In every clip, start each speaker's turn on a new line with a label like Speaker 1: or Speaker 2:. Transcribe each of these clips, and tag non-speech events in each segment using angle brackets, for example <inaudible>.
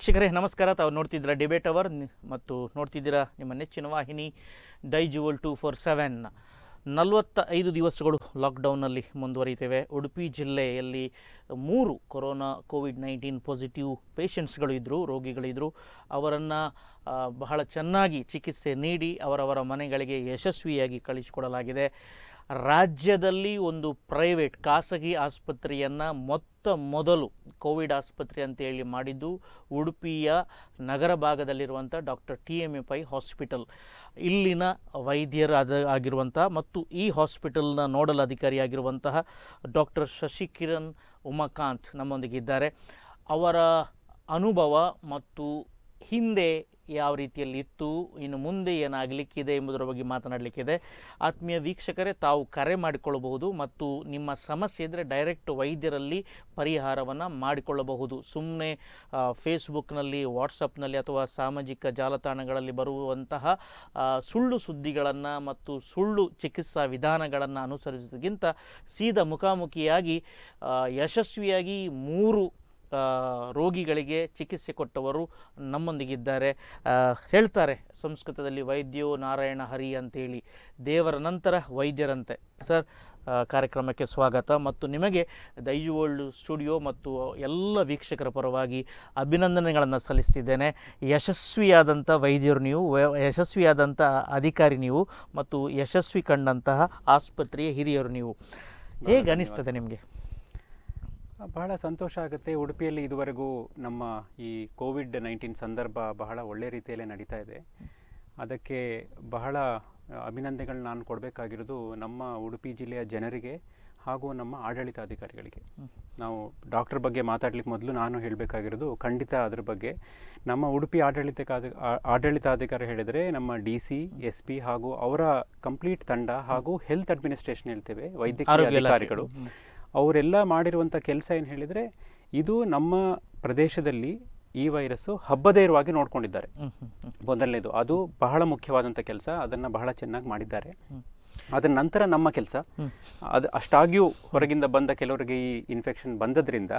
Speaker 1: ವೀಕ್ಷಕರೇ ನಮಸ್ಕಾರ ತಾವು ನೋಡ್ತಿದ್ದೀರಾ ಡಿಬೇಟ್ ಅವರ್ ಮತ್ತು ನೋಡ್ತಿದ್ದೀರಾ ನಿಮ್ಮ ನೆಚ್ಚಿನ ವಾಹಿನಿ ಡೈ ಜುವಲ್ ಟು ಫೋರ್ ಸೆವೆನ್ ನಲವತ್ತ ಐದು ದಿವಸಗಳು ಲಾಕ್ಡೌನ್ನಲ್ಲಿ ಮುಂದುವರಿತೇವೆ ಉಡುಪಿ ಜಿಲ್ಲೆಯಲ್ಲಿ ಮೂರು ಕೊರೋನಾ ಕೋವಿಡ್ ನೈನ್ಟೀನ್ ಪಾಸಿಟಿವ್ ಪೇಷಂಟ್ಸ್ಗಳು ಇದ್ದರು ರೋಗಿಗಳಿದ್ದರು ಅವರನ್ನು ಬಹಳ ಚೆನ್ನಾಗಿ ಚಿಕಿತ್ಸೆ ನೀಡಿ ಅವರವರ ಮನೆಗಳಿಗೆ ಯಶಸ್ವಿಯಾಗಿ ಕಳಿಸಿಕೊಡಲಾಗಿದೆ ರಾಜ್ಯದಲ್ಲಿ ಒಂದು ಪ್ರೈವೇಟ್ ಖಾಸಗಿ ಆಸ್ಪತ್ರೆಯನ್ನು ಮೊತ್ತ ಮೊದಲು ಕೋವಿಡ್ ಆಸ್ಪತ್ರೆ ಅಂತೇಳಿ ಮಾಡಿದ್ದು ಉಡುಪಿಯ ನಗರ ಭಾಗದಲ್ಲಿರುವಂಥ doctor T M F I hospital ಇಲ್ಲಿನ ವೈದ್ಯರಾದ ಆಗಿರುವಂತಹ ಮತ್ತು ಈ ಹಾಸ್ಪಿಟಲ್ನ ನೋಡಲ್ ಅಧಿಕಾರಿಯಾಗಿರುವಂತಹ ಡಾಕ್ಟರ್ ಶಶಿಕಿರಣ್ ಉಮಾಕಾಂತ್ ನಮ್ಮೊಂದಿಗಿದ್ದಾರೆ ಅವರ ಅನುಭವ ಮತ್ತು ಹಿಂದೆ ಯಾವ ರೀತಿಯಲ್ಲಿ ಇತ್ತು ಇನ್ನು ಮುಂದೆ ಏನಾಗಲಿಕ್ಕಿದೆ ಎಂಬುದರ ಬಗ್ಗೆ ಮಾತನಾಡಲಿಕ್ಕಿದೆ ಆತ್ಮೀಯ ವೀಕ್ಷಕರೇ ತಾವು ಕರೆ ಮಾಡಿಕೊಳ್ಳಬಹುದು ಮತ್ತು ನಿಮ್ಮ ಸಮಸ್ಯೆ ಇದ್ದರೆ ಡೈರೆಕ್ಟ್ ವೈದ್ಯರಲ್ಲಿ ಪರಿಹಾರವನ್ನು ಮಾಡಿಕೊಳ್ಳಬಹುದು ಸುಮ್ಮನೆ ಫೇಸ್ಬುಕ್ನಲ್ಲಿ ವಾಟ್ಸಪ್ನಲ್ಲಿ ಅಥವಾ ಸಾಮಾಜಿಕ ಜಾಲತಾಣಗಳಲ್ಲಿ ಬರುವಂತಹ ಸುಳ್ಳು ಸುದ್ದಿಗಳನ್ನು ಮತ್ತು ಸುಳ್ಳು ಚಿಕಿತ್ಸಾ ವಿಧಾನಗಳನ್ನು ಅನುಸರಿಸೋದಕ್ಕಿಂತ ಸೀದಾ ಮುಖಾಮುಖಿಯಾಗಿ ಯಶಸ್ವಿಯಾಗಿ ಮೂರು ರೋಗಿಗಳಿಗೆ ಚಿಕಿತ್ಸೆ ಕೊಟ್ಟವರು ನಮ್ಮೊಂದಿಗಿದ್ದಾರೆ ಹೇಳ್ತಾರೆ ಸಂಸ್ಕೃತದಲ್ಲಿ ವೈದ್ಯೋ ನಾರಾಯಣ ಹರಿ ಅಂತೇಳಿ ದೇವರ ನಂತರ ವೈದ್ಯರಂತೆ ಸರ್ ಕಾರ್ಯಕ್ರಮಕ್ಕೆ ಸ್ವಾಗತ ಮತ್ತು ನಿಮಗೆ ದೈಜು ವರ್ಲ್ಡ್ ಸ್ಟುಡಿಯೋ ಮತ್ತು ಎಲ್ಲ ವೀಕ್ಷಕರ ಪರವಾಗಿ ಅಭಿನಂದನೆಗಳನ್ನು ಸಲ್ಲಿಸ್ತಿದ್ದೇನೆ ಯಶಸ್ವಿಯಾದಂಥ ವೈದ್ಯರು ನೀವು ಯಶಸ್ವಿಯಾದಂಥ ಅಧಿಕಾರಿ ನೀವು ಮತ್ತು ಯಶಸ್ವಿ ಕಂಡಂತಹ ಆಸ್ಪತ್ರೆಯ ಹಿರಿಯರು ನೀವು ಹೇಗೆ ಅನ್ನಿಸ್ತದೆ ನಿಮಗೆ
Speaker 2: ಬಹಳ ಸಂತೋಷ ಆಗುತ್ತೆ ಉಡುಪಿಯಲ್ಲಿ ಇದುವರೆಗೂ ನಮ್ಮ ಈ ಕೋವಿಡ್ ನೈನ್ಟೀನ್ ಸಂದರ್ಭ ಬಹಳ ಒಳ್ಳೆ ರೀತಿಯಲ್ಲೇ ನಡೀತಾ ಇದೆ ಅದಕ್ಕೆ ಬಹಳ ಅಭಿನಂದನೆಗಳನ್ನ ನಾನು ಕೊಡಬೇಕಾಗಿರೋದು ನಮ್ಮ ಉಡುಪಿ ಜಿಲ್ಲೆಯ ಜನರಿಗೆ ಹಾಗೂ ನಮ್ಮ ಆಡಳಿತಾಧಿಕಾರಿಗಳಿಗೆ ನಾವು ಡಾಕ್ಟರ್ ಬಗ್ಗೆ ಮಾತಾಡ್ಲಿಕ್ಕೆ ಮೊದಲು ನಾನು ಹೇಳಬೇಕಾಗಿರೋದು ಖಂಡಿತ ಅದ್ರ ಬಗ್ಗೆ ನಮ್ಮ ಉಡುಪಿ ಆಡಳಿತ ಆಡಳಿತಾಧಿಕಾರಿ ಹೇಳಿದರೆ ನಮ್ಮ ಡಿ ಸಿ ಎಸ್ ಪಿ ಹಾಗೂ ಅವರ ಕಂಪ್ಲೀಟ್ ತಂಡ ಹಾಗೂ ಹೆಲ್ತ್ ಅಡ್ಮಿನಿಸ್ಟ್ರೇಷನ್ ಹೇಳ್ತೇವೆ ವೈದ್ಯಕೀಯ ಅಧಿಕಾರಿಗಳು ಅವರೆಲ್ಲ ಮಾಡಿರುವಂಥ ಕೆಲಸ ಏನು ಹೇಳಿದರೆ ಇದು ನಮ್ಮ ಪ್ರದೇಶದಲ್ಲಿ ಈ ವೈರಸ್ಸು ಹಬ್ಬದೇ ನೋಡ್ಕೊಂಡಿದ್ದಾರೆ ಮೊದಲನೇದು ಅದು ಬಹಳ ಮುಖ್ಯವಾದಂಥ ಕೆಲಸ ಅದನ್ನು ಬಹಳ ಚೆನ್ನಾಗಿ ಮಾಡಿದ್ದಾರೆ ಅದರ ನಂತರ ನಮ್ಮ ಕೆಲಸ ಅದು ಅಷ್ಟಾಗಿಯೂ ಹೊರಗಿಂದ ಬಂದ ಕೆಲವರಿಗೆ ಈ ಇನ್ಫೆಕ್ಷನ್ ಬಂದದ್ರಿಂದ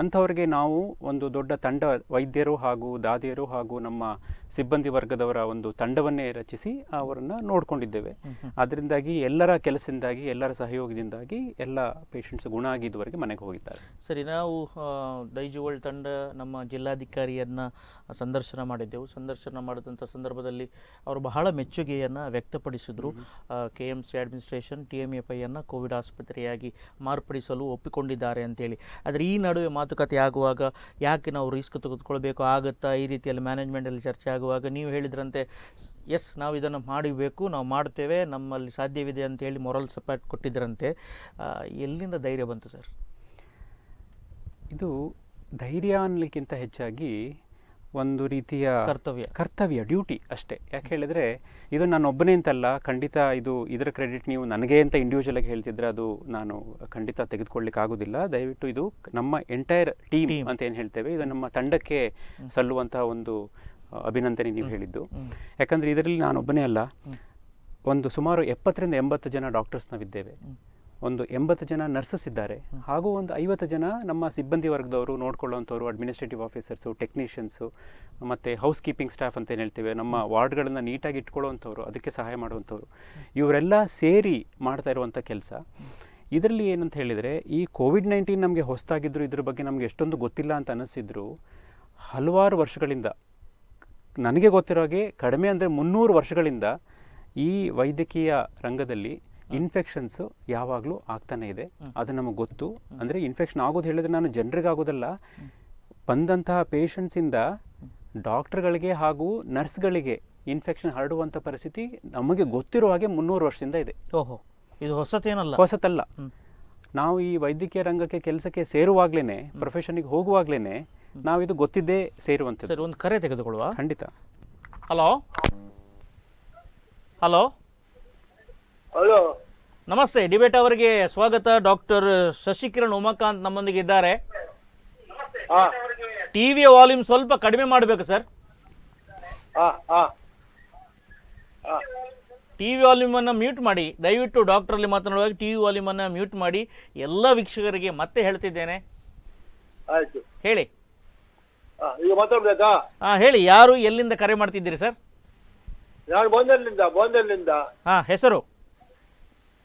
Speaker 2: ಅಂಥವ್ರಿಗೆ ನಾವು ಒಂದು ದೊಡ್ಡ ತಂಡ ವೈದ್ಯರು ಹಾಗೂ ದಾದಿಯರು ಹಾಗೂ ನಮ್ಮ ಸಿಬ್ಬಂದಿ ವರ್ಗದವರ ಒಂದು ತಂಡವನ್ನೇ ರಚಿಸಿ ಅವರನ್ನ ನೋಡಿಕೊಂಡಿದ್ದೇವೆ ಅದರಿಂದಾಗಿ ಎಲ್ಲರ ಕೆಲಸದಿಂದಾಗಿ ಎಲ್ಲರ ಸಹಯೋಗದಿಂದಾಗಿ ಎಲ್ಲ ಪೇಷಂಟ್ಸ್ ಗುಣ ಆಗಿದ್ದವರೆಗೆ ಮನೆಗೆ ಹೋಗಿದ್ದಾರೆ
Speaker 1: ಸರಿ ನಾವು ಡೈಜುವಲ್ ತಂಡ ನಮ್ಮ ಜಿಲ್ಲಾಧಿಕಾರಿಯನ್ನ ಸಂದರ್ಶನ ಮಾಡಿದ್ದೆವು ಸಂದರ್ಶನ ಮಾಡಿದಂಥ ಸಂದರ್ಭದಲ್ಲಿ ಅವರು ಬಹಳ ಮೆಚ್ಚುಗೆಯನ್ನು ವ್ಯಕ್ತಪಡಿಸಿದ್ರು K C administration T M F ಐಯನ್ನು ಕೋವಿಡ್ ಆಸ್ಪತ್ರೆಯಾಗಿ ಮಾರ್ಪಡಿಸಲು ಒಪ್ಪಿಕೊಂಡಿದ್ದಾರೆ ಅಂತೇಳಿ ಆದರೆ ಈ ನಡುವೆ ಮಾತುಕತೆ ಆಗುವಾಗ ಯಾಕೆ ನಾವು ರಿಸ್ಕ್ ತೆಗೆದುಕೊಳ್ಬೇಕು ಆಗುತ್ತಾ ಈ ರೀತಿಯಲ್ಲಿ ಮ್ಯಾನೇಜ್ಮೆಂಟಲ್ಲಿ ಚರ್ಚೆ ಆಗುವಾಗ ನೀವು ಹೇಳಿದ್ರಂತೆ ಎಸ್ ನಾವು ಇದನ್ನು ಮಾಡಬೇಕು ನಾವು ಮಾಡ್ತೇವೆ ನಮ್ಮಲ್ಲಿ ಸಾಧ್ಯವಿದೆ ಅಂತ ಹೇಳಿ ಮೊರಲ್ ಸಪೋರ್ಟ್ ಕೊಟ್ಟಿದ್ದರಂತೆ ಎಲ್ಲಿಂದ ಧೈರ್ಯ ಬಂತು ಸರ್
Speaker 2: ಇದು ಧೈರ್ಯ ಅನ್ನಲಿಕ್ಕಿಂತ ಹೆಚ್ಚಾಗಿ ಒಂದು ರೀತಿಯ ಕರ್ತವ್ಯ ಕರ್ತವ್ಯ ಡ್ಯೂಟಿ ಅಷ್ಟೇ ಯಾಕೆ ಹೇಳಿದರೆ ಇದು ನಾನು ಒಬ್ಬನೇ ಅಂತಲ್ಲ ಖಂಡಿತ ಇದು ಇದರ ಕ್ರೆಡಿಟ್ ನೀವು ನನಗೆ ಅಂತ ಇಂಡಿವಿಜುವಲ್ ಆಗಿ ಹೇಳ್ತಿದ್ರೆ ಅದು ನಾನು ಖಂಡಿತ ತೆಗೆದುಕೊಳ್ಳಿಕ್ಕೆ ಆಗೋದಿಲ್ಲ ದಯವಿಟ್ಟು ಇದು ನಮ್ಮ ಎಂಟೈರ್ ಟೀಮ್ ಅಂತ ಏನು ಹೇಳ್ತೇವೆ ಇದು ನಮ್ಮ ತಂಡಕ್ಕೆ ಸಲ್ಲುವಂತಹ ಒಂದು ಅಭಿನಂದನೆ ನೀವು ಹೇಳಿದ್ದು ಯಾಕಂದರೆ ಇದರಲ್ಲಿ ನಾನು ಒಬ್ಬನೇ ಅಲ್ಲ ಒಂದು ಸುಮಾರು ಎಪ್ಪತ್ತರಿಂದ ಎಂಬತ್ತು ಜನ ಡಾಕ್ಟರ್ಸ್ ನಾವಿದ್ದೇವೆ ಒಂದು ಎಂಬತ್ತು ಜನ ನರ್ಸಸ್ ಇದ್ದಾರೆ ಹಾಗೂ ಒಂದು ಐವತ್ತು ಜನ ನಮ್ಮ ಸಿಬ್ಬಂದಿ ವರ್ಗದವರು ನೋಡ್ಕೊಳ್ಳೋವಂಥವ್ರು ಅಡ್ಮಿನಿಸ್ಟ್ರೇಟಿವ್ ಆಫೀಸರ್ಸು ಟೆಕ್ನಿಷಿಯನ್ಸು ಮತ್ತು ಹೌಸ್ ಕೀಪಿಂಗ್ ಸ್ಟಾಫ್ ಅಂತ ಏನು ಹೇಳ್ತೇವೆ ನಮ್ಮ ವಾರ್ಡ್ಗಳನ್ನು ನೀಟಾಗಿ ಇಟ್ಕೊಳ್ಳೋವಂಥವ್ರು ಅದಕ್ಕೆ ಸಹಾಯ ಮಾಡುವಂಥವ್ರು ಇವರೆಲ್ಲ ಸೇರಿ ಮಾಡ್ತಾ ಇರುವಂಥ ಕೆಲಸ ಇದರಲ್ಲಿ ಏನಂತ ಹೇಳಿದರೆ ಈ ಕೋವಿಡ್ ನೈನ್ಟೀನ್ ನಮಗೆ ಹೊಸದಾಗಿದ್ದರು ಇದ್ರ ಬಗ್ಗೆ ನಮಗೆ ಎಷ್ಟೊಂದು ಗೊತ್ತಿಲ್ಲ ಅಂತ ಅನ್ನಿಸಿದ್ರು ಹಲವಾರು ವರ್ಷಗಳಿಂದ ನನಗೆ ಗೊತ್ತಿರೋ ಹಾಗೆ ಕಡಿಮೆ ಅಂದರೆ ಮುನ್ನೂರು ವರ್ಷಗಳಿಂದ ಈ ವೈದ್ಯಕೀಯ ರಂಗದಲ್ಲಿ ಇನ್ಫೆಕ್ಷನ್ಸ್ ಯಾವಾಗಲೂ ಆಗ್ತಾನೆ ಇದೆ ಅದು ನಮಗೆ ಗೊತ್ತು ಅಂದರೆ ಇನ್ಫೆಕ್ಷನ್ ಆಗೋದು ಹೇಳಿದ್ರೆ ನಾನು ಜನರಿಗೆ ಆಗೋದಲ್ಲ ಬಂದಂತಹ ಪೇಷಂಟ್ಸಿಂದ ಡಾಕ್ಟರ್ಗಳಿಗೆ ಹಾಗೂ ನರ್ಸ್ಗಳಿಗೆ ಇನ್ಫೆಕ್ಷನ್ ಹರಡುವಂಥ ಪರಿಸ್ಥಿತಿ ನಮಗೆ ಗೊತ್ತಿರುವ ಹಾಗೆ ಮುನ್ನೂರು ವರ್ಷದಿಂದ ಇದೆ ಓಹೋ ಇದು ಹೊಸತೇನಲ್ಲ ಹೊಸತಲ್ಲ ನಾವು ಈ ವೈದ್ಯಕೀಯ ರಂಗಕ್ಕೆ ಕೆಲಸಕ್ಕೆ ಸೇರುವಾಗ್ಲೇನೆ ಪ್ರೊಫೆಷನ್ಗೆ ಹೋಗುವಾಗ್ಲೇನೆ ನಾವು ಇದು ಗೊತ್ತಿದ್ದೇ ಸೇರುವಂತ ಸರ್ ಒಂದು ಕರೆ ತೆಗೆದುಕೊಳ್ಳುವ ಖಂಡಿತ ಹಲೋ ಹಲೋ
Speaker 3: ಹಲೋ
Speaker 1: ನಮಸ್ತೆ ಡಿಬೇಟ್ ಅವರಿಗೆ ಸ್ವಾಗತ ಡಾಕ್ಟರ್ ಶಶಿಕಿರಣ್ ಉಮಾಕಾಂತ್ ನಮ್ಮೊಂದಿಗೆ ಇದ್ದಾರೆ ಟಿವಿಯ ವಾಲ್ಯೂಮ್ ಸ್ವಲ್ಪ ಕಡಿಮೆ ಮಾಡಬೇಕು ಸರ್ ಟಿವಿ ವಾಲ್ಯೂಮ್ ಅನ್ನು ಮ್ಯೂಟ್ ಮಾಡಿ ದಯವಿಟ್ಟು ಡಾಕ್ಟರ್ ಅಲ್ಲಿ ಮಾತನಾಡುವಾಗ ಟಿವಿ ವಾಲ್ಯೂಮ್ ಅನ್ನು ಮ್ಯೂಟ್ ಮಾಡಿ ಎಲ್ಲ ವೀಕ್ಷಕರಿಗೆ ಮತ್ತೆ ಹೇಳ್ತಿದ್ದೇನೆ ಹೇಳಿ ಹೇಳಿ ಯಾರು ಎಲ್ಲಿಂದ ಕರೆ ಮಾಡ್ತಿದ್ದೀರಿ ಸರ್ ಹೆಸರು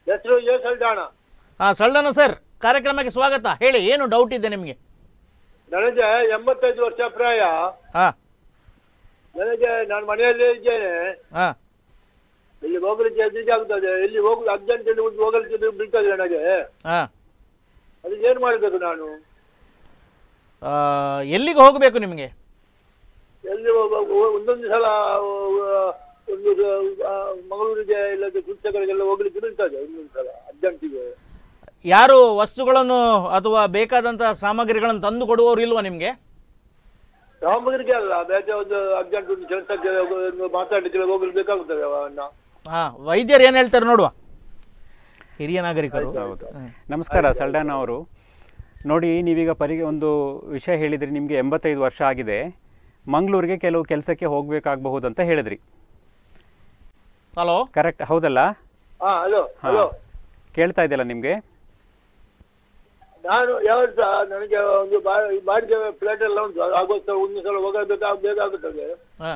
Speaker 3: ಹೆಸರು ಎ ಸಲ್ದಾಣ
Speaker 1: ಹಾ ಸಲ್ದಾಣ ಸರ್ ಕಾರ್ಯಕ್ರಮಕ್ಕೆ ಸ್ವಾಗತ ಹೇಳಿ ಏನು ಡೌಟ್ ಇದೆ ನಿಮಗೆ
Speaker 3: ನನಗೆ ಎಂಬತ್ತೈದು ವರ್ಷ ಪ್ರಾಯ ನನಗೆ ನಾನು ಮನೆಯಲ್ಲಿ ಇದ್ದೇನೆ ಇಲ್ಲಿ ಹೋಗಲಿಕ್ಕೆ ಆಗ್ತದೆ ಇಲ್ಲಿ ಹೋಗಲಿ ಅರ್ಜೆಂಟ್ ಇಲ್ಲಿ ಹೋಗಲಿಕ್ಕೆ ಬಿಡ್ತದೆ ನನಗೆ ಹಾಂ ಅದಕ್ಕೆ ಏನು ಮಾಡಬೇಕು ನಾನು
Speaker 1: ಆ, ಎಲ್ಲಿಗೆ ಹೋಗಬೇಕು ನಿಮಗೆ
Speaker 3: ಎಲ್ಲಿ ಹೋಗ- ಒಂದೊಂದು ಸಲ ಒಂದು ಮಂಗಳೂರಿಗೆ ಇಲ್ಲದೆ ಕುಂಚಗಳಿಗೆಲ್ಲ ಹೋಗ್ಲಿಕ್ಕೆ ಇರ್ತದೆ ಇನ್ನೊಂದ್ಸಲ ಅರ್ಜೆಂಟಿಗೆ
Speaker 1: ಯಾರು ವಸ್ತುಗಳನ್ನು ಅಥವಾ ಬೇಕಾದಂತಹ ಸಾಮಗ್ರಿಗಳನ್ನು ತಂದು ಕೊಡುವವರು ಇಲ್ವಾ ನಿಮ್ಗೆ
Speaker 3: ಸಾಮಗ್ರಿಗೆ ಅಲ್ಲ ಬೇರೆ ಒಂದು ಅರ್ಜೆಂಟ್ ಒಂದು ಮಾತಾಡಲಿಕ್ಕೆ ಹೋಗ್ಲಿಕ್ಕೆ ಬೇಕಾಗುತ್ತದೆ
Speaker 2: ಹಾ ವೈದ್ಯರು ಏನ್ ಹೇಳ್ತಾರೆ ನೋಡುವ ಹಿರಿಯ ನಾಗರಿಕರು ನಮಸ್ಕಾರ ಸಲ್ಡಾನ್ ಅವರು ನೋಡಿ ನೀವೀಗ ಪರಿ ಒಂದು ವಿಷಯ ಹೇಳಿದ್ರಿ ನಿಮಗೆ ಎಂಬತ್ತೈದು ವರ್ಷ ಆಗಿದೆ ಮಂಗಳೂರಿಗೆ ಕೆಲವು ಕೆಲಸಕ್ಕೆ ಹೋಗಬೇಕಾಗಬಹುದು ಅಂತ ಹೇಳಿದ್ರಿ ಹಲೋ ಕರೆಕ್ಟ್ ಹೌದಲ್ಲ ಹಲೋ ಹಲೋ ಕೇಳ್ತಾ ಇದೆಯಲ್ಲ ನಿಮ್ಗೆ
Speaker 3: ನಾನು ಯಾವತ್ತು ನನಗೆ ಒಂದು ಈ ಬಾಡಿಗೆ ಫ್ಲಾಟ್ ಎಲ್ಲ ಉಂಟು ಆಗೋಸ್ಕರ ಒಂದು ಸಲ ಹೋಗಬೇಕಾ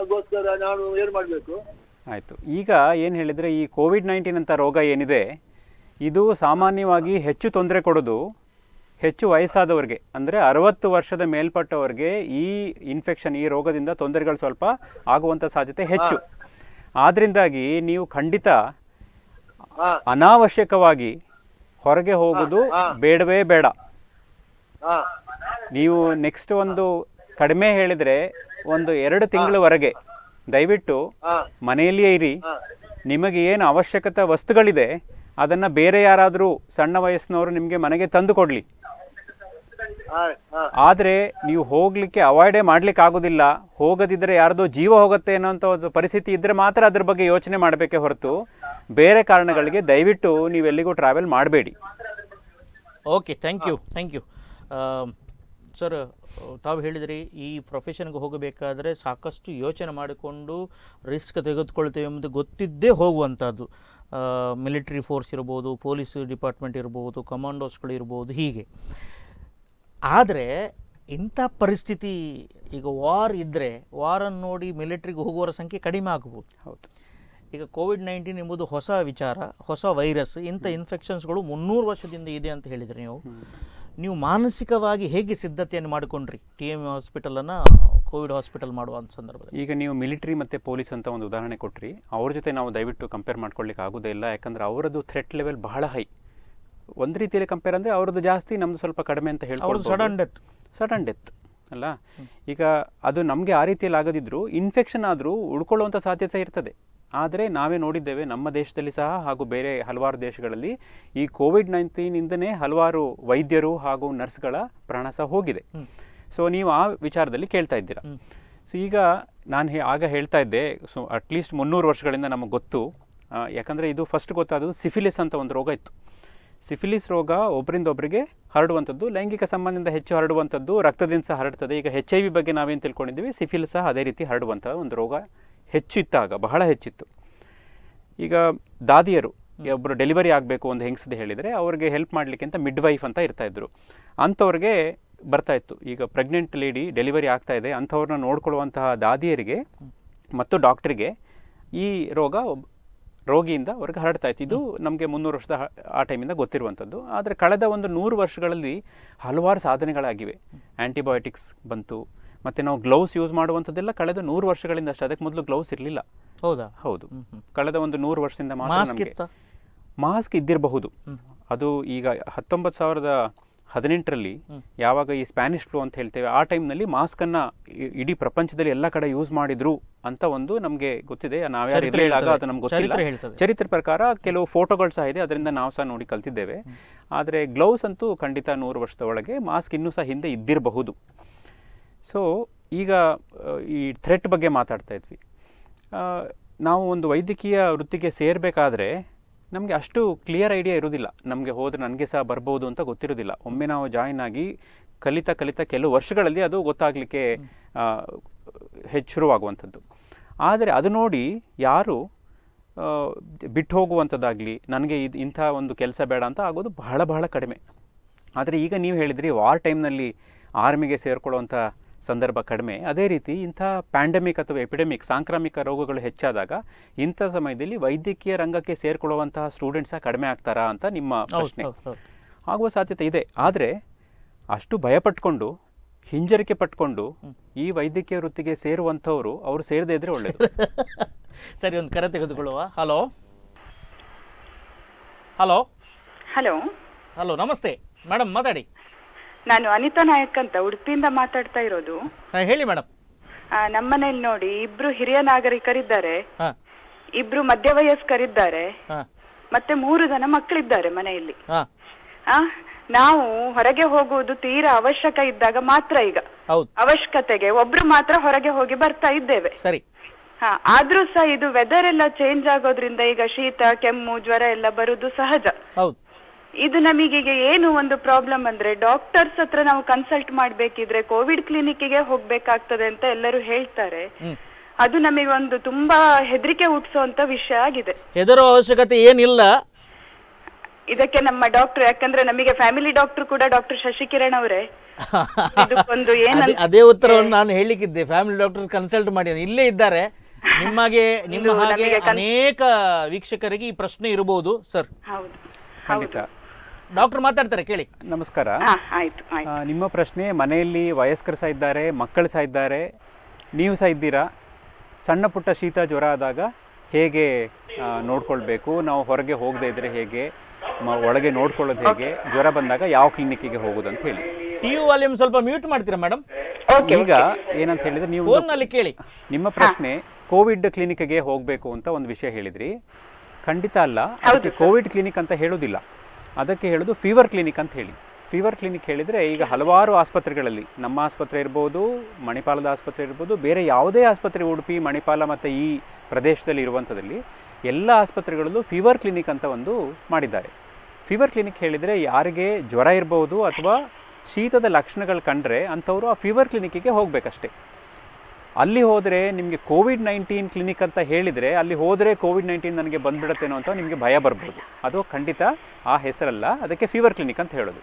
Speaker 3: ಆಗೋಸ್ಕರ ನಾನು ಏನು ಮಾಡಬೇಕು
Speaker 2: ಆಯಿತು ಈಗ ಏನು ಹೇಳಿದ್ರೆ ಈ ಕೋವಿಡ್ ನೈನ್ಟೀನ್ ಅಂತ ರೋಗ ಏನಿದೆ ಇದು ಸಾಮಾನ್ಯವಾಗಿ ಹೆಚ್ಚು ತೊಂದರೆ ಕೊಡೋದು ಹೆಚ್ಚು ವಯಸ್ಸಾದವರಿಗೆ ಅಂದರೆ ಅರವತ್ತು ವರ್ಷದ ಮೇಲ್ಪಟ್ಟವರಿಗೆ ಈ ಇನ್ಫೆಕ್ಷನ್ ಈ ರೋಗದಿಂದ ತೊಂದರೆಗಳು ಸ್ವಲ್ಪ ಆಗುವಂಥ ಸಾಧ್ಯತೆ ಹೆಚ್ಚು ಆದ್ರಿಂದಾಗಿ ನೀವು ಖಂಡಿತ ಅನಾವಶ್ಯಕವಾಗಿ ಹೊರಗೆ ಹೋಗೋದು ಬೇಡವೇ ಬೇಡ ನೀವು ನೆಕ್ಸ್ಟ್ ಒಂದು ಕಡಿಮೆ ಹೇಳಿದ್ರೆ ಒಂದು ಎರಡು ತಿಂಗಳವರೆಗೆ ದಯವಿಟ್ಟು ಮನೆಯಲ್ಲಿಯೇ ಇರಿ ನಿಮಗೆ ಏನು ಅವಶ್ಯಕತೆ ವಸ್ತುಗಳಿದೆ ಅದನ್ನು ಬೇರೆ ಯಾರಾದರೂ ಸಣ್ಣ ವಯಸ್ಸಿನವರು ನಿಮಗೆ ಮನೆಗೆ ತಂದು ಕೊಡಲಿ ಆದರೆ ನೀವು ಹೋಗಲಿಕ್ಕೆ ಅವಾಯ್ಡೇ ಮಾಡ್ಲಿಕ್ಕೆ ಆಗೋದಿಲ್ಲ ಹೋಗದಿದ್ರೆ ಯಾರ್ದೋ ಜೀವ ಹೋಗುತ್ತೆ ಅನ್ನೋಂಥ ಒಂದು ಪರಿಸ್ಥಿತಿ ಇದ್ದರೆ ಮಾತ್ರ ಅದ್ರ ಬಗ್ಗೆ ಯೋಚನೆ ಮಾಡಬೇಕೇ ಹೊರತು ಬೇರೆ ಕಾರಣಗಳಿಗೆ ದಯವಿಟ್ಟು ನೀವೆಲ್ಲಿಗೂ ಟ್ರಾವೆಲ್ ಮಾಡಬೇಡಿ
Speaker 1: okay thank you thank you sir ತಾವು ಹೇಳಿದ್ರಿ ಈ ಪ್ರೊಫೆಷನ್ಗೆ ಹೋಗಬೇಕಾದ್ರೆ ಸಾಕಷ್ಟು ಯೋಚನೆ ಮಾಡಿಕೊಂಡು ರಿಸ್ಕ್ ತೆಗೆದುಕೊಳ್ತೇವೆ ಎಂಬುದು ಗೊತ್ತಿದ್ದೇ ಹೋಗುವಂಥದ್ದು ಮಿಲಿಟ್ರಿ uh, ಫೋರ್ಸ್ ಇರ್ಬೋದು ಪೊಲೀಸ್ ಡಿಪಾರ್ಟ್ಮೆಂಟ್ ಇರ್ಬೋದು ಕಮಾಂಡೋಸ್ಗಳು ಇರ್ಬೋದು ಹೀಗೆ ಆದರೆ ಇಂಥ ಪರಿಸ್ಥಿತಿ ಈಗ ವಾರ್ ಇದ್ದರೆ ವಾರನ್ನು ನೋಡಿ ಮಿಲಿಟ್ರಿಗೆ ಹೋಗುವವರ ಸಂಖ್ಯೆ ಕಡಿಮೆ ಆಗ್ಬೋದು ಹೌದು ಈಗ ಕೋವಿಡ್ ನೈನ್ಟೀನ್ ಎಂಬುದು ಹೊಸ ವಿಚಾರ ಹೊಸ ವೈರಸ್ ಇಂಥ ಇನ್ಫೆಕ್ಷನ್ಸ್ಗಳು ಮುನ್ನೂರು ವರ್ಷದಿಂದ ಇದೆ ಅಂತ ಹೇಳಿದ್ರಿ ನೀವು ನೀವು ಮಾನಸಿಕವಾಗಿ ಹೇಗೆ ಸಿದ್ಧತೆಯನ್ನು ಮಾಡಿಕೊಂಡ್ರಿ ಟಿ ಎಮ್ ಹಾಸ್ಪಿಟಲನ್ನು ಕೋವಿಡ್ ಹಾಸ್ಪಿಟಲ್ ಮಾಡುವಂಥ ಸಂದರ್ಭದಲ್ಲಿ
Speaker 2: ಈಗ ನೀವು ಮಿಲಿಟ್ರಿ ಮತ್ತು ಪೊಲೀಸ್ ಅಂತ ಒಂದು ಉದಾಹರಣೆ ಕೊಟ್ಟರಿ ಅವ್ರ ಜೊತೆ ನಾವು ದಯವಿಟ್ಟು ಕಂಪೇರ್ ಮಾಡ್ಕೊಳ್ಳಿಕ್ಕೆ ಆಗೋದೇ ಇಲ್ಲ ಯಾಕಂದರೆ ಅವರದ್ದು ಥ್ರೆಟ್ ಲೆವೆಲ್ ಬಹಳ ಹೈ ಒಂದು ರೀತಿಯಲ್ಲಿ ಕಂಪೇರ್ ಅಂದರೆ ಅವ್ರದ್ದು ಜಾಸ್ತಿ ನಮ್ಮದು ಸ್ವಲ್ಪ ಕಡಿಮೆ ಅಂತ ಹೇಳ್ಬೋದು ಸಡನ್ ಡೆತ್ ಸಡನ್ ಡೆತ್ ಅಲ್ಲ ಈಗ ಅದು ನಮಗೆ ಆ ರೀತಿಯಲ್ಲಿ ಆಗದಿದ್ದರೂ ಇನ್ಫೆಕ್ಷನ್ ಆದರೂ ಉಳ್ಕೊಳ್ಳುವಂಥ ಸಾಧ್ಯತೆ ಇರ್ತದೆ ಆದರೆ ನಾವೇ ನೋಡಿದ್ದೇವೆ ನಮ್ಮ ದೇಶದಲ್ಲಿ ಸಹ ಹಾಗೂ ಬೇರೆ ಹಲವಾರು ದೇಶಗಳಲ್ಲಿ ಈ ಕೋವಿಡ್ ನೈನ್ಟೀನಿಂದನೇ ಹಲವಾರು ವೈದ್ಯರು ಹಾಗೂ ನರ್ಸ್ಗಳ ಪ್ರಾಣ ಸಹ ಹೋಗಿದೆ ಸೊ ನೀವು ಆ ವಿಚಾರದಲ್ಲಿ ಕೇಳ್ತಾ ಇದ್ದೀರಾ ಸೊ ಈಗ ನಾನು ಆಗ ಹೇಳ್ತಾ ಇದ್ದೆ ಸೊ ಅಟ್ಲೀಸ್ಟ್ ಮುನ್ನೂರು ವರ್ಷಗಳಿಂದ ನಮಗೆ ಗೊತ್ತು ಯಾಕಂದರೆ ಇದು ಫಸ್ಟ್ ಗೊತ್ತಾದದು ಸಿಫಿಲಿಸ್ ಅಂತ ಒಂದು ರೋಗ ಇತ್ತು ಸಿಫಿಲಿಸ್ ರೋಗ ಒಬ್ಬರಿಂದ ಒಬ್ಬರಿಗೆ ಹರಡುವಂಥದ್ದು ಲೈಂಗಿಕ ಸಂಬಂಧದಿಂದ ಹೆಚ್ಚು ಹರಡುವಂಥದ್ದು ರಕ್ತದಿಂದ ಸಹ ಹರಡ್ತದೆ ಈಗ ಹೆಚ್ ಐ ವಿ ಬಗ್ಗೆ ನಾವೇನು ತಿಳ್ಕೊಂಡಿದ್ದೀವಿ ಸಿಫಿಲ್ ಸಹ ಅದೇ ರೀತಿ ಹರಡುವಂಥ ಒಂದು ರೋಗ ಹೆಚ್ಚಿತ್ತಾಗ ಬಹಳ ಹೆಚ್ಚಿತ್ತು ಈಗ ದಾದಿಯರು ಒಬ್ಬರು ಡೆಲಿವರಿ ಆಗಬೇಕು ಒಂದು ಹೆಂಗಸದು ಹೇಳಿದರೆ ಅವ್ರಿಗೆ ಹೆಲ್ಪ್ ಮಾಡಲಿಕ್ಕಿಂತ ಅಂತ ಮಿಡ್ ವೈಫ್ ಅಂತ ಇರ್ತಾಯಿದ್ರು ಅಂಥವ್ರಿಗೆ ಬರ್ತಾಯಿತ್ತು ಈಗ ಪ್ರೆಗ್ನೆಂಟ್ ಲೇಡಿ ಡೆಲಿವರಿ ಆಗ್ತಾ ಇದೆ ಅಂಥವ್ರನ್ನ ನೋಡ್ಕೊಳ್ಳುವಂತಹ ದಾದಿಯರಿಗೆ ಮತ್ತು ಡಾಕ್ಟ್ರಿಗೆ ಈ ರೋಗ ರೋಗಿಯಿಂದ ಹೊರಗೆ ಹರಡ್ತಾ ಇತ್ತು ಇದು ನಮಗೆ ಮುನ್ನೂರು ವರ್ಷದ ಆ ಟೈಮಿಂದ ಗೊತ್ತಿರುವಂಥದ್ದು ಆದರೆ ಕಳೆದ ಒಂದು ನೂರು ವರ್ಷಗಳಲ್ಲಿ ಹಲವಾರು ಸಾಧನೆಗಳಾಗಿವೆ ಆ್ಯಂಟಿಬಯೋಟಿಕ್ಸ್ ಬಂತು ಮತ್ತು ನಾವು ಗ್ಲೌಸ್ ಯೂಸ್ ಮಾಡುವಂಥದ್ದೆಲ್ಲ ಕಳೆದ ನೂರು ವರ್ಷಗಳಿಂದ ಅಷ್ಟೇ ಅದಕ್ಕೆ ಮೊದಲು ಗ್ಲೌಸ್ ಇರಲಿಲ್ಲ ಹೌದಾ ಹೌದು ಕಳೆದ ಒಂದು ನೂರು ವರ್ಷದಿಂದ ಮಾಸ್ಕ್ ಇದ್ದಿರಬಹುದು ಅದು ಈಗ ಹತ್ತೊಂಬತ್ತು ಸಾವಿರದ ಹದಿನೆಂಟರಲ್ಲಿ ಯಾವಾಗ ಈ ಸ್ಪ್ಯಾನಿಷ್ ಫ್ಲೂ ಅಂತ ಹೇಳ್ತೇವೆ ಆ ಟೈಮ್ನಲ್ಲಿ ಮಾಸ್ಕನ್ನು ಇಡೀ ಪ್ರಪಂಚದಲ್ಲಿ ಎಲ್ಲ ಕಡೆ ಯೂಸ್ ಮಾಡಿದ್ರು ಅಂತ ಒಂದು ನಮಗೆ ಗೊತ್ತಿದೆ ನಾವ್ಯಾರು ಹೇಳಿದಾಗ ಅದು ನಮ್ಗೆ ಗೊತ್ತಿಲ್ಲ ಚರಿತ್ರೆ ಪ್ರಕಾರ ಕೆಲವು ಫೋಟೋಗಳು ಸಹ ಇದೆ ಅದರಿಂದ ನಾವು ಸಹ ನೋಡಿ ಕಲ್ತಿದ್ದೇವೆ ಆದರೆ ಗ್ಲೌಸ್ ಅಂತೂ ಖಂಡಿತ ನೂರು ವರ್ಷದ ಒಳಗೆ ಮಾಸ್ಕ್ ಇನ್ನೂ ಸಹ ಹಿಂದೆ ಇದ್ದಿರಬಹುದು ಸೊ ಈಗ ಈ ಥ್ರೆಟ್ ಬಗ್ಗೆ ಮಾತಾಡ್ತಾ ಇದ್ವಿ ನಾವು ಒಂದು ವೈದ್ಯಕೀಯ ವೃತ್ತಿಗೆ ಸೇರಬೇಕಾದ್ರೆ ನಮಗೆ ಅಷ್ಟು ಕ್ಲಿಯರ್ ಐಡಿಯಾ ಇರೋದಿಲ್ಲ ನಮಗೆ ಹೋದರೆ ನನಗೆ ಸಹ ಬರ್ಬೋದು ಅಂತ ಗೊತ್ತಿರೋದಿಲ್ಲ ಒಮ್ಮೆ ನಾವು ಜಾಯಿನ್ ಆಗಿ ಕಲಿತಾ ಕಲಿತಾ ಕೆಲವು ವರ್ಷಗಳಲ್ಲಿ ಅದು ಗೊತ್ತಾಗಲಿಕ್ಕೆ ಹೆಚ್ಚು ಶುರುವಾಗುವಂಥದ್ದು ಆದರೆ ಅದು ನೋಡಿ ಯಾರು ಬಿಟ್ಟು ಹೋಗುವಂಥದ್ದಾಗಲಿ ನನಗೆ ಇದು ಇಂಥ ಒಂದು ಕೆಲಸ ಬೇಡ ಅಂತ ಆಗೋದು ಬಹಳ ಬಹಳ ಕಡಿಮೆ ಆದರೆ ಈಗ ನೀವು ಹೇಳಿದ್ರಿ ವಾರ್ ಟೈಮ್ನಲ್ಲಿ ಆರ್ಮಿಗೆ ಸೇರಿಕೊಳ್ಳುವಂಥ ಸಂದರ್ಭ ಕಡಿಮೆ ಅದೇ ರೀತಿ ಇಂಥ ಪ್ಯಾಂಡಮಿಕ್ ಅಥವಾ ಎಪಿಡೆಮಿಕ್ ಸಾಂಕ್ರಾಮಿಕ ರೋಗಗಳು ಹೆಚ್ಚಾದಾಗ ಇಂಥ ಸಮಯದಲ್ಲಿ ವೈದ್ಯಕೀಯ ರಂಗಕ್ಕೆ ಸೇರ್ಕೊಳ್ಳುವಂತಹ ಸ್ಟೂಡೆಂಟ್ಸ ಕಡಿಮೆ ಆಗ್ತಾರಾ ಅಂತ ನಿಮ್ಮ ಪ್ರಶ್ನೆ ಆಗುವ ಸಾಧ್ಯತೆ ಇದೆ ಆದರೆ ಅಷ್ಟು ಭಯಪಟ್ಕೊಂಡು ಹಿಂಜರಿಕೆ ಪಟ್ಕೊಂಡು ಈ ವೈದ್ಯಕೀಯ ವೃತ್ತಿಗೆ ಸೇರುವಂಥವ್ರು ಅವರು ಸೇರದೇ ಇದ್ರೆ ಒಳ್ಳೆಯದು
Speaker 1: <laughs> ಸರಿ ಒಂದು ಕರೆ ತೆಗೆದುಕೊಳ್ಳುವ ಹಲೋ ಹಲೋ ಹಲೋ ಹಲೋ ನಮಸ್ತೆ ಮೇಡಮ್ ಮಾತಾಡಿ
Speaker 4: ನಾನು ಅನಿತಾ ನಾಯಕ್ ಅಂತ ಉಡುಪಿಯಿಂದ ಮಾತಾಡ್ತಾ ಇರೋದು ಹೇಳಿ ಮೇಡಮ್ ನಮ್ಮನೇಲಿ ನೋಡಿ ಇಬ್ರು ಹಿರಿಯ ನಾಗರಿಕರಿದ್ದಾರೆ ಇಬ್ರು ಮಧ್ಯ ವಯಸ್ಕರಿದ್ದಾರೆ ಮತ್ತೆ ಮೂರು ಜನ ಮಕ್ಕಳಿದ್ದಾರೆ ಮನೆಯಲ್ಲಿ ನಾವು ಹೊರಗೆ ಹೋಗುವುದು ತೀರಾ ಅವಶ್ಯಕ ಇದ್ದಾಗ ಮಾತ್ರ ಈಗ ಅವಶ್ಯಕತೆಗೆ ಒಬ್ರು ಮಾತ್ರ ಹೊರಗೆ ಹೋಗಿ ಬರ್ತಾ ಇದ್ದೇವೆ ಹಾ ಆದ್ರೂ ಸಹ ಇದು ವೆದರ್ ಎಲ್ಲ ಚೇಂಜ್ ಆಗೋದ್ರಿಂದ ಈಗ ಶೀತ ಕೆಮ್ಮು ಜ್ವರ ಎಲ್ಲ ಬರುದು ಸಹಜ ಇದು ಈಗ ಏನು ಒಂದು ಪ್ರಾಬ್ಲಮ್ ಅಂದ್ರೆ ಡಾಕ್ಟರ್ಸ್ ಹತ್ರ ನಾವು ಕನ್ಸಲ್ಟ್ ಮಾಡ್ಬೇಕಿದ್ರೆ ಕೋವಿಡ್ ಕ್ಲಿನಿಕ್ ಗೆ ಹೋಗ್ಬೇಕಾಗ್ತದೆ ಅಂತ ಎಲ್ಲರೂ ಹೇಳ್ತಾರೆ ಅದು ನಮಗೆ ಒಂದು ತುಂಬಾ ಹೆದರಿಕೆ ಹುಟ್ಟಿಸುವಂತ ವಿಷಯ ಆಗಿದೆ
Speaker 1: ಹೆದರೋ ಅವಶ್ಯಕತೆ ಏನಿಲ್ಲ
Speaker 4: ಇದಕ್ಕೆ ನಮ್ಮ ಡಾಕ್ಟರ್ ಯಾಕಂದ್ರೆ ನಮಗೆ ಫ್ಯಾಮಿಲಿ ಡಾಕ್ಟರ್ ಕೂಡ ಡಾಕ್ಟರ್ ಶಶಿಕಿರಣ್ ಅವರೇ ಒಂದು
Speaker 1: ಅದೇ ಉತ್ತರವನ್ನು ನಾನು ಹೇಳಿಕ್ಕಿದ್ದೆ ಫ್ಯಾಮಿಲಿ ಡಾಕ್ಟರ್ ಕನ್ಸಲ್ಟ್ ಮಾಡಿ ಇಲ್ಲೇ ಇದ್ದಾರೆ ನಿಮಗೆ ನಿಮ್ಮ ಹಾಗೆ ಅನೇಕ ವೀಕ್ಷಕರಿಗೆ ಈ ಪ್ರಶ್ನೆ
Speaker 2: ಇರಬಹುದು ಸರ್
Speaker 5: ಹೌದು
Speaker 1: ಖಂಡಿತ
Speaker 2: ಡಾಕ್ಟರ್ ಮಾತಾಡ್ತಾರೆ ಕೇಳಿ ನಮಸ್ಕಾರ ನಿಮ್ಮ ಪ್ರಶ್ನೆ ಮನೆಯಲ್ಲಿ ವಯಸ್ಕರು ಸಹ ಇದ್ದಾರೆ ಮಕ್ಕಳು ಸಹ ಇದ್ದಾರೆ ನೀವು ಸಹ ಇದ್ದೀರಾ ಸಣ್ಣ ಪುಟ್ಟ ಶೀತ ಜ್ವರ ಆದಾಗ ಹೇಗೆ ನೋಡ್ಕೊಳ್ಬೇಕು ನಾವು ಹೊರಗೆ ಹೋಗದೇ ಇದ್ರೆ ಹೇಗೆ ಒಳಗೆ ನೋಡ್ಕೊಳ್ಳೋದು ಹೇಗೆ ಜ್ವರ ಬಂದಾಗ ಯಾವ ಕ್ಲಿನಿಕ್ಗೆ ಹೋಗುದು ಅಂತ ಹೇಳಿ ಟಿವಿ ವಾಲ್ಯೂಮ್ ಸ್ವಲ್ಪ ಮ್ಯೂಟ್ ಮಾಡ್ತೀರಾ ಮೇಡಮ್ ಈಗ ಏನಂತ ಹೇಳಿದ್ರೆ ನೀವು ಕೇಳಿ ನಿಮ್ಮ ಪ್ರಶ್ನೆ ಕೋವಿಡ್ ಕ್ಲಿನಿಕ್ಗೆ ಹೋಗಬೇಕು ಅಂತ ಒಂದು ವಿಷಯ ಹೇಳಿದ್ರಿ ಖಂಡಿತ ಅಲ್ಲ ಅದಕ್ಕೆ ಕೋವಿಡ್ ಕ್ಲಿನಿಕ್ ಅಂತ ಹೇಳುದಿಲ್ಲ ಅದಕ್ಕೆ ಹೇಳೋದು ಫೀವರ್ ಕ್ಲಿನಿಕ್ ಅಂತ ಹೇಳಿ ಫೀವರ್ ಕ್ಲಿನಿಕ್ ಹೇಳಿದರೆ ಈಗ ಹಲವಾರು ಆಸ್ಪತ್ರೆಗಳಲ್ಲಿ ನಮ್ಮ ಆಸ್ಪತ್ರೆ ಇರ್ಬೋದು ಮಣಿಪಾಲದ ಆಸ್ಪತ್ರೆ ಇರ್ಬೋದು ಬೇರೆ ಯಾವುದೇ ಆಸ್ಪತ್ರೆ ಉಡುಪಿ ಮಣಿಪಾಲ ಮತ್ತು ಈ ಪ್ರದೇಶದಲ್ಲಿ ಇರುವಂಥದ್ದಲ್ಲಿ ಎಲ್ಲ ಆಸ್ಪತ್ರೆಗಳಲ್ಲೂ ಫೀವರ್ ಕ್ಲಿನಿಕ್ ಅಂತ ಒಂದು ಮಾಡಿದ್ದಾರೆ ಫೀವರ್ ಕ್ಲಿನಿಕ್ ಹೇಳಿದರೆ ಯಾರಿಗೆ ಜ್ವರ ಇರ್ಬೋದು ಅಥವಾ ಶೀತದ ಲಕ್ಷಣಗಳು ಕಂಡ್ರೆ ಅಂಥವರು ಆ ಫೀವರ್ ಕ್ಲಿನಿಕ್ಕಿಗೆ ಹೋಗಬೇಕಷ್ಟೇ ಅಲ್ಲಿ ಹೋದರೆ ನಿಮಗೆ ಕೋವಿಡ್ ನೈನ್ಟೀನ್ ಕ್ಲಿನಿಕ್ ಅಂತ ಹೇಳಿದರೆ ಅಲ್ಲಿ ಹೋದರೆ ಕೋವಿಡ್ ನೈನ್ಟೀನ್ ನನಗೆ ಬಂದ್ಬಿಡುತ್ತೇನೋ ಅಂತ ನಿಮಗೆ ಭಯ ಬರ್ಬೋದು ಅದು ಖಂಡಿತ ಆ ಹೆಸರಲ್ಲ ಅದಕ್ಕೆ ಫೀವರ್ ಕ್ಲಿನಿಕ್ ಅಂತ ಹೇಳೋದು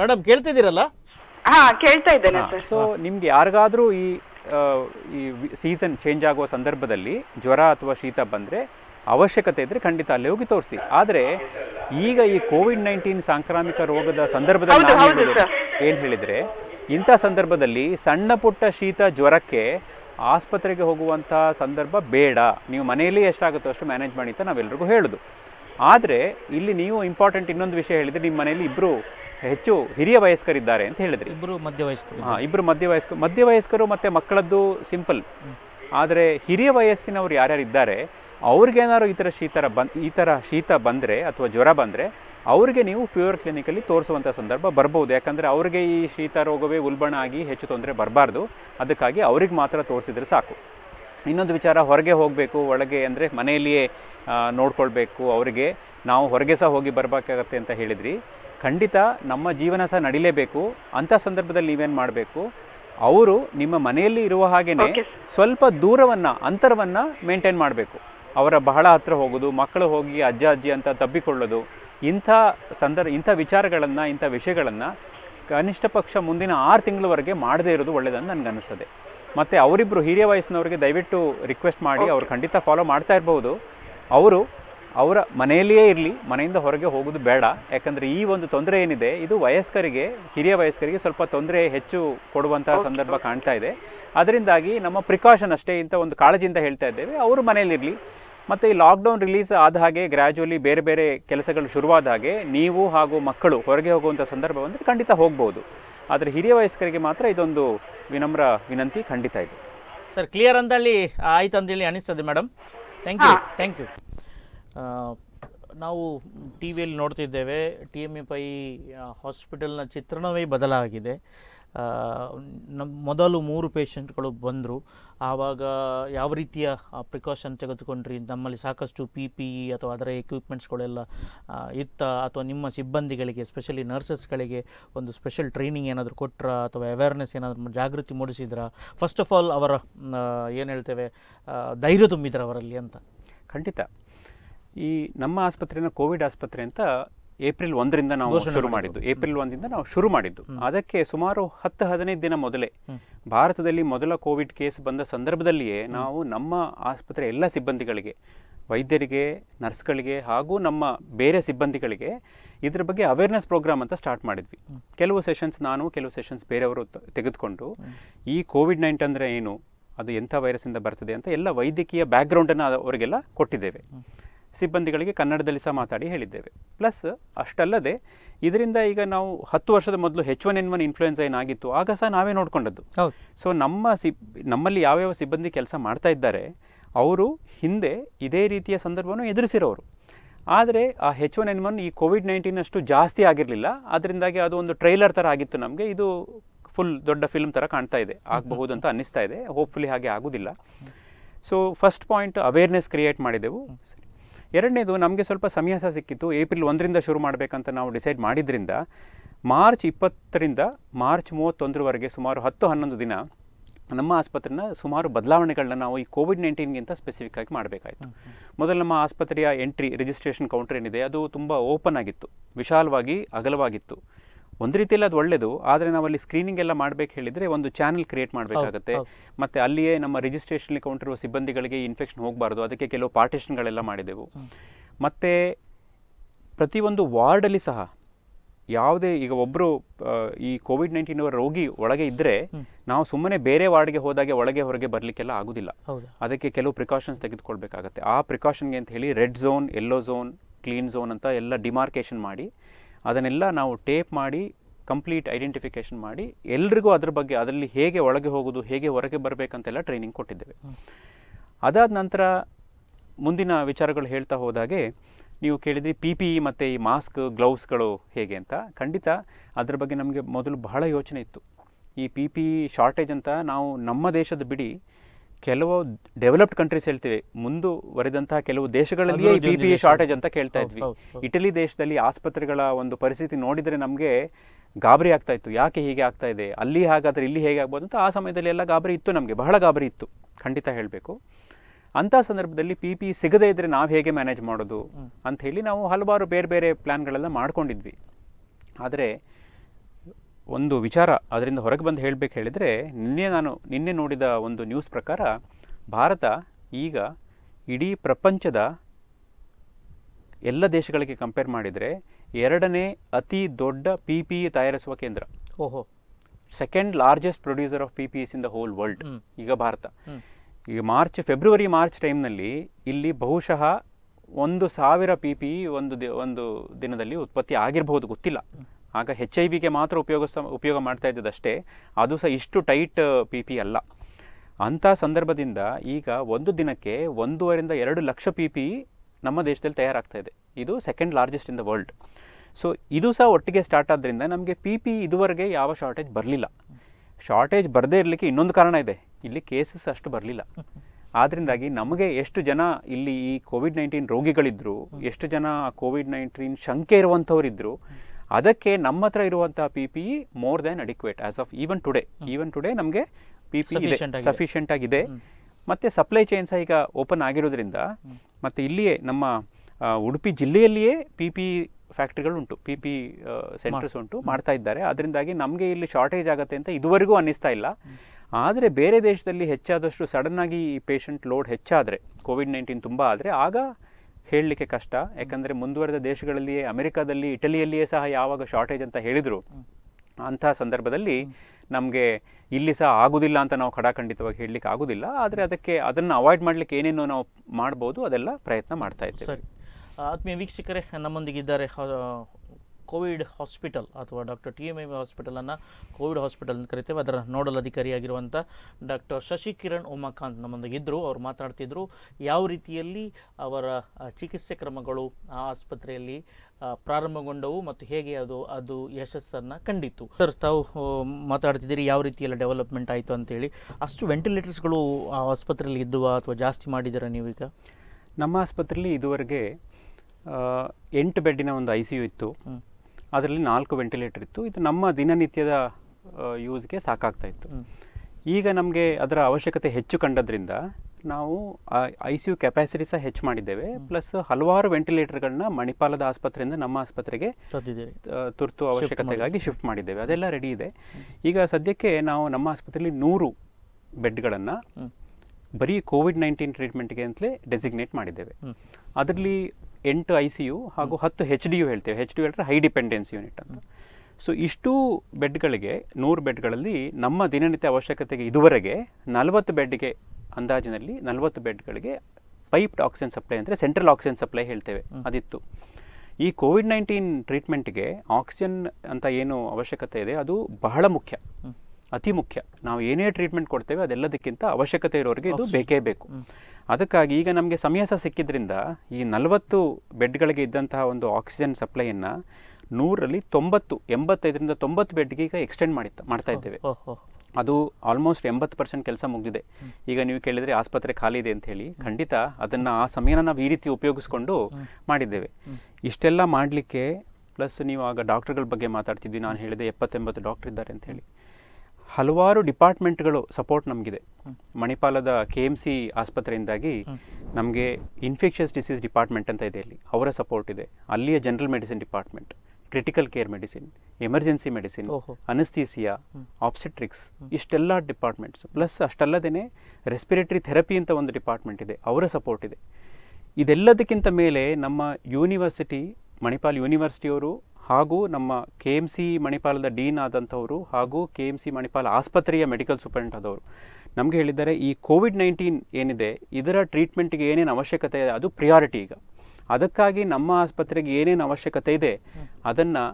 Speaker 2: ಮೇಡಮ್ ಕೇಳ್ತಿದ್ದೀರಲ್ಲ
Speaker 4: ಇದ್ದೇನೆ ಸೊ
Speaker 2: ನಿಮ್ಗೆ ಯಾರಿಗಾದ್ರೂ ಈ ಈ ಸೀಸನ್ ಚೇಂಜ್ ಆಗುವ ಸಂದರ್ಭದಲ್ಲಿ ಜ್ವರ ಅಥವಾ ಶೀತ ಬಂದ್ರೆ ಅವಶ್ಯಕತೆ ಇದ್ರೆ ಖಂಡಿತ ಅಲ್ಲಿ ಹೋಗಿ ತೋರಿಸಿ ಆದರೆ ಈಗ ಈ ಕೋವಿಡ್ ನೈನ್ಟೀನ್ ಸಾಂಕ್ರಾಮಿಕ ರೋಗದ ಸಂದರ್ಭದಲ್ಲಿ ಏನು ಹೇಳಿದ್ರೆ ಇಂಥ ಸಂದರ್ಭದಲ್ಲಿ ಸಣ್ಣ ಪುಟ್ಟ ಶೀತ ಜ್ವರಕ್ಕೆ ಆಸ್ಪತ್ರೆಗೆ ಹೋಗುವಂಥ ಸಂದರ್ಭ ಬೇಡ ನೀವು ಮನೆಯಲ್ಲಿ ಎಷ್ಟಾಗುತ್ತೋ ಅಷ್ಟು ಮ್ಯಾನೇಜ್ ಮಾಡಿ ಅಂತ ನಾವೆಲ್ಲರಿಗೂ ಹೇಳೋದು ಆದರೆ ಇಲ್ಲಿ ನೀವು ಇಂಪಾರ್ಟೆಂಟ್ ಇನ್ನೊಂದು ವಿಷಯ ಹೇಳಿದರೆ ನಿಮ್ಮ ಮನೆಯಲ್ಲಿ ಇಬ್ಬರು ಹೆಚ್ಚು ಹಿರಿಯ ವಯಸ್ಕರಿದ್ದಾರೆ ಅಂತ ಹೇಳಿದ್ರಿ ಇಬ್ಬರು ಮಧ್ಯ ವಯಸ್ಕರು ಹಾಂ ಇಬ್ಬರು ಮಧ್ಯ ಮಧ್ಯ ವಯಸ್ಕರು ಮತ್ತು ಮಕ್ಕಳದ್ದು ಸಿಂಪಲ್ ಆದರೆ ಹಿರಿಯ ವಯಸ್ಸಿನವ್ರು ಇದ್ದಾರೆ ಅವ್ರಿಗೇನಾದ್ರು ಈ ಥರ ಶೀತರ ಬಂದ್ ಈ ಥರ ಶೀತ ಬಂದರೆ ಅಥವಾ ಜ್ವರ ಬಂದರೆ ಅವರಿಗೆ ನೀವು ಫೀವರ್ ಕ್ಲಿನಿಕಲ್ಲಿ ತೋರಿಸುವಂಥ ಸಂದರ್ಭ ಬರ್ಬೋದು ಯಾಕಂದರೆ ಅವರಿಗೆ ಈ ಶೀತ ರೋಗವೇ ಉಲ್ಬಣ ಆಗಿ ಹೆಚ್ಚು ತೊಂದರೆ ಬರಬಾರ್ದು ಅದಕ್ಕಾಗಿ ಅವ್ರಿಗೆ ಮಾತ್ರ ತೋರಿಸಿದರೆ ಸಾಕು ಇನ್ನೊಂದು ವಿಚಾರ ಹೊರಗೆ ಹೋಗಬೇಕು ಒಳಗೆ ಅಂದರೆ ಮನೆಯಲ್ಲಿಯೇ ನೋಡ್ಕೊಳ್ಬೇಕು ಅವರಿಗೆ ನಾವು ಹೊರಗೆ ಸಹ ಹೋಗಿ ಬರಬೇಕಾಗತ್ತೆ ಅಂತ ಹೇಳಿದ್ರಿ ಖಂಡಿತ ನಮ್ಮ ಜೀವನ ಸಹ ನಡಿಲೇಬೇಕು ಅಂಥ ಸಂದರ್ಭದಲ್ಲಿ ನೀವೇನು ಮಾಡಬೇಕು ಅವರು ನಿಮ್ಮ ಮನೆಯಲ್ಲಿ ಇರುವ ಹಾಗೆಯೇ ಸ್ವಲ್ಪ ದೂರವನ್ನು ಅಂತರವನ್ನು ಮೇಂಟೈನ್ ಮಾಡಬೇಕು ಅವರ ಬಹಳ ಹತ್ರ ಹೋಗೋದು ಮಕ್ಕಳು ಹೋಗಿ ಅಜ್ಜ ಅಜ್ಜಿ ಅಂತ ತಬ್ಬಿಕೊಳ್ಳೋದು ಇಂಥ ಸಂದರ್ಭ ಇಂಥ ವಿಚಾರಗಳನ್ನು ಇಂಥ ವಿಷಯಗಳನ್ನು ಕನಿಷ್ಠ ಪಕ್ಷ ಮುಂದಿನ ಆರು ತಿಂಗಳವರೆಗೆ ಮಾಡದೇ ಇರೋದು ಒಳ್ಳೆಯದನ್ನು ನನಗನ್ನಿಸ್ತದೆ ಮತ್ತು ಅವರಿಬ್ಬರು ಹಿರಿಯ ವಯಸ್ಸಿನವರಿಗೆ ದಯವಿಟ್ಟು ರಿಕ್ವೆಸ್ಟ್ ಮಾಡಿ ಅವ್ರು ಖಂಡಿತ ಫಾಲೋ ಮಾಡ್ತಾ ಇರ್ಬೋದು ಅವರು ಅವರ ಮನೆಯಲ್ಲಿಯೇ ಇರಲಿ ಮನೆಯಿಂದ ಹೊರಗೆ ಹೋಗೋದು ಬೇಡ ಯಾಕಂದರೆ ಈ ಒಂದು ತೊಂದರೆ ಏನಿದೆ ಇದು ವಯಸ್ಕರಿಗೆ ಹಿರಿಯ ವಯಸ್ಕರಿಗೆ ಸ್ವಲ್ಪ ತೊಂದರೆ ಹೆಚ್ಚು ಕೊಡುವಂತಹ ಸಂದರ್ಭ ಕಾಣ್ತಾ ಇದೆ ಅದರಿಂದಾಗಿ ನಮ್ಮ ಪ್ರಿಕಾಷನ್ ಅಷ್ಟೇ ಇಂಥ ಒಂದು ಕಾಳಜಿಯಿಂದ ಹೇಳ್ತಾ ಇದ್ದೇವೆ ಅವರು ಮನೆಯಲ್ಲಿರಲಿ ಮತ್ತು ಈ ಲಾಕ್ಡೌನ್ ರಿಲೀಸ್ ಆದ ಹಾಗೆ ಗ್ರ್ಯಾಜುವಲಿ ಬೇರೆ ಬೇರೆ ಕೆಲಸಗಳು ಶುರುವಾದ ಹಾಗೆ ನೀವು ಹಾಗೂ ಮಕ್ಕಳು ಹೊರಗೆ ಹೋಗುವಂಥ ಸಂದರ್ಭ ಬಂದರೆ ಖಂಡಿತ ಹೋಗ್ಬೋದು ಆದರೆ ಹಿರಿಯ ವಯಸ್ಕರಿಗೆ ಮಾತ್ರ ಇದೊಂದು ವಿನಮ್ರ ವಿನಂತಿ ಖಂಡಿತ ಇದೆ
Speaker 1: ಸರ್ ಕ್ಲಿಯರ್ ಅಲ್ಲಿ ಆಯ್ತು ಅಂತೇಳಿ ಅನಿಸ್ತದೆ madam thank you thank you ನಾವು ಟಿ ವಿಯಲ್ಲಿ ನೋಡ್ತಿದ್ದೇವೆ ಟಿ ಎಮ್ ಎಫ್ ಐ ಹಾಸ್ಪಿಟಲ್ನ ಚಿತ್ರಣವೇ ಬದಲಾಗಿದೆ ನಮ್ಮ ಮೊದಲು ಮೂರು ಪೇಷಂಟ್ಗಳು ಬಂದರು ಆವಾಗ ಯಾವ ರೀತಿಯ ಪ್ರಿಕಾಷನ್ ತೆಗೆದುಕೊಂಡ್ರಿ ನಮ್ಮಲ್ಲಿ ಸಾಕಷ್ಟು ಪಿ ಪಿ ಇ ಅಥವಾ ಅದರ ಎಕ್ವಿಪ್ಮೆಂಟ್ಸ್ಗಳೆಲ್ಲ ಇತ್ತ ಅಥವಾ ನಿಮ್ಮ ಸಿಬ್ಬಂದಿಗಳಿಗೆ ಸ್ಪೆಷಲಿ ನರ್ಸಸ್ಗಳಿಗೆ ಒಂದು ಸ್ಪೆಷಲ್ ಟ್ರೈನಿಂಗ್ ಏನಾದರೂ ಕೊಟ್ರ ಅಥವಾ ಅವೇರ್ನೆಸ್ ಏನಾದರೂ ಜಾಗೃತಿ ಮೂಡಿಸಿದ್ರ ಫಸ್ಟ್ ಆಫ್ ಆಲ್
Speaker 2: ಅವರ ಏನು ಹೇಳ್ತೇವೆ ಧೈರ್ಯ ತುಂಬಿದ್ರೆ ಅವರಲ್ಲಿ ಅಂತ ಖಂಡಿತ ಈ ನಮ್ಮ ಆಸ್ಪತ್ರೆನ ಕೋವಿಡ್ ಆಸ್ಪತ್ರೆ ಅಂತ ಏಪ್ರಿಲ್ ಒಂದರಿಂದ ನಾವು ಶುರು ಮಾಡಿದ್ದು ಏಪ್ರಿಲ್ ಒಂದಿಂದ ನಾವು ಶುರು ಮಾಡಿದ್ದು ಅದಕ್ಕೆ ಸುಮಾರು ಹತ್ತು ಹದಿನೈದು ದಿನ ಮೊದಲೇ ಭಾರತದಲ್ಲಿ ಮೊದಲ ಕೋವಿಡ್ ಕೇಸ್ ಬಂದ ಸಂದರ್ಭದಲ್ಲಿಯೇ ನಾವು ನಮ್ಮ ಆಸ್ಪತ್ರೆ ಎಲ್ಲ ಸಿಬ್ಬಂದಿಗಳಿಗೆ ವೈದ್ಯರಿಗೆ ನರ್ಸ್ಗಳಿಗೆ ಹಾಗೂ ನಮ್ಮ ಬೇರೆ ಸಿಬ್ಬಂದಿಗಳಿಗೆ ಇದರ ಬಗ್ಗೆ ಅವೇರ್ನೆಸ್ ಪ್ರೋಗ್ರಾಮ್ ಅಂತ ಸ್ಟಾರ್ಟ್ ಮಾಡಿದ್ವಿ ಕೆಲವು ಸೆಷನ್ಸ್ ನಾನು ಕೆಲವು ಸೆಷನ್ಸ್ ಬೇರೆಯವರು ತೆಗೆದುಕೊಂಡು ಈ ಕೋವಿಡ್ ನೈನ್ಟೀನ್ ಅಂದರೆ ಏನು ಅದು ಎಂಥ ವೈರಸ್ಸಿಂದ ಬರ್ತದೆ ಅಂತ ಎಲ್ಲ ವೈದ್ಯಕೀಯ ಬ್ಯಾಕ್ಗ್ರೌಂಡನ್ನು ಅವರಿಗೆಲ್ಲ ಕೊಟ್ಟಿದ್ದೇವೆ ಸಿಬ್ಬಂದಿಗಳಿಗೆ ಕನ್ನಡದಲ್ಲಿ ಸಹ ಮಾತಾಡಿ ಹೇಳಿದ್ದೇವೆ ಪ್ಲಸ್ ಅಷ್ಟಲ್ಲದೆ ಇದರಿಂದ ಈಗ ನಾವು ಹತ್ತು ವರ್ಷದ ಮೊದಲು H one N one influenza ಏನಾಗಿತ್ತು ಆಗ ಸಹ ನಾವೇ ನೋಡ್ಕೊಂಡದ್ದು ಸೊ ನಮ್ಮ ಸಿಬ್ ನಮ್ಮಲ್ಲಿ ಯಾವ್ಯಾವ ಸಿಬ್ಬಂದಿ ಕೆಲಸ ಮಾಡ್ತಾ ಇದ್ದಾರೆ ಅವರು ಹಿಂದೆ ಇದೇ ರೀತಿಯ ಸಂದರ್ಭವನ್ನು ಎದುರಿಸಿರೋರು ಆದರೆ ಆ ಹೆಚ್ ಒನ್ ಎನ್ ಒನ್ ಈ ಕೋವಿಡ್ ನೈನ್ಟೀನ್ ಅಷ್ಟು ಜಾಸ್ತಿ ಆಗಿರಲಿಲ್ಲ ಅದರಿಂದಾಗಿ ಅದು ಒಂದು ಟ್ರೈಲರ್ ಥರ ಆಗಿತ್ತು ನಮಗೆ ಇದು ಫುಲ್ ದೊಡ್ಡ ಫಿಲ್ಮ್ ಥರ ಕಾಣ್ತಾ ಇದೆ ಆಗಬಹುದು ಅಂತ ಅನ್ನಿಸ್ತಾ ಇದೆ ಹೋಪ್ಫುಲಿ ಹಾಗೆ ಆಗೋದಿಲ್ಲ so first point awareness create ಮಾಡಿದೆವು ಎರಡನೇದು ನಮಗೆ ಸ್ವಲ್ಪ ಸಮಯ ಸಿಕ್ಕಿತ್ತು ಏಪ್ರಿಲ್ ಒಂದರಿಂದ ಶುರು ಮಾಡಬೇಕಂತ ನಾವು ಡಿಸೈಡ್ ಮಾಡಿದ್ರಿಂದ ಮಾರ್ಚ್ ಇಪ್ಪತ್ತರಿಂದ ಮಾರ್ಚ್ ಮೂವತ್ತೊಂದರವರೆಗೆ ಸುಮಾರು ಹತ್ತು ಹನ್ನೊಂದು ದಿನ ನಮ್ಮ ಆಸ್ಪತ್ರೆನ ಸುಮಾರು ಬದಲಾವಣೆಗಳನ್ನ ನಾವು ಈ ಕೋವಿಡ್ ನೈನ್ಟೀನ್ಗಿಂತ ಸ್ಪೆಸಿಫಿಕ್ ಆಗಿ ಮಾಡಬೇಕಾಯಿತು ಮೊದಲು ನಮ್ಮ ಆಸ್ಪತ್ರೆಯ ಎಂಟ್ರಿ ರಿಜಿಸ್ಟ್ರೇಷನ್ ಕೌಂಟರ್ ಏನಿದೆ ಅದು ತುಂಬ ಓಪನ್ ಆಗಿತ್ತು ವಿಶಾಲವಾಗಿ ಅಗಲವಾಗಿತ್ತು ಒಂದು ರೀತಿಯಲ್ಲಿ ಅದು ಒಳ್ಳೆಯದು ಆದರೆ ನಾವಲ್ಲಿ ಸ್ಕ್ರೀನಿಂಗ್ ಎಲ್ಲ ಮಾಡಬೇಕು ಹೇಳಿದರೆ ಒಂದು ಚಾನಲ್ ಕ್ರಿಯೇಟ್ ಮಾಡಬೇಕಾಗತ್ತೆ ಮತ್ತು ಅಲ್ಲಿಯೇ ನಮ್ಮ ರಿಜಿಸ್ಟ್ರೇಷನ್ ಕೌಂಟಿರುವ ಸಿಬ್ಬಂದಿಗಳಿಗೆ ಇನ್ಫೆಕ್ಷನ್ ಹೋಗಬಾರ್ದು ಅದಕ್ಕೆ ಕೆಲವು ಪಾರ್ಟಿಷನ್ಗಳೆಲ್ಲ ಮಾಡಿದೆವು ಮತ್ತು ಪ್ರತಿಯೊಂದು ವಾರ್ಡಲ್ಲಿ ಸಹ ಯಾವುದೇ ಈಗ ಒಬ್ಬರು ಈ ಕೋವಿಡ್ ನೈನ್ಟೀನ್ ಅವರ ರೋಗಿ ಒಳಗೆ ಇದ್ದರೆ ನಾವು ಸುಮ್ಮನೆ ಬೇರೆ ವಾರ್ಡ್ಗೆ ಹೋದಾಗೆ ಒಳಗೆ ಹೊರಗೆ ಬರಲಿಕ್ಕೆಲ್ಲ ಆಗೋದಿಲ್ಲ ಅದಕ್ಕೆ ಕೆಲವು ಪ್ರಿಕಾಷನ್ಸ್ ತೆಗೆದುಕೊಳ್ಬೇಕಾಗತ್ತೆ ಆ ಪ್ರಿಕಾಷನ್ಗೆ ಅಂತ ಹೇಳಿ red zone yellow zone clean zone ಅಂತ ಎಲ್ಲ ಡಿಮಾರ್ಕೇಷನ್ ಮಾಡಿ ಅದನ್ನೆಲ್ಲ ನಾವು ಟೇಪ್ ಮಾಡಿ ಕಂಪ್ಲೀಟ್ ಐಡೆಂಟಿಫಿಕೇಷನ್ ಮಾಡಿ ಎಲ್ರಿಗೂ ಅದ್ರ ಬಗ್ಗೆ ಅದರಲ್ಲಿ ಹೇಗೆ ಒಳಗೆ ಹೋಗೋದು ಹೇಗೆ ಹೊರಗೆ ಬರಬೇಕಂತೆಲ್ಲ ಟ್ರೈನಿಂಗ್ ಕೊಟ್ಟಿದ್ದೇವೆ ಅದಾದ ನಂತರ ಮುಂದಿನ ವಿಚಾರಗಳು ಹೇಳ್ತಾ ಹೋದಾಗೆ ನೀವು ಕೇಳಿದ್ರಿ ಪಿ ಪಿ ಇ ಮತ್ತು ಈ ಮಾಸ್ಕ್ ಗ್ಲೌಸ್ಗಳು ಹೇಗೆ ಅಂತ ಖಂಡಿತ ಅದ್ರ ಬಗ್ಗೆ ನಮಗೆ ಮೊದಲು ಬಹಳ ಯೋಚನೆ ಇತ್ತು ಈ ಪಿ ಪಿ ಶಾರ್ಟೇಜ್ ಅಂತ ನಾವು ನಮ್ಮ ದೇಶದ ಬಿಡಿ ಕೆಲವು ಡೆವಲಪ್ಡ್ ಕಂಟ್ರೀಸ್ ಹೇಳ್ತೀವಿ ಮುಂದುವರೆದಂತಹ ಕೆಲವು ದೇಶಗಳಲ್ಲಿಯೇ ಪಿ ಪಿ ಶಾರ್ಟೇಜ್ ಅಂತ ಕೇಳ್ತಾ ಇದ್ವಿ ಇಟಲಿ ದೇಶದಲ್ಲಿ ಆಸ್ಪತ್ರೆಗಳ ಒಂದು ಪರಿಸ್ಥಿತಿ ನೋಡಿದರೆ ನಮಗೆ ಗಾಬರಿ ಆಗ್ತಾ ಇತ್ತು ಯಾಕೆ ಹೀಗೆ ಆಗ್ತಾ ಇದೆ ಅಲ್ಲಿ ಹಾಗಾದರೆ ಇಲ್ಲಿ ಹೇಗೆ ಆಗ್ಬೋದು ಅಂತ ಆ ಸಮಯದಲ್ಲಿ ಎಲ್ಲ ಗಾಬರಿ ಇತ್ತು ನಮಗೆ ಬಹಳ ಗಾಬರಿ ಇತ್ತು ಖಂಡಿತ ಹೇಳಬೇಕು ಅಂತ ಸಂದರ್ಭದಲ್ಲಿ ಪಿ ಪಿ ಸಿಗದೇ ಇದ್ರೆ ನಾವು ಹೇಗೆ ಮ್ಯಾನೇಜ್ ಮಾಡೋದು ಅಂತ ಹೇಳಿ ನಾವು ಹಲವಾರು ಬೇರೆ ಬೇರೆ ಪ್ಲ್ಯಾನ್ಗಳೆಲ್ಲ ಮಾಡ್ಕೊಂಡಿದ್ವಿ ಆದರೆ ಒಂದು ವಿಚಾರ ಅದರಿಂದ ಹೊರಗೆ ಬಂದು ಹೇಳಬೇಕು ಹೇಳಿದರೆ ನಿನ್ನೆ ನಾನು ನಿನ್ನೆ ನೋಡಿದ ಒಂದು ನ್ಯೂಸ್ ಪ್ರಕಾರ ಭಾರತ ಈಗ ಇಡೀ ಪ್ರಪಂಚದ ಎಲ್ಲ ದೇಶಗಳಿಗೆ ಕಂಪೇರ್ ಮಾಡಿದರೆ ಎರಡನೇ ಅತಿ ದೊಡ್ಡ ಪಿ ಪಿ ಇ ತಯಾರಿಸುವ ಕೇಂದ್ರ ಓಹೋ second largest producer of P P is in the whole world ಈಗ ಭಾರತ ಈಗ ಮಾರ್ಚ್ ಫೆಬ್ರವರಿ ಮಾರ್ಚ್ ಟೈಮ್ನಲ್ಲಿ ಇಲ್ಲಿ ಬಹುಶಃ ಒಂದು ಸಾವಿರ ಪಿ ಪಿ e ಒಂದು ಒಂದು ದಿನದಲ್ಲಿ ಉತ್ಪತ್ತಿ ಆಗಿರಬಹುದು ಗೊತ್ತಿಲ್ಲ ಆಗ ಹೆಚ್ ಐ ವಿಗೆ ಮಾತ್ರ ಉಪಯೋಗಿಸ್ತಾ ಉಪಯೋಗ ಮಾಡ್ತಾ ಇದ್ದದಷ್ಟೇ ಅದು ಸಹ ಇಷ್ಟು ಟೈಟ್ ಪಿ ಪಿ ಅಲ್ಲ ಅಂಥ ಸಂದರ್ಭದಿಂದ ಈಗ ಒಂದು ದಿನಕ್ಕೆ ಒಂದೂವರಿಂದ ಎರಡು ಲಕ್ಷ ಪಿ ಪಿ ನಮ್ಮ ದೇಶದಲ್ಲಿ ತಯಾರಾಗ್ತಾ ಇದೆ ಇದು second largest in the world so ಇದು ಸಹ ಒಟ್ಟಿಗೆ ಸ್ಟಾರ್ಟ್ ಆದ್ದರಿಂದ ನಮಗೆ ಪಿ ಪಿ ಇದುವರೆಗೆ ಯಾವ ಶಾರ್ಟೇಜ್ ಬರಲಿಲ್ಲ ಶಾರ್ಟೇಜ್ ಬರದೇ ಇರಲಿಕ್ಕೆ ಇನ್ನೊಂದು ಕಾರಣ ಇದೆ ಇಲ್ಲಿ ಕೇಸಸ್ ಅಷ್ಟು ಬರಲಿಲ್ಲ ಆದ್ದರಿಂದಾಗಿ ನಮಗೆ ಎಷ್ಟು ಜನ ಇಲ್ಲಿ ಈ ಕೋವಿಡ್ ನೈನ್ಟೀನ್ ರೋಗಿಗಳಿದ್ದರು ಎಷ್ಟು ಜನ ಕೋವಿಡ್ ನೈನ್ಟೀನ್ ಶಂಕೆ ಇದ್ದರು ಅದಕ್ಕೆ ನಮ್ಮ ಹತ್ರ ಇರುವಂತಹ P P more than adequate as of even today even today ನಮಗೆ ಪಿ ಪಿ ಇದೆ ಸಫಿಷಿಯೆಂಟ್ ಆಗಿದೆ ಮತ್ತೆ ಸಪ್ಲೈ ಚೈನ್ ಸಹ ಈಗ ಓಪನ್ ಆಗಿರೋದ್ರಿಂದ ಮತ್ತೆ ಇಲ್ಲಿಯೇ ನಮ್ಮ ಉಡುಪಿ ಜಿಲ್ಲೆಯಲ್ಲಿಯೇ ಪಿ ಪಿ e e, ಉಂಟು ಪಿ ಪಿ ಸೆಂಟರ್ಸ್ ಉಂಟು ಮಾಡ್ತಾ ಇದ್ದಾರೆ ಅದರಿಂದಾಗಿ ನಮಗೆ ಇಲ್ಲಿ ಶಾರ್ಟೇಜ್ ಆಗುತ್ತೆ ಅಂತ ಇದುವರೆಗೂ ಅನ್ನಿಸ್ತಾ ಇಲ್ಲ ಆದರೆ ಬೇರೆ ದೇಶದಲ್ಲಿ ಹೆಚ್ಚಾದಷ್ಟು ಸಡನ್ನಾಗಿ ಈ ಪೇಷಂಟ್ ಲೋಡ್ ಹೆಚ್ಚಾದರೆ ಕೋವಿಡ್ ನೈನ್ಟೀನ್ ತುಂಬ ಆದರೆ ಆಗ ಹೇಳಲಿಕ್ಕೆ ಕಷ್ಟ ಯಾಕಂದರೆ ಮುಂದುವರೆದ ದೇಶಗಳಲ್ಲಿಯೇ ಅಮೆರಿಕಾದಲ್ಲಿ ಇಟಲಿಯಲ್ಲಿಯೇ ಸಹ ಯಾವಾಗ ಶಾರ್ಟೇಜ್ ಅಂತ ಹೇಳಿದರು ಅಂತಹ ಸಂದರ್ಭದಲ್ಲಿ ನಮಗೆ ಇಲ್ಲಿ ಸಹ ಆಗೋದಿಲ್ಲ ಅಂತ ನಾವು ಖಡಾಖಂಡಿತವಾಗಿ ಹೇಳಲಿಕ್ಕೆ ಆಗೋದಿಲ್ಲ ಆದರೆ ಅದಕ್ಕೆ ಅದನ್ನು ಅವಾಯ್ಡ್ ಮಾಡಲಿಕ್ಕೆ ಏನೇನೋ ನಾವು ಮಾಡ್ಬೋದು ಅದೆಲ್ಲ ಪ್ರಯತ್ನ ಮಾಡ್ತಾ ಇದ್ದೇವೆ ಸರಿ
Speaker 1: ಆತ್ಮೀಯ ವೀಕ್ಷಕರೇ ನಮ್ಮೊಂದಿಗಿದ್ದಾರೆ ಕೋವಿಡ್ ಹಾಸ್ಪಿಟಲ್ ಅಥವಾ ಡಾಕ್ಟರ್ ಟಿ ಎಮ್ ಎಮ್ ಹಾಸ್ಪಿಟಲನ್ನು ಕೋವಿಡ್ ಹಾಸ್ಪಿಟಲ್ ಅಂತ ಕರಿತೇವೆ ಅದರ ನೋಡಲ್ ಅಧಿಕಾರಿಯಾಗಿರುವಂಥ ಡಾಕ್ಟರ್ ಶಶಿಕಿರಣ್ ಕಿರಣ್ ಉಮಾಕಾಂತ್ ಇದ್ದರು ಅವರು ಮಾತಾಡ್ತಿದ್ದರು ಯಾವ ರೀತಿಯಲ್ಲಿ ಅವರ ಚಿಕಿತ್ಸೆ ಕ್ರಮಗಳು ಆ ಆಸ್ಪತ್ರೆಯಲ್ಲಿ ಪ್ರಾರಂಭಗೊಂಡವು ಮತ್ತು ಹೇಗೆ ಅದು ಅದು ಯಶಸ್ಸನ್ನು ಕಂಡಿತ್ತು ಸರ್ ತಾವು ಮಾತಾಡ್ತಿದ್ದೀರಿ ಯಾವ ರೀತಿಯೆಲ್ಲ ಡೆವಲಪ್ಮೆಂಟ್ ಆಯಿತು ಅಂತೇಳಿ ಅಷ್ಟು ವೆಂಟಿಲೇಟರ್ಸ್ಗಳು
Speaker 2: ಆ ಆಸ್ಪತ್ರೆಯಲ್ಲಿ ಇದ್ದುವ ಅಥವಾ ಜಾಸ್ತಿ ಮಾಡಿದ್ದೀರಾ ನೀವೀಗ ನಮ್ಮ ಆಸ್ಪತ್ರೆಯಲ್ಲಿ ಇದುವರೆಗೆ ಎಂಟು ಬೆಡ್ಡಿನ ಒಂದು ಐ ಸಿ ಯು ಇತ್ತು ಅದರಲ್ಲಿ ನಾಲ್ಕು ವೆಂಟಿಲೇಟರ್ ಇತ್ತು ಇದು ನಮ್ಮ ದಿನನಿತ್ಯದ ಯೂಸ್ಗೆ ಸಾಕಾಗ್ತಾ ಇತ್ತು ಈಗ ನಮಗೆ ಅದರ ಅವಶ್ಯಕತೆ ಹೆಚ್ಚು ಕಂಡದ್ರಿಂದ ನಾವು ಐ ಸಿ ಯು ಕೆಪಾಸಿಟಿ ಸಹ ಹೆಚ್ಚು ಮಾಡಿದ್ದೇವೆ ಪ್ಲಸ್ ಹಲವಾರು ವೆಂಟಿಲೇಟರ್ಗಳನ್ನ ಮಣಿಪಾಲದ ಆಸ್ಪತ್ರೆಯಿಂದ ನಮ್ಮ ಆಸ್ಪತ್ರೆಗೆ ತುರ್ತು ಅವಶ್ಯಕತೆಗಾಗಿ ಶಿಫ್ಟ್ ಮಾಡಿದ್ದೇವೆ ಅದೆಲ್ಲ ರೆಡಿ ಇದೆ ಈಗ ಸದ್ಯಕ್ಕೆ ನಾವು ನಮ್ಮ ಆಸ್ಪತ್ರೆಯಲ್ಲಿ ನೂರು ಬೆಡ್ಗಳನ್ನು ಬರೀ ಕೋವಿಡ್ ನೈನ್ಟೀನ್ ಟ್ರೀಟ್ಮೆಂಟ್ಗೆ ಅಂತಲೇ ಡೆಸಿಗ್ನೇಟ್ ಮಾಡಿದ್ದೇವೆ ಅದರಲ್ಲಿ ಎಂಟು ಐ ಸಿ ಯು ಹಾಗೂ ಹತ್ತು ಹೆಚ್ ಡಿ ಯು ಹೇಳ್ತೇವೆ ಹೆಚ್ ಡಿ ಯು ಹೇಳಿದ್ರೆ ಹೈ ಡಿಪೆಂಡೆನ್ಸಿ ಯೂನಿಟ್ ಅಂತ ಸೊ ಇಷ್ಟು ಬೆಡ್ಗಳಿಗೆ ನೂರು ಬೆಡ್ಗಳಲ್ಲಿ ನಮ್ಮ ದಿನನಿತ್ಯ ಅವಶ್ಯಕತೆಗೆ ಇದುವರೆಗೆ ನಲವತ್ತು ಬೆಡ್ಗೆ ಅಂದಾಜಿನಲ್ಲಿ ನಲವತ್ತು ಬೆಡ್ಗಳಿಗೆ ಪೈಪ್ಡ್ ಆಕ್ಸಿಜನ್ ಸಪ್ಲೈ ಅಂದರೆ ಸೆಂಟ್ರಲ್ ಆಕ್ಸಿಜನ್ ಸಪ್ಲೈ ಹೇಳ್ತೇವೆ ಅದಿತ್ತು ಈ ಕೋವಿಡ್ ನೈನ್ಟೀನ್ ಟ್ರೀಟ್ಮೆಂಟ್ಗೆ ಆಕ್ಸಿಜನ್ ಅಂತ ಏನು ಅವಶ್ಯಕತೆ ಇದೆ ಅದು ಬಹಳ ಮುಖ್ಯ ಅತಿ ಮುಖ್ಯ ನಾವು ಏನೇ ಟ್ರೀಟ್ಮೆಂಟ್ ಕೊಡ್ತೇವೆ ಅದೆಲ್ಲದಕ್ಕಿಂತ ಅವಶ್ಯಕತೆ ಇರೋರಿಗೆ ಇದು ಬೇಕೇ ಬೇಕು ಅದಕ್ಕಾಗಿ ಈಗ ನಮಗೆ ಸಮಯ ಸಹ ಸಿಕ್ಕಿದ್ರಿಂದ ಈ ನಲವತ್ತು ಬೆಡ್ಗಳಿಗೆ ಇದ್ದಂತಹ ಒಂದು ಆಕ್ಸಿಜನ್ ಸಪ್ಲೈಯನ್ನು ನೂರಲ್ಲಿ ತೊಂಬತ್ತು ಎಂಬತ್ತೈದರಿಂದ ತೊಂಬತ್ತು ಬೆಡ್ಗೆ ಈಗ ಎಕ್ಸ್ಟೆಂಡ್ ಮಾಡಿತ್ತು ಮಾಡ್ತಾ ಇದ್ದೇವೆ ಅದು ಆಲ್ಮೋಸ್ಟ್ ಎಂಬತ್ತು ಪರ್ಸೆಂಟ್ ಕೆಲಸ ಮುಗಿದಿದೆ ಈಗ ನೀವು ಕೇಳಿದರೆ ಆಸ್ಪತ್ರೆ ಖಾಲಿ ಇದೆ ಅಂತ ಹೇಳಿ ಖಂಡಿತ ಅದನ್ನು ಆ ಸಮಯನ ನಾವು ಈ ರೀತಿ ಉಪಯೋಗಿಸ್ಕೊಂಡು ಮಾಡಿದ್ದೇವೆ ಇಷ್ಟೆಲ್ಲ ಮಾಡಲಿಕ್ಕೆ ಪ್ಲಸ್ ನೀವು ಆಗ ಡಾಕ್ಟರ್ಗಳ ಬಗ್ಗೆ ಮಾತಾಡ್ತಿದ್ವಿ ನಾನು ಹೇಳಿದೆ ಎಪ್ಪತ್ತೆಂಬತ್ತು ಡಾಕ್ಟರ್ ಇದ್ದಾರೆ ಅಂತ ಹೇಳಿ ಹಲವಾರು ಡಿಪಾರ್ಟ್ಮೆಂಟ್ಗಳು ಸಪೋರ್ಟ್ ನಮಗಿದೆ ಮಣಿಪಾಲದ ಕೆ ಎಮ್ ಸಿ ಆಸ್ಪತ್ರೆಯಿಂದಾಗಿ ನಮಗೆ ಇನ್ಫೆಕ್ಷಸ್ ಡಿಸೀಸ್ ಡಿಪಾರ್ಟ್ಮೆಂಟ್ ಅಂತ ಇದೆ ಅಲ್ಲಿ ಅವರ ಸಪೋರ್ಟ್ ಇದೆ ಅಲ್ಲಿಯ general medicine department critical care medicine emergency medicine anaesthesia obstetrics ಇಷ್ಟೆಲ್ಲ ಡಿಪಾರ್ಟ್ಮೆಂಟ್ಸ್ ಪ್ಲಸ್ ಅಷ್ಟಲ್ಲದೇ ರೆಸ್ಪಿರೇಟರಿ ಥೆರಪಿ ಅಂತ ಒಂದು ಡಿಪಾರ್ಟ್ಮೆಂಟ್ ಇದೆ ಅವರ ಸಪೋರ್ಟ್ ಇದೆ ಇದೆಲ್ಲದಕ್ಕಿಂತ ಮೇಲೆ ನಮ್ಮ ಯೂನಿವರ್ಸಿಟಿ ಮಣಿಪಾಲ್ ಯೂನಿವರ್ಸಿಟಿಯವರು ಹಾಗೂ ನಮ್ಮ ಕೆ ಎಮ್ ಸಿ ಮಣಿಪಾಲದ ಡೀನ್ ಆದಂಥವರು ಹಾಗೂ ಕೆ ಎಮ್ ಸಿ ಮಣಿಪಾಲ ಆಸ್ಪತ್ರೆಯ ಮೆಡಿಕಲ್ ಸೂಪರೆಂಟ್ ಆದವರು ನಮಗೆ ಹೇಳಿದ್ದಾರೆ ಈ ಕೋವಿಡ್ ನೈನ್ಟೀನ್ ಏನಿದೆ ಇದರ ಟ್ರೀಟ್ಮೆಂಟ್ಗೆ ಏನೇನು ಅವಶ್ಯಕತೆ ಇದೆ ಅದು ಪ್ರಿಯಾರಿಟಿ ಈಗ ಅದಕ್ಕಾಗಿ ನಮ್ಮ ಆಸ್ಪತ್ರೆಗೆ ಏನೇನು ಅವಶ್ಯಕತೆ ಇದೆ ಅದನ್ನು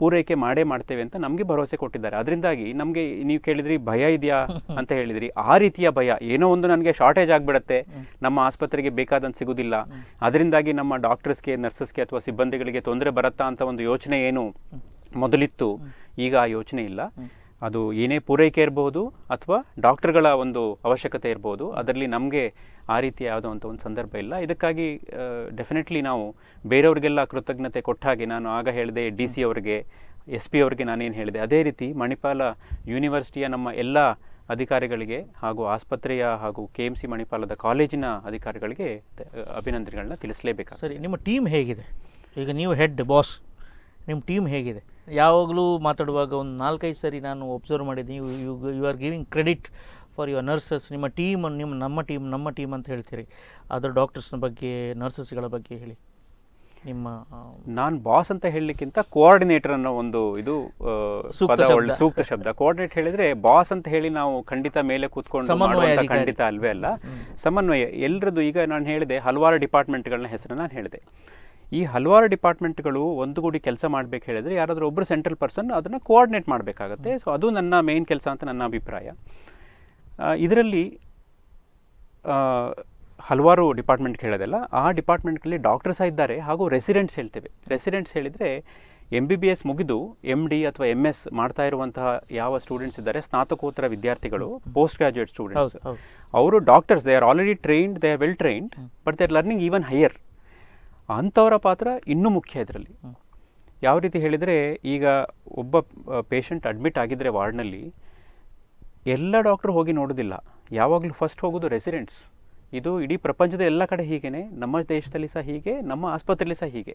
Speaker 2: ಪೂರೈಕೆ ಮಾಡೇ ಮಾಡ್ತೇವೆ ಅಂತ ನಮಗೆ ಭರವಸೆ ಕೊಟ್ಟಿದ್ದಾರೆ ಅದರಿಂದಾಗಿ ನಮಗೆ ನೀವು ಕೇಳಿದ್ರಿ ಭಯ ಇದೆಯಾ <laughs> ಅಂತ ಹೇಳಿದ್ರಿ ಆ ರೀತಿಯ ಭಯ ಏನೋ ಒಂದು ನನಗೆ ಶಾರ್ಟೇಜ್ ಆಗಿಬಿಡತ್ತೆ ನಮ್ಮ ಆಸ್ಪತ್ರೆಗೆ ಬೇಕಾದಂತ ಸಿಗುವುದಿಲ್ಲ ಅದರಿಂದಾಗಿ ನಮ್ಮ ಡಾಕ್ಟರ್ಸ್ಗೆ ನರ್ಸಸ್ಗೆ ಅಥವಾ ಸಿಬ್ಬಂದಿಗಳಿಗೆ ತೊಂದರೆ ಬರುತ್ತಾ ಅಂತ ಒಂದು ಯೋಚನೆ ಏನು ಮೊದಲಿತ್ತು ಈಗ ಆ ಯೋಚನೆ ಇಲ್ಲ ಅದು ಏನೇ ಪೂರೈಕೆ ಇರಬಹುದು ಅಥವಾ ಡಾಕ್ಟರ್ಗಳ ಒಂದು ಅವಶ್ಯಕತೆ ಇರಬಹುದು ಅದರಲ್ಲಿ ನಮಗೆ ಆ ರೀತಿ ಯಾವುದೋ ಅಂತ ಒಂದು ಸಂದರ್ಭ ಇಲ್ಲ ಇದಕ್ಕಾಗಿ ಡೆಫಿನೆಟ್ಲಿ ನಾವು ಬೇರೆಯವ್ರಿಗೆಲ್ಲ ಕೃತಜ್ಞತೆ ಕೊಟ್ಟ ಹಾಗೆ ನಾನು ಆಗ ಹೇಳಿದೆ ಡಿ ಸಿ ಅವ್ರಿಗೆ ಎಸ್ ಪಿ ಅವ್ರಿಗೆ ನಾನೇನು ಹೇಳಿದೆ ಅದೇ ರೀತಿ ಮಣಿಪಾಲ ಯೂನಿವರ್ಸಿಟಿಯ ನಮ್ಮ ಎಲ್ಲ ಅಧಿಕಾರಿಗಳಿಗೆ ಹಾಗೂ ಆಸ್ಪತ್ರೆಯ ಹಾಗೂ ಕೆ ಎಮ್ ಸಿ ಮಣಿಪಾಲದ ಕಾಲೇಜಿನ ಅಧಿಕಾರಿಗಳಿಗೆ ಅಭಿನಂದನೆಗಳನ್ನ ತಿಳಿಸಲೇಬೇಕು ಸರಿ ನಿಮ್ಮ ಟೀಮ್ ಹೇಗಿದೆ ಈಗ ನೀವು ಹೆಡ್ ಬಾಸ್ ನಿಮ್ಮ ಟೀಮ್ ಹೇಗಿದೆ ಯಾವಾಗಲೂ
Speaker 1: ಮಾತಾಡುವಾಗ ಒಂದು ನಾಲ್ಕೈದು ಸರಿ ನಾನು ಒಬ್ಸರ್ವ್ ಮಾಡಿದ್ದೀನಿ you you you are giving credit for your nurses ನಿಮ್ಮ ಟೀಮ್ ನಿಮ್ಮ ನಮ್ಮ ಟೀಮ್ ನಮ್ಮ ಟೀಮ್ ಅಂತ ಹೇಳ್ತೀರಿ ಅದರ ಡಾಕ್ಟರ್ಸ್ನ ಬಗ್ಗೆ ನರ್ಸಸ್ಗಳ ಬಗ್ಗೆ ಹೇಳಿ ನಿಮ್ಮ
Speaker 2: ನಾನು ಬಾಸ್ ಅಂತ ಹೇಳಲಿಕ್ಕಿಂತ ಕೋಆರ್ಡಿನೇಟರ್ ಅನ್ನೋ ಒಂದು ಇದು ಸೂಕ್ತ ಶಬ್ದ ಕೋಆರ್ಡಿನೇಟ್ ಹೇಳಿದ್ರೆ ಬಾಸ್ ಅಂತ ಹೇಳಿ ನಾವು ಖಂಡಿತ ಮೇಲೆ ಕೂತ್ಕೊಂಡು ಖಂಡಿತ ಅಲ್ವೇ ಅಲ್ಲ ಸಮನ್ವಯ ಎಲ್ಲರದ್ದು ಈಗ ನಾನು ಹೇಳಿದೆ ಹಲವಾರು ಡಿಪಾರ್ಟ್ಮೆಂಟ್ಗಳನ್ನ ಹೆಸರು ನಾನು ಹೇಳಿದೆ ಈ ಹಲವಾರು ಡಿಪಾರ್ಟ್ಮೆಂಟ್ಗಳು ಒಂದುಗೂಡಿ ಕೆಲಸ ಮಾಡಬೇಕು ಹೇಳಿದ್ರೆ ಯಾರಾದರೂ ಒಬ್ಬರು ಸೆಂಟ್ರಲ್ ಪರ್ಸನ್ ಅದನ್ನು ಕೋಆರ್ಡಿನೇಟ್ ಮಾಡಬೇಕಾಗತ್ತೆ ಸೊ ಅದು ನನ್ನ ಮೇನ್ ಕೆಲಸ ಅಂತ ನನ್ನ ಅಭಿಪ್ರಾಯ ಇದರಲ್ಲಿ ಹಲವಾರು ಡಿಪಾರ್ಟ್ಮೆಂಟ್ ಹೇಳೋದಲ್ಲ ಆ ಡಿಪಾರ್ಟ್ಮೆಂಟ್ಗಳಲ್ಲಿ ಡಾಕ್ಟರ್ ಸಹ ಇದ್ದಾರೆ ಹಾಗೂ ರೆಸಿಡೆಂಟ್ಸ್ ಹೇಳ್ತೇವೆ ರೆಸಿಡೆಂಟ್ಸ್ ಹೇಳಿದರೆ ಎಮ್ ಬಿ ಬಿ ಎಸ್ ಮುಗಿದು ಎಮ್ ಡಿ ಅಥವಾ ಎಮ್ ಎಸ್ ಮಾಡ್ತಾ ಇರುವಂತಹ ಯಾವ ಸ್ಟೂಡೆಂಟ್ಸ್ ಇದ್ದಾರೆ ಸ್ನಾತಕೋತ್ತರ ವಿದ್ಯಾರ್ಥಿಗಳು ಪೋಸ್ಟ್ ಗ್ರಾಜುಯೇಟ್ ಸ್ಟೂಡೆಂಟ್ಸ್ ಅವರು doctors they are already trained they are well trained but they are learning even higher ಅಂಥವರ ಪಾತ್ರ ಇನ್ನೂ ಮುಖ್ಯ ಇದರಲ್ಲಿ ಯಾವ ರೀತಿ ಹೇಳಿದರೆ ಈಗ ಒಬ್ಬ ಪೇಷಂಟ್ ಅಡ್ಮಿಟ್ ಆಗಿದ್ದರೆ ವಾರ್ಡ್ನಲ್ಲಿ ಎಲ್ಲ ಡಾಕ್ಟ್ರು ಹೋಗಿ ನೋಡೋದಿಲ್ಲ ಯಾವಾಗಲೂ ಫಸ್ಟ್ ಹೋಗೋದು ರೆಸಿಡೆಂಟ್ಸ್ ಇದು ಇಡೀ ಪ್ರಪಂಚದ ಎಲ್ಲ ಕಡೆ ಹೀಗೇನೆ ನಮ್ಮ ದೇಶದಲ್ಲಿ ಸಹ ಹೀಗೆ ನಮ್ಮ ಆಸ್ಪತ್ರೆಯಲ್ಲಿ ಸಹ ಹೀಗೆ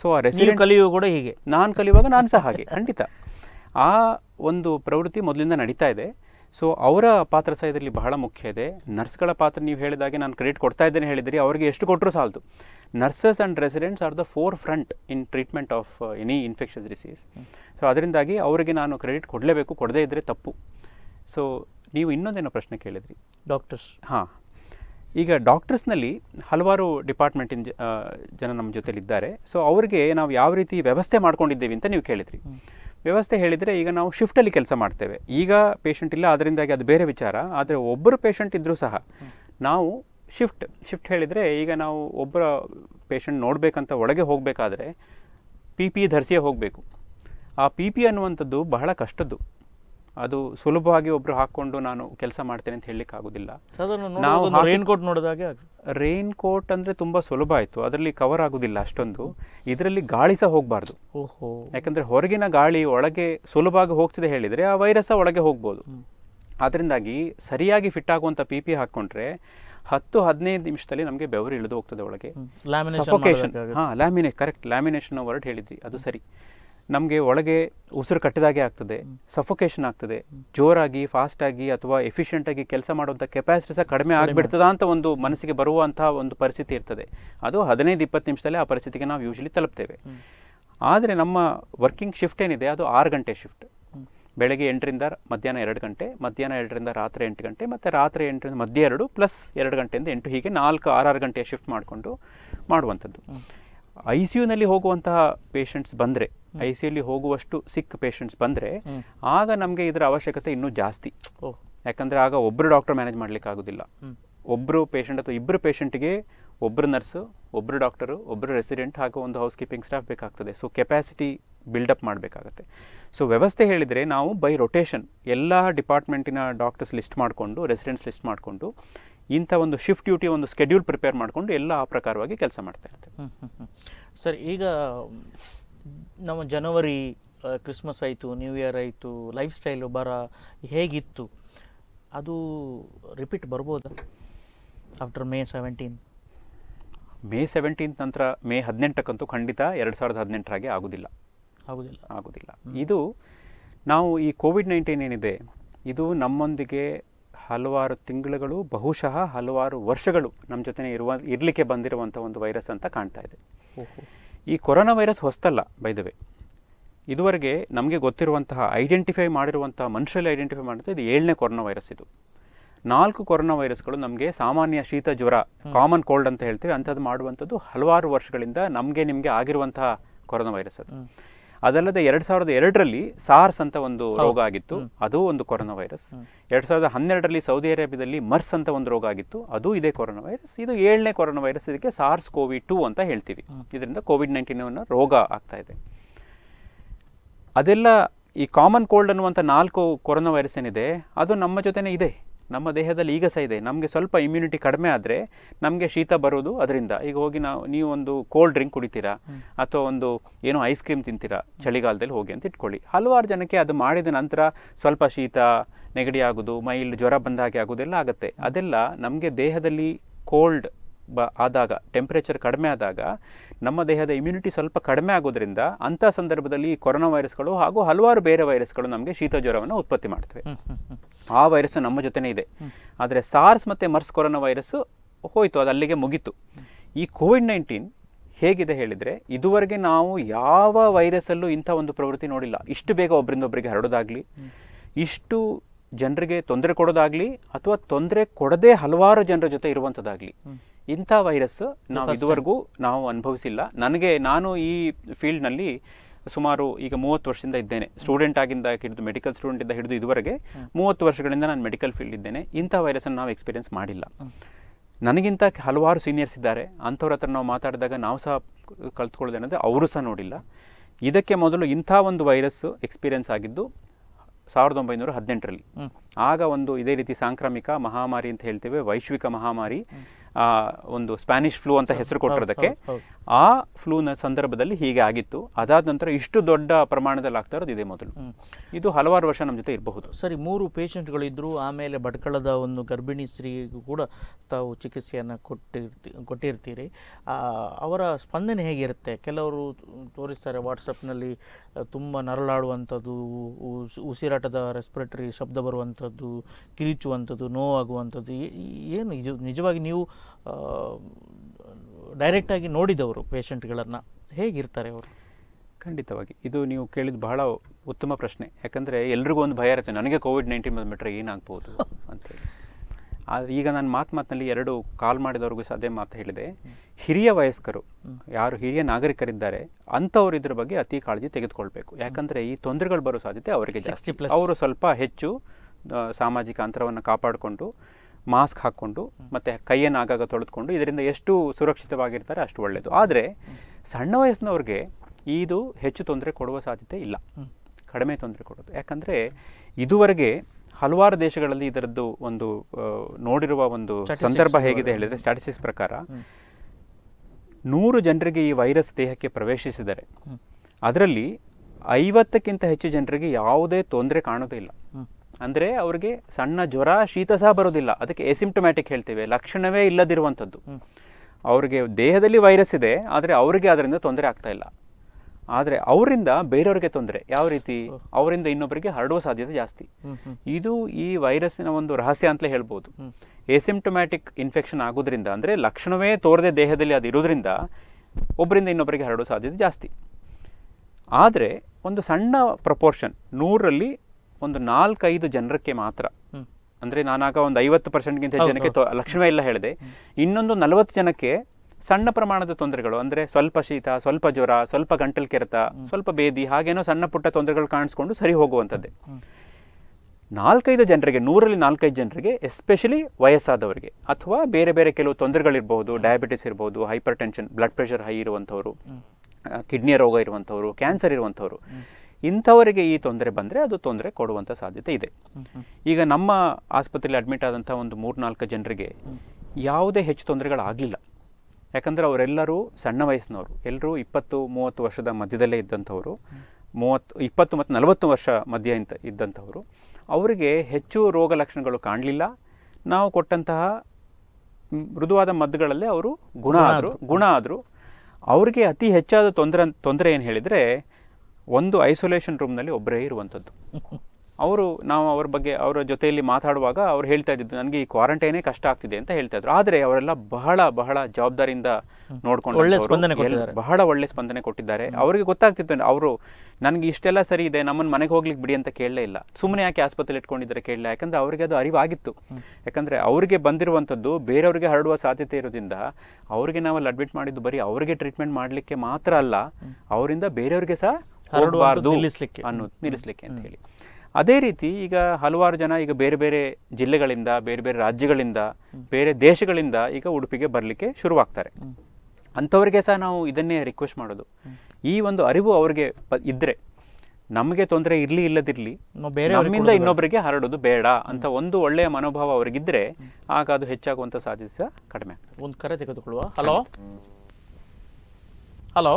Speaker 2: ಸೊ ಆ ರೆಸಿಡೆಂಟ್ ಕಲಿಯುವ ಕೂಡ ಹೀಗೆ ನಾನು ಕಲಿಯುವಾಗ ನಾನು ಸಹ ಹಾಗೆ ಖಂಡಿತ ಆ ಒಂದು ಪ್ರವೃತ್ತಿ ಮೊದಲಿಂದ ನಡೀತಾ ಇದೆ ಸೊ ಅವರ ಪಾತ್ರ ಸಹ ಇದರಲ್ಲಿ ಬಹಳ ಮುಖ್ಯ ಇದೆ ನರ್ಸ್ಗಳ ಪಾತ್ರ ನೀವು ಹೇಳಿದಾಗೆ ನಾನು ಕ್ರೆಡಿಟ್ ಕೊಡ್ತಾ ಇದ್ದೇನೆ ಹೇಳಿದ್ರಿ ಅವರಿಗೆ ಎಷ್ಟು ಕೊಟ್ಟರು ಸಾಲದು nurses and residents are the forefront in treatment of any infection disease so ಅದರಿಂದಾಗಿ ಅವರಿಗೆ ನಾನು ಕ್ರೆಡಿಟ್ ಕೊಡಲೇಬೇಕು ಕೊಡದೇ ಇದ್ದರೆ ತಪ್ಪು ಸೊ ನೀವು ಇನ್ನೊಂದೇನೋ ಪ್ರಶ್ನೆ ಕೇಳಿದ್ರಿ ಡಾಕ್ಟರ್ಸ್ ಹಾಂ ಈಗ ಡಾಕ್ಟರ್ಸ್ನಲ್ಲಿ ಹಲವಾರು ಡಿಪಾರ್ಟ್ಮೆಂಟಿನ ಜನ ನಮ್ಮ ಜೊತೆಲಿದ್ದಾರೆ ಸೊ ಅವರಿಗೆ ನಾವು ಯಾವ ರೀತಿ ವ್ಯವಸ್ಥೆ ಮಾಡ್ಕೊಂಡಿದ್ದೇವೆ ಅಂತ ನೀವು ಕೇಳಿದ್ರಿ ವ್ಯವಸ್ಥೆ ಹೇಳಿದರೆ ಈಗ ನಾವು ಶಿಫ್ಟಲ್ಲಿ ಕೆಲಸ ಮಾಡ್ತೇವೆ ಈಗ ಪೇಷಂಟ್ ಇಲ್ಲ ಅದರಿಂದಾಗಿ ಅದು ಬೇರೆ ವಿಚಾರ ಆದರೆ ಒಬ್ಬರು ಪೇಷಂಟ್ ಇದ್ದರೂ ಸಹ ನಾವು ಶಿಫ್ಟ್ ಶಿಫ್ಟ್ ಹೇಳಿದರೆ ಈಗ ನಾವು ಒಬ್ಬರ ಪೇಷಂಟ್ ನೋಡಬೇಕಂತ ಒಳಗೆ ಹೋಗಬೇಕಾದ್ರೆ ಪಿ ಪಿ ಧರಿಸಿಯೇ ಹೋಗಬೇಕು ಆ ಪಿ ಪಿ ಅನ್ನುವಂಥದ್ದು ಬಹಳ ಕಷ್ಟದ್ದು ಅದು ಸುಲಭವಾಗಿ ಒಬ್ರು ಹಾಕೊಂಡು ನಾನು ಕೆಲಸ ಮಾಡ್ತೇನೆ ಅಂತ ಹೇಳಲಿಕ್ಕೆ ಆಗುದಿಲ್ಲ ನಾವು ರೈನ್ ಕೋಟ್ ಕೋಟ್ ಅಂದ್ರೆ ತುಂಬಾ ಸುಲಭ ಆಯ್ತು ಅದರಲ್ಲಿ ಕವರ್ ಆಗುದಿಲ್ಲ ಅಷ್ಟೊಂದು ಇದರಲ್ಲಿ ಗಾಳಿ ಸಹ ಹೋಗಬಾರ್ದು ಯಾಕಂದ್ರೆ ಹೊರಗಿನ ಗಾಳಿ ಒಳಗೆ ಸುಲಭವಾಗಿ ಹೋಗ್ತದೆ ಹೇಳಿದ್ರೆ ಆ ವೈರಸ್ ಒಳಗೆ ಹೋಗ್ಬೋದು ಅದರಿಂದಾಗಿ ಸರಿಯಾಗಿ ಫಿಟ್ ಆಗುವಂತ ಪಿ ಪಿ ಹಾಕೊಂಡ್ರೆ ಹತ್ತು ಹದಿನೈದು ನಿಮಿಷದಲ್ಲಿ ನಮಗೆ ಬೆವರು ಇಳಿದು ಹೋಗ್ತದೆ ಒಳಗೆ ಹಾ ಹಾ ಲ್ಯಾಮಿನೇ ಕರೆಕ್ಟ್ ಲ್ಯಾಮಿನೇಷನ್ ವರ್ಡ್ ಹೇಳಿದ್ವಿ ಅದು ಸರಿ ನಮಗೆ ಒಳಗೆ ಉಸಿರು ಕಟ್ಟಿದಾಗೆ ಆಗ್ತದೆ ಸಫೊಕೇಶನ್ ಆಗ್ತದೆ ಜೋರಾಗಿ ಫಾಸ್ಟಾಗಿ ಅಥವಾ ಆಗಿ ಕೆಲಸ ಮಾಡುವಂಥ ಕೆಪಾಸಿಟಿ ಸಹ ಕಡಿಮೆ ಆಗಿಬಿಡ್ತದ ಅಂತ ಒಂದು ಮನಸ್ಸಿಗೆ ಬರುವಂಥ ಒಂದು ಪರಿಸ್ಥಿತಿ ಇರ್ತದೆ ಅದು ಹದಿನೈದು ಇಪ್ಪತ್ತು ನಿಮಿಷದಲ್ಲಿ ಆ ಪರಿಸ್ಥಿತಿಗೆ ನಾವು ಯೂಶಲಿ ತಲುಪ್ತೇವೆ ಆದರೆ ನಮ್ಮ ವರ್ಕಿಂಗ್ ಶಿಫ್ಟ್ ಏನಿದೆ ಅದು ಆರು ಗಂಟೆ ಶಿಫ್ಟ್ ಬೆಳಗ್ಗೆ ಎಂಟರಿಂದ ಮಧ್ಯಾಹ್ನ ಎರಡು ಗಂಟೆ ಮಧ್ಯಾಹ್ನ ಎರಡರಿಂದ ರಾತ್ರಿ ಎಂಟು ಗಂಟೆ ಮತ್ತು ರಾತ್ರಿ ಎಂಟರಿಂದ ಮಧ್ಯ ಎರಡು ಪ್ಲಸ್ ಎರಡು ಗಂಟೆಯಿಂದ ಎಂಟು ಹೀಗೆ ನಾಲ್ಕು ಆರು ಗಂಟೆಯ ಶಿಫ್ಟ್ ಮಾಡಿಕೊಂಡು ಮಾಡುವಂಥದ್ದು ಐ ಸಿ ಹೋಗುವಂತಹ ಪೇಷಂಟ್ಸ್ ಬಂದರೆ ಐ ಸಿ ಹೋಗುವಷ್ಟು ಸಿಕ್ ಪೇಷಂಟ್ಸ್ ಬಂದರೆ ಆಗ ನಮಗೆ ಇದರ ಅವಶ್ಯಕತೆ ಇನ್ನೂ ಜಾಸ್ತಿ ಯಾಕಂದರೆ ಆಗ ಒಬ್ಬರು ಡಾಕ್ಟರ್ ಮ್ಯಾನೇಜ್ ಮಾಡಲಿಕ್ಕೆ ಆಗೋದಿಲ್ಲ ಒಬ್ಬರು ಪೇಷಂಟ್ ಅಥವಾ ಇಬ್ಬರು ಪೇಷಂಟ್ಗೆ ಒಬ್ಬರು ನರ್ಸು ಒಬ್ಬರು ಡಾಕ್ಟರು ಒಬ್ಬರು ರೆಸಿಡೆಂಟ್ ಹಾಗೂ ಒಂದು ಹೌಸ್ ಕೀಪಿಂಗ್ ಸ್ಟಾಫ್ ಬೇಕಾಗ್ತದೆ ಸೊ ಕೆಪ್ಯಾಸಿಟಿ ಬಿಲ್ಡಪ್ ಮಾಡಬೇಕಾಗತ್ತೆ ಸೊ ವ್ಯವಸ್ಥೆ ಹೇಳಿದರೆ ನಾವು ಬೈ ರೊಟೇಷನ್ ಎಲ್ಲ ಡಿಪಾರ್ಟ್ಮೆಂಟಿನ ಡಾಕ್ಟರ್ಸ್ ಲಿಸ್ಟ್ ಮಾಡಿಕೊಂಡು ರೆಸಿಡೆಂಟ್ಸ್ ಲಿಸ್ಟ್ ಮಾಡಿಕೊಂಡು ಇಂಥ ಒಂದು ಶಿಫ್ಟ್ ಡ್ಯೂಟಿ ಒಂದು ಸ್ಕೆಡ್ಯೂಲ್ ಪ್ರಿಪೇರ್ ಮಾಡಿಕೊಂಡು ಎಲ್ಲ ಆ ಪ್ರಕಾರವಾಗಿ ಕೆಲಸ ಮಾಡ್ತಾ
Speaker 1: ಇರ್ತೇವೆ ಸರ್ ಈಗ ನಮ್ಮ ಜನವರಿ ಕ್ರಿಸ್ಮಸ್ ಆಯಿತು ನ್ಯೂ ಇಯರ್ ಆಯಿತು ಲೈಫ್ ಸ್ಟೈಲು ಬರ ಹೇಗಿತ್ತು ಅದು ರಿಪೀಟ್ ಬರ್ಬೋದಾ after May seventeen
Speaker 2: May seventeen ನಂತರ ಮೇ ಹದಿನೆಂಟಕ್ಕಂತೂ ಖಂಡಿತ ಎರಡು ಸಾವಿರದ ಹದಿನೆಂಟರಾಗೆ ಆಗೋದಿಲ್ಲ ಆಗೋದಿಲ್ಲ ಆಗೋದಿಲ್ಲ ಇದು ನಾವು ಈ ಕೋವಿಡ್ ನೈನ್ಟೀನ್ ಏನಿದೆ ಇದು ನಮ್ಮೊಂದಿಗೆ ಹಲವಾರು ತಿಂಗಳುಗಳು ಬಹುಶಃ ಹಲವಾರು ವರ್ಷಗಳು ನಮ್ಮ ಜೊತೆ ಇರುವ ಇರಲಿಕ್ಕೆ ಬಂದಿರುವಂಥ ಒಂದು ವೈರಸ್ ಅಂತ ಕಾಣ್ತಾ ಇದೆ ಈ ಕೊರೋನಾ ವೈರಸ್ ಹೊಸ್ತಲ್ಲ ಬೈದವೆ ಇದುವರೆಗೆ ನಮಗೆ ಗೊತ್ತಿರುವಂತಹ ಐಡೆಂಟಿಫೈ ಮಾಡಿರುವಂತಹ ಮನುಷ್ಯರಲ್ಲಿ ಐಡೆಂಟಿಫೈ ಮಾಡಿದ್ರೆ ಇದು ಏಳನೇ ಕೊರೋನಾ ವೈರಸ್ ಇದು ನಾಲ್ಕು ಕೊರೋನಾ ವೈರಸ್ಗಳು ನಮಗೆ ಸಾಮಾನ್ಯ ಶೀತ ಜ್ವರ ಕಾಮನ್ ಕೋಲ್ಡ್ ಅಂತ ಹೇಳ್ತೀವಿ ಅಂಥದ್ದು ಮಾಡುವಂಥದ್ದು ಹಲವಾರು ವರ್ಷಗಳಿಂದ ನಮಗೆ ನಿಮಗೆ ಆಗಿರುವಂತಹ ಕೊರೋನಾ ವೈರಸ್ ಅದು ಅದಲ್ಲದೆ ಎರಡ್ ಸಾವಿರದ ಎರಡರಲ್ಲಿ ಸಾರ್ಸ್ ಅಂತ ಒಂದು ರೋಗ ಆಗಿತ್ತು ಅದು ಒಂದು ಕೊರೋನಾ ವೈರಸ್ ಎರಡ್ ಸಾವಿರದ ಹನ್ನೆರಡರಲ್ಲಿ ಸೌದಿ ಅರೇಬಿಯಾದಲ್ಲಿ ಮರ್ಸ್ ಅಂತ ಒಂದು ರೋಗ ಆಗಿತ್ತು ಅದು ಇದೇ ಕೊರೋನಾ ವೈರಸ್ ಇದು ಏಳನೇ ಕೊರೋನಾ ವೈರಸ್ ಇದಕ್ಕೆ ಸಾರ್ಸ್ ಕೋವಿಡ್ ಟೂ ಅಂತ ಹೇಳ್ತೀವಿ ಇದರಿಂದ ಕೋವಿಡ್ ನೈನ್ಟೀನ್ ರೋಗ ಆಗ್ತಾ ಇದೆ ಅದೆಲ್ಲ ಈ ಕಾಮನ್ ಕೋಲ್ಡ್ ಅನ್ನುವಂಥ ನಾಲ್ಕು ಕೊರೋನಾ ವೈರಸ್ ಏನಿದೆ ಅದು ನಮ್ಮ ಜೊತೆನೇ ಇದೆ ನಮ್ಮ ದೇಹದಲ್ಲಿ ಈಗ ಸಹ ಇದೆ ನಮಗೆ ಸ್ವಲ್ಪ ಇಮ್ಯುನಿಟಿ ಕಡಿಮೆ ಆದರೆ ನಮಗೆ ಶೀತ ಬರೋದು ಅದರಿಂದ ಈಗ ಹೋಗಿ ನಾವು ನೀವು ಒಂದು ಕೋಲ್ಡ್ ಡ್ರಿಂಕ್ ಕುಡಿತೀರಾ ಅಥವಾ ಒಂದು ಏನೋ ಐಸ್ ಕ್ರೀಮ್ ತಿಂತೀರಾ ಚಳಿಗಾಲದಲ್ಲಿ ಹೋಗಿ ಅಂತ ಇಟ್ಕೊಳ್ಳಿ ಹಲವಾರು ಜನಕ್ಕೆ ಅದು ಮಾಡಿದ ನಂತರ ಸ್ವಲ್ಪ ಶೀತ ನೆಗಡಿ ಆಗೋದು ಮೈಲ್ ಜ್ವರ ಬಂದ ಹಾಗೆ ಆಗೋದೆಲ್ಲ ಆಗುತ್ತೆ ಅದೆಲ್ಲ ನಮಗೆ ದೇಹದಲ್ಲಿ ಕೋಲ್ಡ್ ಬ ಆದಾಗ ಟೆಂಪ್ರೇಚರ್ ಕಡಿಮೆ ಆದಾಗ ನಮ್ಮ ದೇಹದ ಇಮ್ಯುನಿಟಿ ಸ್ವಲ್ಪ ಕಡಿಮೆ ಆಗೋದ್ರಿಂದ ಅಂಥ ಸಂದರ್ಭದಲ್ಲಿ ಕೊರೋನಾ ವೈರಸ್ಗಳು ಹಾಗೂ ಹಲವಾರು ಬೇರೆ ವೈರಸ್ಗಳು ನಮಗೆ ಶೀತ ಜ್ವರವನ್ನು ಉತ್ಪತ್ತಿ ಮಾಡ್ತವೆ ಆ ವೈರಸ್ ನಮ್ಮ ಜೊತೆನೇ ಇದೆ ಆದರೆ ಸಾರ್ಸ್ ಮತ್ತು ಮರ್ಸ್ ಕೊರೋನಾ ವೈರಸ್ಸು ಹೋಯಿತು ಅದು ಅಲ್ಲಿಗೆ ಮುಗಿತು ಈ ಕೋವಿಡ್ ನೈನ್ಟೀನ್ ಹೇಗಿದೆ ಹೇಳಿದರೆ ಇದುವರೆಗೆ ನಾವು ಯಾವ ವೈರಸ್ಸಲ್ಲೂ ಇಂಥ ಒಂದು ಪ್ರವೃತ್ತಿ ನೋಡಿಲ್ಲ ಇಷ್ಟು ಬೇಗ ಒಬ್ಬರಿಂದ ಒಬ್ಬರಿಗೆ ಹರಡೋದಾಗಲಿ ಇಷ್ಟು ಜನರಿಗೆ ತೊಂದರೆ ಕೊಡೋದಾಗಲಿ ಅಥವಾ ತೊಂದರೆ ಕೊಡದೇ ಹಲವಾರು ಜನರ ಜೊತೆ ಇರುವಂಥದ್ದಾಗಲಿ ಇಂಥ ವೈರಸ್ ನಾವು ಇದುವರೆಗೂ ನಾವು ಅನುಭವಿಸಿಲ್ಲ ನನಗೆ ನಾನು ಈ ಫೀಲ್ಡ್ನಲ್ಲಿ ಸುಮಾರು ಈಗ ಮೂವತ್ತು ವರ್ಷದಿಂದ ಇದ್ದೇನೆ ಸ್ಟೂಡೆಂಟ್ ಆಗಿಂದ ಹಿಡಿದು ಮೆಡಿಕಲ್ ಸ್ಟೂಡೆಂಟ್ ಇಂದ ಹಿಡಿದು ಇದುವರೆಗೆ ಮೂವತ್ತು ವರ್ಷಗಳಿಂದ ನಾನು ಮೆಡಿಕಲ್ ಫೀಲ್ಡ್ ಇದ್ದೇನೆ ಇಂಥ ಅನ್ನು ನಾವು ಎಕ್ಸ್ಪೀರಿಯನ್ಸ್ ಮಾಡಿಲ್ಲ ನನಗಿಂತ ಹಲವಾರು ಸೀನಿಯರ್ಸ್ ಇದ್ದಾರೆ ಅಂಥವ್ರ ಹತ್ರ ನಾವು ಮಾತಾಡಿದಾಗ ನಾವು ಸಹ ಕಲ್ತ್ಕೊಳ್ಳೋದೇನಂದರೆ ಅವರು ಸಹ ನೋಡಿಲ್ಲ ಇದಕ್ಕೆ ಮೊದಲು ಇಂಥ ಒಂದು ವೈರಸ್ ಎಕ್ಸ್ಪೀರಿಯನ್ಸ್ ಆಗಿದ್ದು ಸಾವಿರದ ಒಂಬೈನೂರ ಹದಿನೆಂಟರಲ್ಲಿ ಆಗ ಒಂದು ಇದೇ ರೀತಿ ಸಾಂಕ್ರಾಮಿಕ ಮಹಾಮಾರಿ ಅಂತ ಹೇಳ್ತೇವೆ ವೈಶ್ವಿಕ ಮಹಾಮಾರಿ ಒಂದು ಸ್ಪ್ಯಾನಿಷ್ ಫ್ಲೂ ಅಂತ ಹೆಸರು ಕೊಟ್ಟಿರೋದಕ್ಕೆ ಆ ಫ್ಲೂನ ಸಂದರ್ಭದಲ್ಲಿ ಹೀಗೆ ಆಗಿತ್ತು ಅದಾದ ನಂತರ ಇಷ್ಟು ದೊಡ್ಡ ಪ್ರಮಾಣದಲ್ಲಿ ಆಗ್ತಾ ಇರೋದು ಇದೇ ಮೊದಲು ಇದು ಹಲವಾರು ವರ್ಷ ನಮ್ಮ ಜೊತೆ ಇರಬಹುದು ಸರಿ ಮೂರು ಪೇಷಂಟ್ಗಳಿದ್ದರು ಆಮೇಲೆ ಬಡ್ಕಳದ ಒಂದು ಗರ್ಭಿಣಿ
Speaker 1: ಸ್ತ್ರೀಗೂ ಕೂಡ ತಾವು ಚಿಕಿತ್ಸೆಯನ್ನು ಕೊಟ್ಟಿರ್ತಿ ಕೊಟ್ಟಿರ್ತೀರಿ ಅವರ ಸ್ಪಂದನೆ ಹೇಗಿರುತ್ತೆ ಕೆಲವರು ತೋರಿಸ್ತಾರೆ ವಾಟ್ಸಪ್ನಲ್ಲಿ ತುಂಬ ನರಳಾಡುವಂಥದ್ದು ಉಸಿರಾಟದ ರೆಸ್ಪಿರೇಟರಿ ಶಬ್ದ ಬರುವಂಥದ್ದು ಕಿರಿಚುವಂಥದ್ದು ನೋವಾಗುವಂಥದ್ದು ಏನು ನಿಜವಾಗಿ ನೀವು ಡೈರೆಕ್ಟಾಗಿ ನೋಡಿದವರು
Speaker 2: ಪೇಷಂಟ್ಗಳನ್ನು ಹೇಗಿರ್ತಾರೆ ಅವರು ಖಂಡಿತವಾಗಿ ಇದು ನೀವು ಕೇಳಿದ ಬಹಳ ಉತ್ತಮ ಪ್ರಶ್ನೆ ಯಾಕಂದರೆ ಎಲ್ರಿಗೂ ಒಂದು ಭಯ ಇರುತ್ತೆ ನನಗೆ ಕೋವಿಡ್ ನೈನ್ಟೀನ್ ಬಂದುಬಿಟ್ರೆ ಏನಾಗ್ಬೋದು ಅಂತ ಆದರೆ ಈಗ ನಾನು ಮಾತು ಮಾತಿನಲ್ಲಿ ಎರಡು ಕಾಲ್ ಮಾಡಿದವ್ರಿಗೂ ಸಹ ಅದೇ ಮಾತು ಹೇಳಿದೆ ಹಿರಿಯ ವಯಸ್ಕರು ಯಾರು ಹಿರಿಯ ನಾಗರಿಕರಿದ್ದಾರೆ ಅಂಥವ್ರು ಇದ್ರ ಬಗ್ಗೆ ಅತಿ ಕಾಳಜಿ ತೆಗೆದುಕೊಳ್ಬೇಕು ಯಾಕಂದರೆ ಈ ತೊಂದರೆಗಳು ಬರೋ ಸಾಧ್ಯತೆ ಅವರಿಗೆ ಜಾಸ್ತಿ ಅವರು ಸ್ವಲ್ಪ ಹೆಚ್ಚು ಸಾಮಾಜಿಕ ಅಂತರವನ್ನು ಕಾಪಾಡಿಕೊಂಡು ಮಾಸ್ಕ್ ಹಾಕ್ಕೊಂಡು ಮತ್ತು ಕೈಯನ್ನು ಆಗಾಗ ತೊಳೆದುಕೊಂಡು ಇದರಿಂದ ಎಷ್ಟು ಸುರಕ್ಷಿತವಾಗಿರ್ತಾರೆ ಅಷ್ಟು ಒಳ್ಳೆಯದು ಆದರೆ ಸಣ್ಣ ವಯಸ್ಸಿನವ್ರಿಗೆ ಇದು ಹೆಚ್ಚು ತೊಂದರೆ ಕೊಡುವ ಸಾಧ್ಯತೆ ಇಲ್ಲ ಕಡಿಮೆ ತೊಂದರೆ ಕೊಡೋದು ಯಾಕಂದರೆ ಇದುವರೆಗೆ ಹಲವಾರು ದೇಶಗಳಲ್ಲಿ ಇದರದ್ದು ಒಂದು ನೋಡಿರುವ ಒಂದು ಸಂದರ್ಭ ಹೇಗಿದೆ ಹೇಳಿದರೆ ಸ್ಟ್ಯಾಟಿಸ್ಟಿಕ್ಸ್ ಪ್ರಕಾರ ನೂರು ಜನರಿಗೆ ಈ ವೈರಸ್ ದೇಹಕ್ಕೆ ಪ್ರವೇಶಿಸಿದರೆ ಅದರಲ್ಲಿ ಐವತ್ತಕ್ಕಿಂತ ಹೆಚ್ಚು ಜನರಿಗೆ ಯಾವುದೇ ತೊಂದರೆ ಕಾಣೋದೇ ಇಲ್ಲ ಅಂದರೆ ಅವ್ರಿಗೆ ಸಣ್ಣ ಜ್ವರ ಶೀತ ಸಹ ಬರೋದಿಲ್ಲ ಅದಕ್ಕೆ ಎಸಿಮ್ಟೊಮ್ಯಾಟಿಕ್ ಹೇಳ್ತೇವೆ ಲಕ್ಷಣವೇ ಇಲ್ಲದಿರುವಂಥದ್ದು ಅವ್ರಿಗೆ ದೇಹದಲ್ಲಿ ವೈರಸ್ ಇದೆ ಆದರೆ ಅವರಿಗೆ ಅದರಿಂದ ತೊಂದರೆ ಆಗ್ತಾ ಇಲ್ಲ ಆದರೆ ಅವರಿಂದ ಬೇರೆಯವ್ರಿಗೆ ತೊಂದರೆ ಯಾವ ರೀತಿ ಅವರಿಂದ ಇನ್ನೊಬ್ಬರಿಗೆ ಹರಡುವ ಸಾಧ್ಯತೆ ಜಾಸ್ತಿ ಇದು ಈ ವೈರಸ್ಸಿನ ಒಂದು ರಹಸ್ಯ ಅಂತಲೇ ಹೇಳ್ಬೋದು ಎಸಿಮ್ಟೊಮ್ಯಾಟಿಕ್ ಇನ್ಫೆಕ್ಷನ್ ಆಗೋದ್ರಿಂದ ಅಂದರೆ ಲಕ್ಷಣವೇ ತೋರದೆ ದೇಹದಲ್ಲಿ ಅದು ಇರೋದ್ರಿಂದ ಒಬ್ಬರಿಂದ ಇನ್ನೊಬ್ಬರಿಗೆ ಹರಡುವ ಸಾಧ್ಯತೆ ಜಾಸ್ತಿ ಆದರೆ ಒಂದು ಸಣ್ಣ ಪ್ರಪೋರ್ಷನ್ ನೂರರಲ್ಲಿ ಒಂದು ನಾಲ್ಕೈದು ಜನರಕ್ಕೆ ಮಾತ್ರ ಅಂದ್ರೆ ನಾನಾಗ ಒಂದು ಐವತ್ತು ಪರ್ಸೆಂಟ್ಗಿಂತ ಜನಕ್ಕೆ ಲಕ್ಷಣ ಇಲ್ಲ ಹೇಳಿದೆ ಇನ್ನೊಂದು ನಲವತ್ತು ಜನಕ್ಕೆ ಸಣ್ಣ ಪ್ರಮಾಣದ ತೊಂದರೆಗಳು ಅಂದ್ರೆ ಸ್ವಲ್ಪ ಶೀತ ಸ್ವಲ್ಪ ಜ್ವರ ಸ್ವಲ್ಪ ಗಂಟಲು ಕೆರೆತ ಸ್ವಲ್ಪ ಬೇದಿ ಹಾಗೇನೋ ಸಣ್ಣ ಪುಟ್ಟ ತೊಂದರೆಗಳು ಕಾಣಿಸ್ಕೊಂಡು ಸರಿ ಹೋಗುವಂಥದ್ದೇ ನಾಲ್ಕೈದು ಜನರಿಗೆ ನೂರಲ್ಲಿ ನಾಲ್ಕೈದು ಜನರಿಗೆ ಎಸ್ಪೆಷಲಿ ವಯಸ್ಸಾದವರಿಗೆ ಅಥವಾ ಬೇರೆ ಬೇರೆ ಕೆಲವು ತೊಂದರೆಗಳಿರ್ಬೋದು ಡಯಾಬಿಟಿಸ್ ಇರ್ಬೋದು hypertension blood pressure high ಇರುವಂಥವ್ರು ಕಿಡ್ನಿಯ ರೋಗ ಇರುವಂಥವ್ರು ಕ್ಯಾನ್ಸರ್ ಇರುವಂಥವ್ರು ಇಂಥವರಿಗೆ ಈ ತೊಂದರೆ ಬಂದರೆ ಅದು ತೊಂದರೆ ಕೊಡುವಂಥ ಸಾಧ್ಯತೆ ಇದೆ ಈಗ ನಮ್ಮ ಆಸ್ಪತ್ರೆಯಲ್ಲಿ ಅಡ್ಮಿಟ್ ಆದಂಥ ಒಂದು ಮೂರ್ನಾಲ್ಕು ಜನರಿಗೆ ಯಾವುದೇ ಹೆಚ್ಚು ತೊಂದರೆಗಳಾಗಲಿಲ್ಲ ಯಾಕಂದರೆ ಅವರೆಲ್ಲರೂ ಸಣ್ಣ ವಯಸ್ಸಿನವರು ಎಲ್ಲರೂ ಇಪ್ಪತ್ತು ಮೂವತ್ತು ವರ್ಷದ ಮಧ್ಯದಲ್ಲೇ ಇದ್ದಂಥವರು ಮೂವತ್ತು ಇಪ್ಪತ್ತು ಮತ್ತು ನಲವತ್ತು ವರ್ಷ ಮಧ್ಯ ಇಂತ ಇದ್ದಂಥವರು ಅವರಿಗೆ ಹೆಚ್ಚು ರೋಗ ಲಕ್ಷಣಗಳು ಕಾಣಲಿಲ್ಲ ನಾವು ಕೊಟ್ಟಂತಹ ಮೃದುವಾದ ಮದ್ದುಗಳಲ್ಲೇ ಅವರು ಗುಣ ಆದರು ಗುಣ ಆದರು ಅವರಿಗೆ ಅತಿ ಹೆಚ್ಚಾದ ತೊಂದರೆ ತೊಂದರೆ ಏನು ಹೇಳಿದರೆ ಒಂದು ಐಸೋಲೇಷನ್ ರೂಮ್ನಲ್ಲಿ ಒಬ್ಬರೇ ಇರುವಂಥದ್ದು ಅವರು ನಾವು ಅವ್ರ ಬಗ್ಗೆ ಅವರ ಜೊತೆಯಲ್ಲಿ ಮಾತಾಡುವಾಗ ಅವ್ರು ಹೇಳ್ತಾ ಇದ್ದಿದ್ದು ನನಗೆ ಈ ಕ್ವಾರಂಟೈನೇ ಕಷ್ಟ ಆಗ್ತಿದೆ ಅಂತ ಹೇಳ್ತಾ ಇದ್ರು ಆದರೆ ಅವರೆಲ್ಲ ಬಹಳ ಬಹಳ ಜವಾಬ್ದಾರಿಯಿಂದ ನೋಡ್ಕೊಂಡು ಒಳ್ಳೆ ಸ್ಪಂದನೆ ಬಹಳ ಒಳ್ಳೆ ಸ್ಪಂದನೆ ಕೊಟ್ಟಿದ್ದಾರೆ ಅವರಿಗೆ ಗೊತ್ತಾಗ್ತಿತ್ತು ಅವರು ನನಗೆ ಇಷ್ಟೆಲ್ಲ ಸರಿ ಇದೆ ನಮ್ಮನ್ನು ಮನೆಗೆ ಹೋಗ್ಲಿಕ್ಕೆ ಬಿಡಿ ಅಂತ ಕೇಳಲೇ ಇಲ್ಲ ಸುಮ್ಮನೆ ಯಾಕೆ ಆಸ್ಪತ್ರೆ ಇಟ್ಕೊಂಡಿದ್ದಾರೆ ಕೇಳಲಿಲ್ಲ ಯಾಕಂದ್ರೆ ಅವರಿಗೆ ಅದು ಅರಿವಾಗಿತ್ತು ಯಾಕಂದ್ರೆ ಅವರಿಗೆ ಬಂದಿರುವಂಥದ್ದು ಬೇರೆಯವ್ರಿಗೆ ಹರಡುವ ಸಾಧ್ಯತೆ ಇರೋದ್ರಿಂದ ಅವರಿಗೆ ನಾವು ಅಡ್ಮಿಟ್ ಮಾಡಿದ್ದು ಬರೀ ಅವರಿಗೆ ಟ್ರೀಟ್ಮೆಂಟ್ ಮಾಡಲಿಕ್ಕೆ ಮಾತ್ರ ಅಲ್ಲ ಅವರಿಂದ ಬೇರೆಯವ್ರಿಗೆ ಸಹ ಹರಡಬಾರ್ದು ನಿಲ್ಲಿಸಲಿಕ್ಕೆ ಅನ್ನು ನಿಲ್ಲಿಸಲಿಕ್ಕೆ ಅಂತ ಹೇಳಿ ಅದೇ ರೀತಿ ಈಗ ಹಲವಾರು ಜನ ಈಗ ಬೇರೆ ಬೇರೆ ಜಿಲ್ಲೆಗಳಿಂದ ಬೇರೆ ಬೇರೆ ರಾಜ್ಯಗಳಿಂದ ಬೇರೆ ದೇಶಗಳಿಂದ ಈಗ ಉಡುಪಿಗೆ ಬರಲಿಕ್ಕೆ ಶುರುವಾಗ್ತಾರೆ ಅಂಥವ್ರಿಗೆ ಸಹ ನಾವು ಇದನ್ನೇ ರಿಕ್ವೆಸ್ಟ್ ಮಾಡೋದು ಈ ಒಂದು ಅರಿವು ಅವ್ರಿಗೆ ಇದ್ದರೆ ನಮಗೆ ತೊಂದರೆ ಇರಲಿ ಇಲ್ಲದಿರಲಿ ನಮ್ಮಿಂದ ಇನ್ನೊಬ್ಬರಿಗೆ ಹರಡೋದು ಬೇಡ ಅಂತ ಒಂದು ಒಳ್ಳೆಯ ಮನೋಭಾವ ಅವ್ರಿಗಿದ್ರೆ ಆಗ ಅದು ಹೆಚ್ಚಾಗುವಂಥ ಸಾಧ್ಯತೆ ಕಡಿಮೆ ಒಂದು ಕರೆ ತೆಗೆದುಕೊಳ್ಳುವ
Speaker 1: ಹಲೋ ಹಲೋ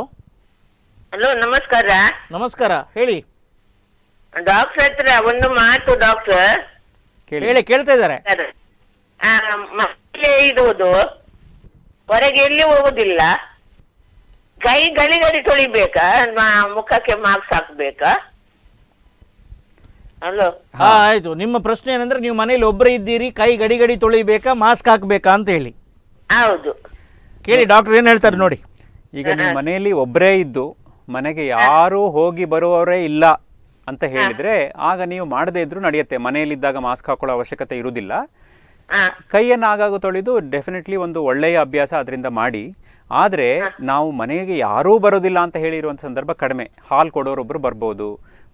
Speaker 1: ಹಲೋ ನಮಸ್ಕಾರ ನಮಸ್ಕಾರ ಹೇಳಿ
Speaker 4: ಡಾಕ್ಟರ್ ಹತ್ರ ಒಂದು ಮಾತು ಡಾಕ್ಟರ್ ಹೇಳಿ ಕೇಳ್ತಾ ಇದ್ದಾರೆ ಇಡುವುದು ಹೊರಗೆ ಎಲ್ಲಿ ಹೋಗುದಿಲ್ಲ ಕೈ ಗಳಿ ಗಳಿ ತೊಳಿಬೇಕಾ ಮುಖಕ್ಕೆ ಮಾಸ್ಕ್ ಹಾಕ್ಬೇಕಾ ಅಲೋ
Speaker 1: ಹಾ ಆಯ್ತು ನಿಮ್ಮ ಪ್ರಶ್ನೆ ಏನಂದ್ರೆ ನೀವು ಮನೇಲಿ ಒಬ್ಬರೇ ಇದ್ದೀರಿ ಕೈ ಗಡಿ ಗಡಿ ತೊಳಿಬೇಕಾ
Speaker 2: ಮಾಸ್ಕ್ ಹಾಕ್ಬೇಕಾ ಅಂತ ಹೇಳಿ ಹೌದು ಕೇಳಿ ಡಾಕ್ಟರ್ ಏನ್ ಹೇಳ್ತಾರೆ ನೋಡಿ ಈಗ ನೀವು ಮನೆಯಲ್ಲಿ ಒಬ್ಬರೇ ಇದ್ದು ಮನೆಗೆ ಯಾರು ಹೋಗಿ ಬರುವವರೇ ಇಲ್ಲ ಅಂತ ಹೇಳಿದ್ರೆ ಆಗ ನೀವು ಮಾಡದೇ ಇದ್ರೂ ನಡೆಯುತ್ತೆ ಇದ್ದಾಗ ಮಾಸ್ಕ್ ಹಾಕೊಳ್ಳೋ ಅವಶ್ಯಕತೆ ಇರುವುದಿಲ್ಲ ಕೈಯನ್ನು ಆಗಾಗ ತೊಳೆದು ಡೆಫಿನೆಟ್ಲಿ ಒಂದು ಒಳ್ಳೆಯ ಅಭ್ಯಾಸ ಅದರಿಂದ ಮಾಡಿ ಆದರೆ ನಾವು ಮನೆಗೆ ಯಾರೂ ಬರೋದಿಲ್ಲ ಅಂತ ಹೇಳಿರುವಂತ ಸಂದರ್ಭ ಕಡಿಮೆ ಹಾಲ್ ಕೊಡೋರೊಬ್ರು ಬರ್ಬಹುದು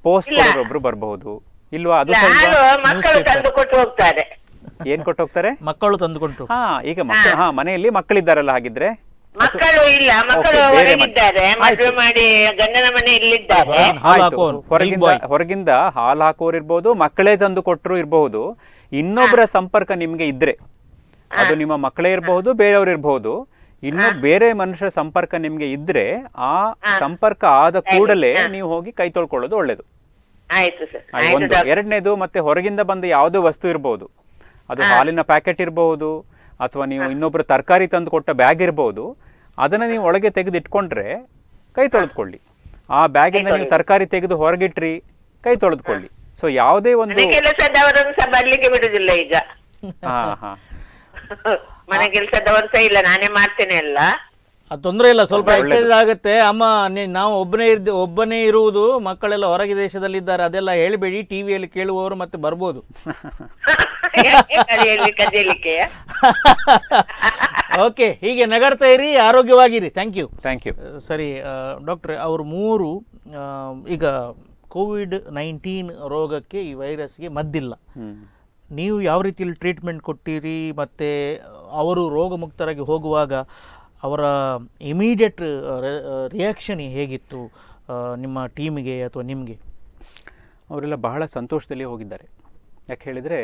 Speaker 2: ಪೋಸ್ಟ್ ಕೊಡೋರೊಬ್ರು ಬರಬಹುದು ಇಲ್ವಾ ಅದು ಏನ್ ಕೊಟ್ಟು ಹೋಗ್ತಾರೆ ಮಕ್ಕಳು ತಂದುಕೊಂಡು ಹಾ ಈಗ ಮಕ್ಕಳು ಹಾ ಮನೆಯಲ್ಲಿ ಮಕ್ಕಳಿದ್ದಾರಲ್ಲ ಹಾಗಿದ್ರೆ
Speaker 4: ಮಕ್ಕಳು ಇಲ್ಲ ಮಕ್ಕಳು ಹೊರಗಿದ್ದಾರೆ ಮದುವೆ ಮಾಡಿ ಗಂಡನ ಮನೆ ಇಲ್ಲಿದ್ದಾರೆ
Speaker 2: ಹೊರಗಿಂದ ಹೊರಗಿಂದ ಹಾಲು ಹಾಕೋರು ಇರ್ಬೋದು ಮಕ್ಕಳೇ ತಂದು ಕೊಟ್ಟರು ಇರಬಹುದು ಇನ್ನೊಬ್ಬರ ಸಂಪರ್ಕ ನಿಮ್ಗೆ ಇದ್ರೆ ಅದು ನಿಮ್ಮ ಮಕ್ಕಳೇ ಇರಬಹುದು ಬೇರೆಯವ್ರು ಇರಬಹುದು ಇನ್ನು ಬೇರೆ ಮನುಷ್ಯರ ಸಂಪರ್ಕ ನಿಮ್ಗೆ ಇದ್ರೆ ಆ ಸಂಪರ್ಕ ಆದ ಕೂಡಲೇ ನೀವು ಹೋಗಿ ಕೈ ತೊಳ್ಕೊಳ್ಳೋದು ಒಳ್ಳೇದು ಒಂದು ಎರಡನೇದು ಮತ್ತೆ ಹೊರಗಿಂದ ಬಂದ ಯಾವುದೇ ವಸ್ತು ಇರಬಹುದು ಅದು ಹಾಲಿನ ಪ್ಯಾಕೆಟ್ ಇರಬಹುದು ಅಥವಾ ನೀವು ಇನ್ನೊಬ್ಬರು ತರಕಾರಿ ತಂದು ಕೊಟ್ಟ ಬ್ಯಾಗ್ ಇರ್ಬೋದು ಅದನ್ನು ನೀವು ಒಳಗೆ ತೆಗೆದು ಇಟ್ಕೊಂಡ್ರೆ ಕೈ ತೊಳೆದುಕೊಳ್ಳಿ ಆ ಬ್ಯಾಗಿಂದ ನೀವು ತರಕಾರಿ ತೆಗೆದು ಹೊರಗಿಟ್ರಿ ಕೈ ತೊಳೆದುಕೊಳ್ಳಿ ಸೊ ಯಾವುದೇ ಒಂದು ಈಗ ಕೆಲಸದವರು <laughs>
Speaker 4: ಇಲ್ಲ ಮಾಡ್ತೇನೆ
Speaker 1: ತೊಂದರೆ ಇಲ್ಲ ಸ್ವಲ್ಪ ಎಕ್ಸೈಸ್ ಆಗುತ್ತೆ ಅಮ್ಮ ನಾವು ಒಬ್ಬನೇ ಇರ್ದ ಒಬ್ಬನೇ ಇರುವುದು ಮಕ್ಕಳೆಲ್ಲ ಹೊರಗೆ ದೇಶದಲ್ಲಿ ಇದ್ದಾರೆ ಅದೆಲ್ಲ ಹೇಳಬೇಡಿ ಟಿವಿಯಲ್ಲಿ ಕೇಳುವವರು ಮತ್ತೆ ಬರ್ಬೋದು <laughs> ಓಕೆ <laughs> <laughs> ಹೀಗೆ ನಗಾಡ್ತಾ ಇರಿ ಆರೋಗ್ಯವಾಗಿರಿ ಥ್ಯಾಂಕ್ ಯು ಥ್ಯಾಂಕ್ ಯು ಸರಿ ಡಾಕ್ಟ್ರೆ ಅವರು ಮೂರು ಈಗ ಕೋವಿಡ್ ನೈನ್ಟೀನ್ ರೋಗಕ್ಕೆ ಈ ವೈರಸ್ಗೆ ಮದ್ದಿಲ್ಲ ನೀವು ಯಾವ ರೀತಿಯಲ್ಲಿ ಟ್ರೀಟ್ಮೆಂಟ್ ಕೊಟ್ಟಿರಿ ಮತ್ತು ಅವರು ರೋಗಮುಕ್ತರಾಗಿ ಹೋಗುವಾಗ ಅವರ ಇಮಿಡಿಯೇಟ್
Speaker 2: ರಿಯಾಕ್ಷನ್ ಹೇಗಿತ್ತು ನಿಮ್ಮ ಟೀಮಿಗೆ ಅಥವಾ ನಿಮಗೆ ಅವರೆಲ್ಲ ಬಹಳ ಸಂತೋಷದಲ್ಲಿ ಹೋಗಿದ್ದಾರೆ ಯಾಕೆ ಹೇಳಿದರೆ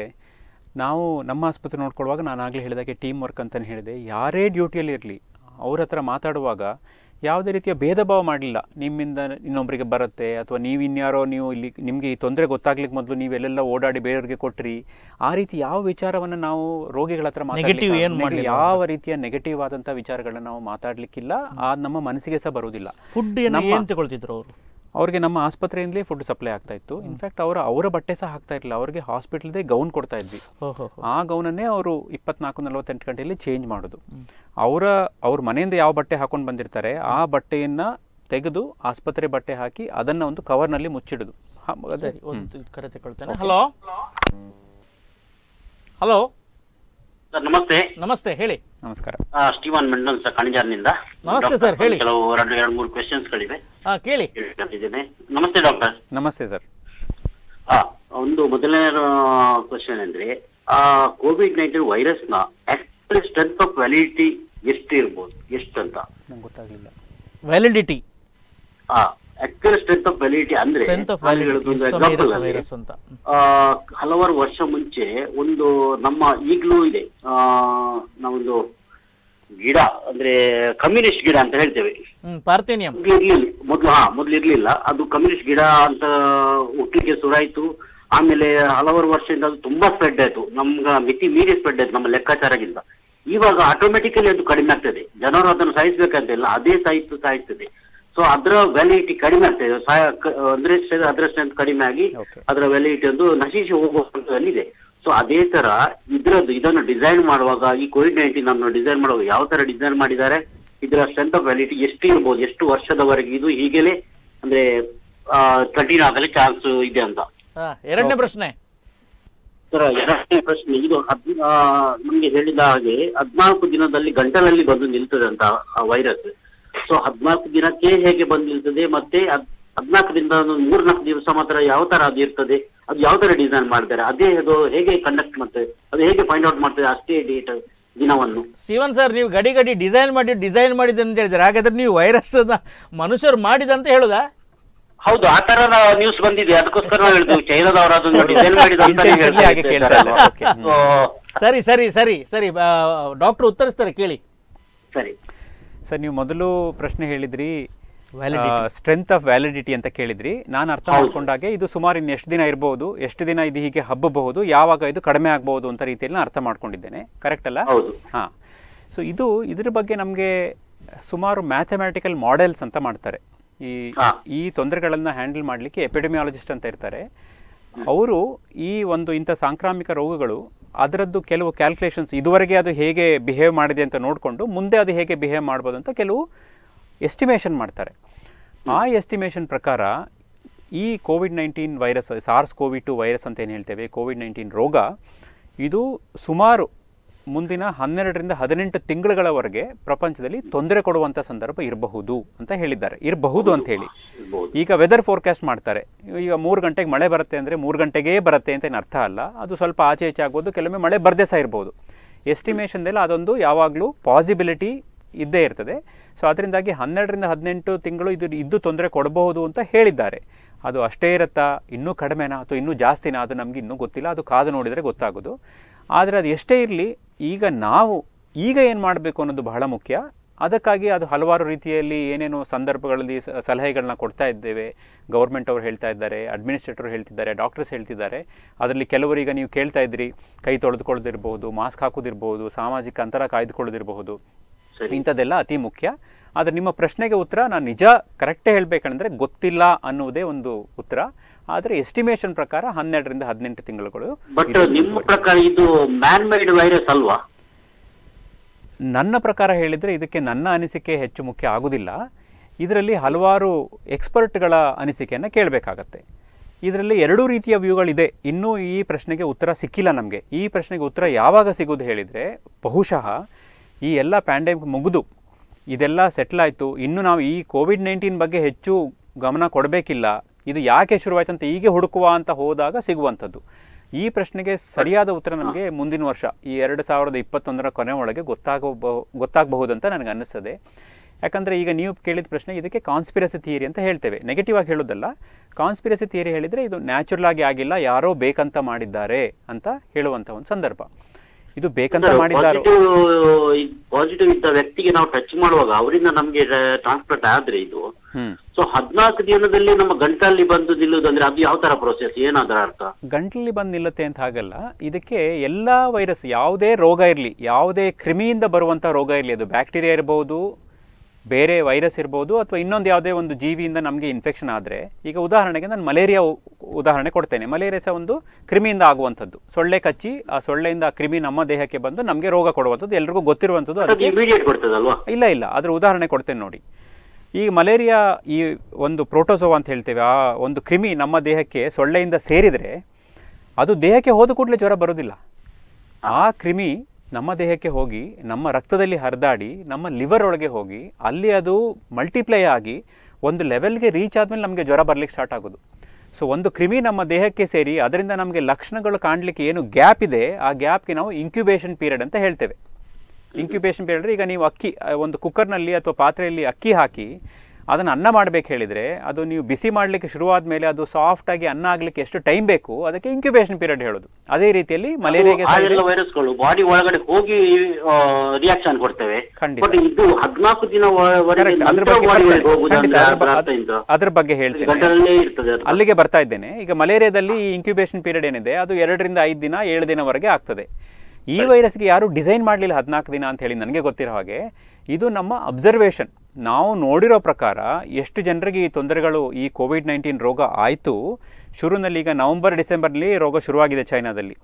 Speaker 2: ನಾವು ನಮ್ಮ ಆಸ್ಪತ್ರೆ ನೋಡ್ಕೊಳ್ಳುವಾಗ ನಾನು ಆಗಲೇ ಹೇಳಿದಾಗೆ ಟೀಮ್ ವರ್ಕ್ ಅಂತಲೇ ಹೇಳಿದೆ ಯಾರೇ ಡ್ಯೂಟಿಯಲ್ಲಿರಲಿ ಅವ್ರ ಹತ್ರ ಮಾತಾಡುವಾಗ ಯಾವುದೇ ರೀತಿಯ ಭೇದ ಭಾವ ಮಾಡಲಿಲ್ಲ ನಿಮ್ಮಿಂದ ಇನ್ನೊಬ್ಬರಿಗೆ ಬರುತ್ತೆ ಅಥವಾ ನೀವು ಇನ್ಯಾರೋ ನೀವು ಇಲ್ಲಿ ನಿಮಗೆ ಈ ತೊಂದರೆ ಗೊತ್ತಾಗ್ಲಿಕ್ಕೆ ಮೊದಲು ನೀವೆಲ್ಲೆಲ್ಲ ಓಡಾಡಿ ಬೇರೆಯವ್ರಿಗೆ ಕೊಟ್ರಿ ಆ ರೀತಿ ಯಾವ ವಿಚಾರವನ್ನು ನಾವು ರೋಗಿಗಳ ಹತ್ರ ಯಾವ ರೀತಿಯ ನೆಗೆಟಿವ್ ಆದಂಥ ವಿಚಾರಗಳನ್ನ ನಾವು ಮಾತಾಡ್ಲಿಕ್ಕಿಲ್ಲ ಆ ನಮ್ಮ ಮನಸ್ಸಿಗೆ ಸಹ ಬರುವುದಿಲ್ಲ ಫುಡ್ ಏನು ತಗೊಳ್ತಿದ್ರು ಅವರು ಅವ್ರಿಗೆ ನಮ್ಮ ಆಸ್ಪತ್ರೆಯಿಂದಲೇ ಫುಡ್ ಸಪ್ಲೈ ಆಗ್ತಾ ಇತ್ತು ಇನ್ಫ್ಯಾಕ್ಟ್ ಅವರು ಅವರ ಬಟ್ಟೆ ಸಹ ಹಾಕ್ತಾ ಇರಲಿಲ್ಲ ಅವರಿಗೆ ಹಾಸ್ಪಿಟ್ಲದೇ ಗೌನ್ ಕೊಡ್ತಾ ಇದ್ವಿ ಆ ಗೌನನ್ನೇ ಅವರು ಇಪ್ಪತ್ನಾಲ್ಕು ನಲವತ್ತೆಂಟು ಗಂಟೆಯಲ್ಲಿ ಚೇಂಜ್ ಮಾಡೋದು ಅವರ ಅವ್ರ ಮನೆಯಿಂದ ಯಾವ ಬಟ್ಟೆ ಹಾಕೊಂಡು ಬಂದಿರ್ತಾರೆ ಆ ಬಟ್ಟೆಯನ್ನು ತೆಗೆದು ಆಸ್ಪತ್ರೆ ಬಟ್ಟೆ ಹಾಕಿ ಅದನ್ನು ಒಂದು ಕವರ್ನಲ್ಲಿ ಮುಚ್ಚಿಡೋದು ಹಲೋ ಹಲೋ ಸರ್ ನಮಸ್ತೆ ನಮಸ್ತೆ ಹೇಳಿ ನಮಸ್ಕಾರ
Speaker 4: ಸ್ಟೀವನ್ ಮೆಂಡನ್ ಸರ್ ಕಣಿಜಾರ್ನಿಂದ ನಮಸ್ತೆ ಸರ್ ಹೇಳಿ ಕೆಲವು ಎರಡು ಎರಡು ಮೂರು ಕ್ವೆಶನ್ಸ್ ಗಳಿವೆ ಕೇಳಿ ನಮಸ್ತೆ ಡಾಕ್ಟರ್ ನಮಸ್ತೆ ಸರ್ ಒಂದು ಮೊದಲನೇ ಕ್ವಶನ್ ಅಂದ್ರೆ ಆ ಕೋವಿಡ್ ನೈನ್ಟೀನ್ ವೈರಸ್ ನ ಸ್ಟ್ರೆಂತ್ ಆಫ್ ವ್ಯಾಲಿಡಿಟಿ ಎಷ್ಟು ಇರ್ಬೋದು ಎಷ್ಟು ಅಂತ ಗೊತ್ತಾಗಲಿಲ್ಲ validity actually strength of validity ಅಂದ್ರೆ ಹಲವಾರು ವರ್ಷ ಮುಂಚೆ ಒಂದು ನಮ್ಮ ಈಗ್ಲೂ ಇದೆ ನಾವೊಂದು ಗಿಡ ಅಂದ್ರೆ ಕಮ್ಯುನಿಸ್ಟ್ ಗಿಡ ಅಂತ ಹೇಳ್ತೇವೆ ಮೊದ್ಲು ಹಾ ಮೊದ್ಲು ಇರ್ಲಿಲ್ಲ ಅದು ಕಮ್ಯುನಿಸ್ಟ್ ಗಿಡ ಅಂತ ಹುಟ್ಟಲಿಕ್ಕೆ ಶುರುವಾಯ್ತು ಆಮೇಲೆ ಹಲವಾರು ವರ್ಷದಿಂದ ಅದು ತುಂಬಾ ಸ್ಪ್ರೆಡ್ ಆಯ್ತು ನಮ್ಗ ಮಿತಿ ಮೀರಿ ಸ್ಪ್ರೆಡ್ ಆಯ್ತು ನಮ್ಮ ಲೆಕ್ಕಾಚಾರಗಿಂತ ಇವಾಗ ಆಟೋಮೆಟಿಕಲಿ ಅದು ಕಡಿಮೆ ಆಗ್ತದೆ ಜನರು ಅದನ್ನು ಸಾಯಿಸ್ಬೇಕಂತ ಇಲ್ಲ ಅದೇ ಸಾಯಿತು ಸಾಯಿಸ್ತದೆ ಸೊ ಅದರ ವ್ಯಾಲಿಡಿಟಿ ಕಡಿಮೆ ಆಗ್ತಾ ಇದೆ ಅಂದ್ರೆ ಅದರ ಸ್ಟ್ರೆಂತ್ ಕಡಿಮೆ ಆಗಿ ಅದರ ವ್ಯಾಲಿಡಿಟಿ ಒಂದು ನಶಿಸಿ ಹೋಗುವಂತಿದೆ ಸೊ ಅದೇ ತರ ಇದ್ರದ್ದು ಇದನ್ನು ಡಿಸೈನ್ ಮಾಡುವಾಗ ಈ ಕೋವಿಡ್ ನೈನ್ಟೀನ್ ಅನ್ನು ಡಿಸೈನ್ ಮಾಡುವಾಗ ಯಾವ ತರ ಡಿಸೈನ್ ಮಾಡಿದ್ದಾರೆ ಇದರ ಸ್ಟ್ರೆಂತ್ ಆಫ್ ವ್ಯಾಲಿಟಿ ಎಷ್ಟು ಇರ್ಬೋದು ಎಷ್ಟು ವರ್ಷದವರೆಗೆ ಇದು ಹೀಗೆಲೆ ಅಂದ್ರೆ ಕಂಟಿನ್ಯೂ ಆಗಲಿ ಚಾನ್ಸ್ ಇದೆ ಅಂತ ಎರಡನೇ ಪ್ರಶ್ನೆ ಸರ್ ಎರಡನೇ ಪ್ರಶ್ನೆ ಇದು ನಮ್ಗೆ ಹೇಳಿದ ಹಾಗೆ ಹದಿನಾಲ್ಕು ದಿನದಲ್ಲಿ ಗಂಟಲಲ್ಲಿ ಬಂದು ನಿಲ್ತದೆ ಅಂತ ವೈರಸ್ ಸೊ ಹದ್ನಾಲ್ಕು ದಿನಕ್ಕೆ ಹೇಗೆ ಬಂದಿರ್ತದೆ ಮತ್ತೆ ಹದ್ನಾಲ್ಕರಿಂದ ಮೂರ್ನಾಲ್ಕು ದಿವಸ ಮಾತ್ರ ಯಾವ ತರ ಅದು ಇರ್ತದೆ ಅದು ಯಾವ ತರ ಡಿಸೈನ್ ಮಾಡ್ತಾರೆ ಅದೇ ಅದು ಹೇಗೆ ಕಂಡಕ್ಟ್ ಮಾಡ್ತದೆ ಅದು ಹೇಗೆ ಫೈಂಡ್ ಔಟ್ ಮಾಡ್ತಾರೆ ಅಷ್ಟೇ ಡೇಟ್ ದಿನವನ್ನು
Speaker 1: ಶಿವನ್ ಸರ್ ನೀವು ಗಡಿ ಗಡಿ ಡಿಸೈನ್ ಮಾಡಿ ಡಿಸೈನ್ ಮಾಡಿದೆ ಅಂತ ಹೇಳಿದ್ರೆ ಹಾಗಾದ್ರೆ ನೀವು ವೈರಸ್ ಮನುಷ್ಯರು ಮಾಡಿದ ಅಂತ ಹೇಳುದಾ ಹೌದು ಆ ತರ ನ್ಯೂಸ್ ಬಂದಿದೆ ಅದಕ್ಕೋಸ್ಕರ ನಾವು ಹೇಳಿದ್ವಿ ಚೈನಾದವರು ಡಿಸೈನ್ ಮಾಡಿದ ಸರಿ ಸರಿ ಸರಿ
Speaker 2: ಸರಿ ಡಾಕ್ಟರ್ ಉತ್ತರಿಸ್ತಾರೆ ಕೇಳಿ ಸರಿ ಸರ್ ನೀವು ಮೊದಲು ಪ್ರಶ್ನೆ ಹೇಳಿದ್ರಿ ಸ್ಟ್ರೆಂತ್ ಆಫ್ ವ್ಯಾಲಿಡಿಟಿ ಅಂತ ಕೇಳಿದ್ರಿ ನಾನು ಅರ್ಥ ಮಾಡ್ಕೊಂಡಾಗೆ ಇದು ಸುಮಾರು ಇನ್ನು ಎಷ್ಟು ದಿನ ಇರಬಹುದು ಎಷ್ಟು ದಿನ ಇದು ಹೀಗೆ ಹಬ್ಬಬಹುದು ಯಾವಾಗ ಇದು ಕಡಿಮೆ ಆಗಬಹುದು ಅಂತ ರೀತಿಯಲ್ಲಿ ನಾನು ಅರ್ಥ ಮಾಡ್ಕೊಂಡಿದ್ದೇನೆ ಕರೆಕ್ಟ್ ಅಲ್ಲ ಹಾಂ ಸೊ ಇದು ಇದ್ರ ಬಗ್ಗೆ ನಮಗೆ ಸುಮಾರು ಮ್ಯಾಥಮೆಟಿಕಲ್ ಮಾಡೆಲ್ಸ್ ಅಂತ ಮಾಡ್ತಾರೆ ಈ ಈ ತೊಂದರೆಗಳನ್ನು ಹ್ಯಾಂಡಲ್ ಮಾಡಲಿಕ್ಕೆ ಎಪಿಡೆಮಿಯಾಲಜಿಸ್ಟ್ ಅಂತ ಇರ್ತಾರೆ ಅವರು ಈ ಒಂದು ಇಂಥ ಸಾಂಕ್ರಾಮಿಕ ರೋಗಗಳು ಅದರದ್ದು ಕೆಲವು ಕ್ಯಾಲ್ಕುಲೇಷನ್ಸ್ ಇದುವರೆಗೆ ಅದು ಹೇಗೆ ಬಿಹೇವ್ ಮಾಡಿದೆ ಅಂತ ನೋಡಿಕೊಂಡು ಮುಂದೆ ಅದು ಹೇಗೆ ಬಿಹೇವ್ ಮಾಡ್ಬೋದು ಅಂತ ಕೆಲವು ಎಸ್ಟಿಮೇಷನ್ ಮಾಡ್ತಾರೆ ಆ ಎಸ್ಟಿಮೇಷನ್ ಪ್ರಕಾರ ಈ Covid nineteen virus SARS COVID two virus ಅಂತ ಏನು ಹೇಳ್ತೇವೆ ಕೋವಿಡ್ ನೈನ್ಟೀನ್ ರೋಗ ಇದು ಸುಮಾರು ಮುಂದಿನ ಹನ್ನೆರಡರಿಂದ ಹದಿನೆಂಟು ತಿಂಗಳುಗಳವರೆಗೆ ಪ್ರಪಂಚದಲ್ಲಿ ತೊಂದರೆ ಕೊಡುವಂಥ ಸಂದರ್ಭ ಇರಬಹುದು ಅಂತ ಹೇಳಿದ್ದಾರೆ ಇರಬಹುದು ಅಂತ ಹೇಳಿ ಈಗ ವೆದರ್ ಫೋರ್ಕಾಸ್ಟ್ ಮಾಡ್ತಾರೆ ಈಗ ಮೂರು ಗಂಟೆಗೆ ಮಳೆ ಬರುತ್ತೆ ಅಂದರೆ ಮೂರು ಗಂಟೆಗೇ ಬರುತ್ತೆ ಅಂತ ಏನು ಅರ್ಥ ಅಲ್ಲ ಅದು ಸ್ವಲ್ಪ ಆಚೆ ಈಚೆ ಆಗ್ಬೋದು ಕೆಲವೊಮ್ಮೆ ಮಳೆ ಬರದೇ ಸಹ ಇರ್ಬೋದು ಎಸ್ಟಿಮೇಷನ್ದಲ್ಲಿ ಅದೊಂದು ಯಾವಾಗಲೂ ಪಾಸಿಬಿಲಿಟಿ ಇದ್ದೇ ಇರ್ತದೆ ಸೊ ಅದರಿಂದಾಗಿ ಹನ್ನೆರಡರಿಂದ ಹದಿನೆಂಟು ತಿಂಗಳು ಇದು ಇದ್ದು ತೊಂದರೆ ಕೊಡಬಹುದು ಅಂತ ಹೇಳಿದ್ದಾರೆ ಅದು ಅಷ್ಟೇ ಇರುತ್ತಾ ಇನ್ನೂ ಕಡಿಮೆನಾ ಅಥವಾ ಇನ್ನೂ ಜಾಸ್ತಿನಾ ಅದು ನಮಗೆ ಇನ್ನೂ ಗೊತ್ತಿಲ್ಲ ಅದು ಕಾದು ನೋಡಿದರೆ ಗೊತ್ತಾಗೋದು ಆದರೆ ಅದು ಎಷ್ಟೇ ಇರಲಿ ಈಗ ನಾವು ಈಗ ಏನು ಮಾಡಬೇಕು ಅನ್ನೋದು ಬಹಳ ಮುಖ್ಯ ಅದಕ್ಕಾಗಿ ಅದು ಹಲವಾರು ರೀತಿಯಲ್ಲಿ ಏನೇನು ಸಂದರ್ಭಗಳಲ್ಲಿ ಸಲಹೆಗಳನ್ನ ಕೊಡ್ತಾ ಇದ್ದೇವೆ ಗೌರ್ಮೆಂಟ್ ಅವರು ಹೇಳ್ತಾ ಇದ್ದಾರೆ ಅಡ್ಮಿನಿಸ್ಟ್ರೇಟರ್ ಹೇಳ್ತಿದ್ದಾರೆ ಡಾಕ್ಟರ್ಸ್ ಹೇಳ್ತಿದ್ದಾರೆ ಅದರಲ್ಲಿ ಕೆಲವರೀಗ ನೀವು ಕೇಳ್ತಾ ಇದ್ರಿ ಕೈ ತೊಳೆದುಕೊಳ್ಳೋದಿರ್ಬೋದು ಮಾಸ್ಕ್ ಹಾಕೋದಿರ್ಬೋದು ಸಾಮಾಜಿಕ ಅಂತರ ಕಾಯ್ದುಕೊಳ್ಳೋದಿರಬಹುದು ಇಂಥದ್ದೆಲ್ಲ ಅತಿ ಮುಖ್ಯ ಆದರೆ ನಿಮ್ಮ ಪ್ರಶ್ನೆಗೆ ಉತ್ತರ ನಾನು ನಿಜ ಕರೆಕ್ಟೇ ಹೇಳಬೇಕಂದ್ರೆ ಗೊತ್ತಿಲ್ಲ ಅನ್ನುವುದೇ ಒಂದು ಉತ್ತರ ಆದರೆ ಎಸ್ಟಿಮೇಷನ್ ಪ್ರಕಾರ ಹನ್ನೆರಡರಿಂದ ಹದಿನೆಂಟು ತಿಂಗಳುಗಳು ಬಟ್ ನಿಮ್ಮ
Speaker 4: ಪ್ರಕಾರ ಇದು ಮ್ಯಾನ್ ಮೇಡ್ ವೈರಸ್ ಅಲ್ವಾ
Speaker 2: ನನ್ನ ಪ್ರಕಾರ ಹೇಳಿದರೆ ಇದಕ್ಕೆ ನನ್ನ ಅನಿಸಿಕೆ ಹೆಚ್ಚು ಮುಖ್ಯ ಆಗುವುದಿಲ್ಲ ಇದರಲ್ಲಿ ಹಲವಾರು ಎಕ್ಸ್ಪರ್ಟ್ಗಳ ಅನಿಸಿಕೆಯನ್ನು ಕೇಳಬೇಕಾಗತ್ತೆ ಇದರಲ್ಲಿ ಎರಡು ರೀತಿಯ ವ್ಯೂಗಳಿದೆ ಇನ್ನೂ ಈ ಪ್ರಶ್ನೆಗೆ ಉತ್ತರ ಸಿಕ್ಕಿಲ್ಲ ನಮಗೆ ಈ ಪ್ರಶ್ನೆಗೆ ಉತ್ತರ ಯಾವಾಗ ಸಿಗೋದು ಹೇಳಿದರೆ ಬಹುಶಃ ಈ ಎಲ್ಲ ಪ್ಯಾಂಡೆಮಿಕ್ ಮುಗಿದು ಇದೆಲ್ಲ ಸೆಟ್ಲ್ ಆಯಿತು ಇನ್ನು ನಾವು ಈ ಕೋವಿಡ್ ನೈನ್ಟೀನ್ ಬಗ್ಗೆ ಹೆಚ್ಚು ಗಮನ ಕೊಡಬೇಕಿಲ್ಲ ಇದು ಯಾಕೆ ಅಂತ ಹೀಗೆ ಹುಡುಕುವ ಅಂತ ಹೋದಾಗ ಸಿಗುವಂಥದ್ದು ಈ ಪ್ರಶ್ನೆಗೆ ಸರಿಯಾದ ಉತ್ತರ ನಮಗೆ ಮುಂದಿನ ವರ್ಷ ಈ ಎರಡು ಸಾವಿರದ ಇಪ್ಪತ್ತೊಂದರ ಕೊನೆ ಒಳಗೆ ಗೊತ್ತಾಗಬಹು ಗೊತ್ತಾಗಬಹುದಂತ ನನಗೆ ಅನ್ನಿಸ್ತದೆ ಯಾಕಂದರೆ ಈಗ ನೀವು ಕೇಳಿದ ಪ್ರಶ್ನೆ ಇದಕ್ಕೆ ಕಾನ್ಸ್ಪಿರಸಿ ಥಿಯರಿ ಅಂತ ಹೇಳ್ತೇವೆ ನೆಗೆಟಿವ್ ಆಗಿ ಹೇಳೋದಲ್ಲ ಕಾನ್ಸ್ಪಿರಸಿ ಥಿಯರಿ ಹೇಳಿದರೆ ಇದು ನ್ಯಾಚುರಲ್ ಆಗಿ ಆಗಿಲ್ಲ ಯಾರೋ ಬೇಕಂತ ಮಾಡಿದ್ದಾರೆ ಅಂತ ಹೇಳುವಂಥ ಒಂದು ಸಂದರ್ಭ
Speaker 4: ಇದು ಬೇಕಂತ ಮಾಡಿದ್ದಾರೆ ಪಾಸಿಟಿವ್ ಇದ್ದ ವ್ಯಕ್ತಿಗೆ ನಾವು ಟಚ್ ಮಾಡುವಾಗ ಅವರಿಂದ ನಮ್ಗೆ ಟ್ರಾನ್ಸ್ಪ್ಲಾಂಟ್ ಆದ್ರೆ ಇದು ಸೊ ಹದಿನಾಲ್ಕು ದಿನದಲ್ಲಿ ನಮ್ಮ ಗಂಟಲ್ಲಿ ಬಂದು ನಿಲ್ಲುವುದಂದ್ರೆ ಅದು ಯಾವ ತರ ಪ್ರೊಸೆಸ್ ಏನಾದ್ರ ಅರ್ಥ
Speaker 2: ಗಂಟಲ್ಲಿ ಬಂದು ನಿಲ್ಲುತ್ತೆ ಅಂತ ಹಾಗಲ್ಲ ಇದಕ್ಕೆ ಎಲ್ಲಾ ವೈರಸ್ ಯಾವುದೇ ರೋಗ ಇರಲಿ ಯಾವುದೇ ಕ್ರಿಮಿಯಿಂದ ಬರುವಂತಹ ರೋಗ ಇರಲಿ ಅದು ಬ್ಯಾಕ್ಟೀರಿಯಾ ಇರಬಹುದು ಬೇರೆ ವೈರಸ್ ಇರ್ಬೋದು ಅಥವಾ ಇನ್ನೊಂದು ಯಾವುದೇ ಒಂದು ಜೀವಿಯಿಂದ ನಮಗೆ ಇನ್ಫೆಕ್ಷನ್ ಆದರೆ ಈಗ ಉದಾಹರಣೆಗೆ ನಾನು ಮಲೇರಿಯಾ ಉದಾಹರಣೆ ಕೊಡ್ತೇನೆ ಮಲೇರಿಯಾ ಸಹ ಒಂದು ಕ್ರಿಮಿಯಿಂದ ಆಗುವಂಥದ್ದು ಸೊಳ್ಳೆ ಕಚ್ಚಿ ಆ ಸೊಳ್ಳೆಯಿಂದ ಕ್ರಿಮಿ ನಮ್ಮ ದೇಹಕ್ಕೆ ಬಂದು ನಮಗೆ ರೋಗ ಕೊಡುವಂಥದ್ದು ಎಲ್ರಿಗೂ ಗೊತ್ತಿರುವಂಥದ್ದು ಅದಕ್ಕೆ ಇಲ್ಲ ಇಲ್ಲ ಅದರ ಉದಾಹರಣೆ ಕೊಡ್ತೇನೆ ನೋಡಿ ಈ ಮಲೇರಿಯಾ ಈ ಒಂದು ಪ್ರೋಟೋಸೋ ಅಂತ ಹೇಳ್ತೇವೆ ಆ ಒಂದು ಕ್ರಿಮಿ ನಮ್ಮ ದೇಹಕ್ಕೆ ಸೊಳ್ಳೆಯಿಂದ ಸೇರಿದರೆ ಅದು ದೇಹಕ್ಕೆ ಹೋದ ಕೂಡಲೇ ಜ್ವರ ಬರೋದಿಲ್ಲ ಆ ಕ್ರಿಮಿ ನಮ್ಮ ದೇಹಕ್ಕೆ ಹೋಗಿ ನಮ್ಮ ರಕ್ತದಲ್ಲಿ ಹರಿದಾಡಿ ನಮ್ಮ ಲಿವರ್ ಒಳಗೆ ಹೋಗಿ ಅಲ್ಲಿ ಅದು ಮಲ್ಟಿಪ್ಲೈ ಆಗಿ ಒಂದು ಲೆವೆಲ್ಗೆ ರೀಚ್ ಆದಮೇಲೆ ನಮಗೆ ಜ್ವರ ಬರಲಿಕ್ಕೆ ಸ್ಟಾರ್ಟ್ ಆಗೋದು ಸೊ ಒಂದು ಕ್ರಿಮಿ ನಮ್ಮ ದೇಹಕ್ಕೆ ಸೇರಿ ಅದರಿಂದ ನಮಗೆ ಲಕ್ಷಣಗಳು ಕಾಣಲಿಕ್ಕೆ ಏನು ಗ್ಯಾಪ್ ಇದೆ ಆ ಗ್ಯಾಪ್ಗೆ ನಾವು ಇಂಕ್ಯುಬೇಷನ್ ಪೀರಿಯಡ್ ಅಂತ ಹೇಳ್ತೇವೆ ಇಂಕ್ಯುಬೇಷನ್ ಪೀರಿಯಡ್ ಈಗ ನೀವು ಅಕ್ಕಿ ಒಂದು ಕುಕ್ಕರ್ನಲ್ಲಿ ಅಥವಾ ಪಾತ್ರೆಯಲ್ಲಿ ಅಕ್ಕಿ ಹಾಕಿ ಅದನ್ನು ಅನ್ನ ಮಾಡಬೇಕು ಹೇಳಿದರೆ ಅದು ನೀವು ಬಿಸಿ ಮಾಡಲಿಕ್ಕೆ ಶುರುವಾದ ಮೇಲೆ ಅದು ಸಾಫ್ಟ್ ಆಗಿ ಅನ್ನ ಆಗಲಿಕ್ಕೆ ಎಷ್ಟು ಟೈಮ್ ಬೇಕು ಅದಕ್ಕೆ ಇಂಕ್ಯುಬೇಷನ್ ಪೀರಿಯಡ್ ಹೇಳೋದು ಅದೇ ರೀತಿಯಲ್ಲಿ ಮಲೇರಿಯಾಗೆ ವೈರಸ್ಗಳು
Speaker 4: ಬಾಡಿ ಒಳಗಡೆ ಹೋಗಿ ರಿಯಾಕ್ಷನ್
Speaker 2: ಅದ್ರ ಬಗ್ಗೆ ಹೇಳ್ತೇನೆ ಅಲ್ಲಿಗೆ ಬರ್ತಾ ಇದ್ದೇನೆ
Speaker 4: ಈಗ ಮಲೇರಿಯಾದಲ್ಲಿ
Speaker 2: ಈ ಇಂಕ್ಯುಬೇಷನ್ ಪೀರಿಯಡ್ ಏನಿದೆ ಅದು ಎರಡರಿಂದ ಐದು ದಿನ ಏಳು ದಿನವರೆಗೆ ಆಗ್ತದೆ ಈ ವೈರಸ್ಗೆ ಯಾರು ಡಿಸೈನ್ ಮಾಡಲಿಲ್ಲ ಹದಿನಾಲ್ಕು ದಿನ ಅಂತ ಹೇಳಿ ನನಗೆ ಗೊತ್ತಿರೋ ಹಾಗೆ ಇದು ನಮ್ಮ ಅಬ್ಸರ್ವೇಷನ್ ನಾವು ನೋಡಿರೋ ಪ್ರಕಾರ ಎಷ್ಟು ಜನರಿಗೆ ಈ ತೊಂದರೆಗಳು ಈ ಕೋವಿಡ್ ನೈನ್ಟೀನ್ ರೋಗ ಆಯಿತು ಶುರುವಿನಲ್ಲಿ ಈಗ ನವಂಬರ್ ಡಿಸೆಂಬರ್ನಲ್ಲಿ ರೋಗ ಶುರುವಾಗಿದೆ ಚೈನಾದಲ್ಲಿ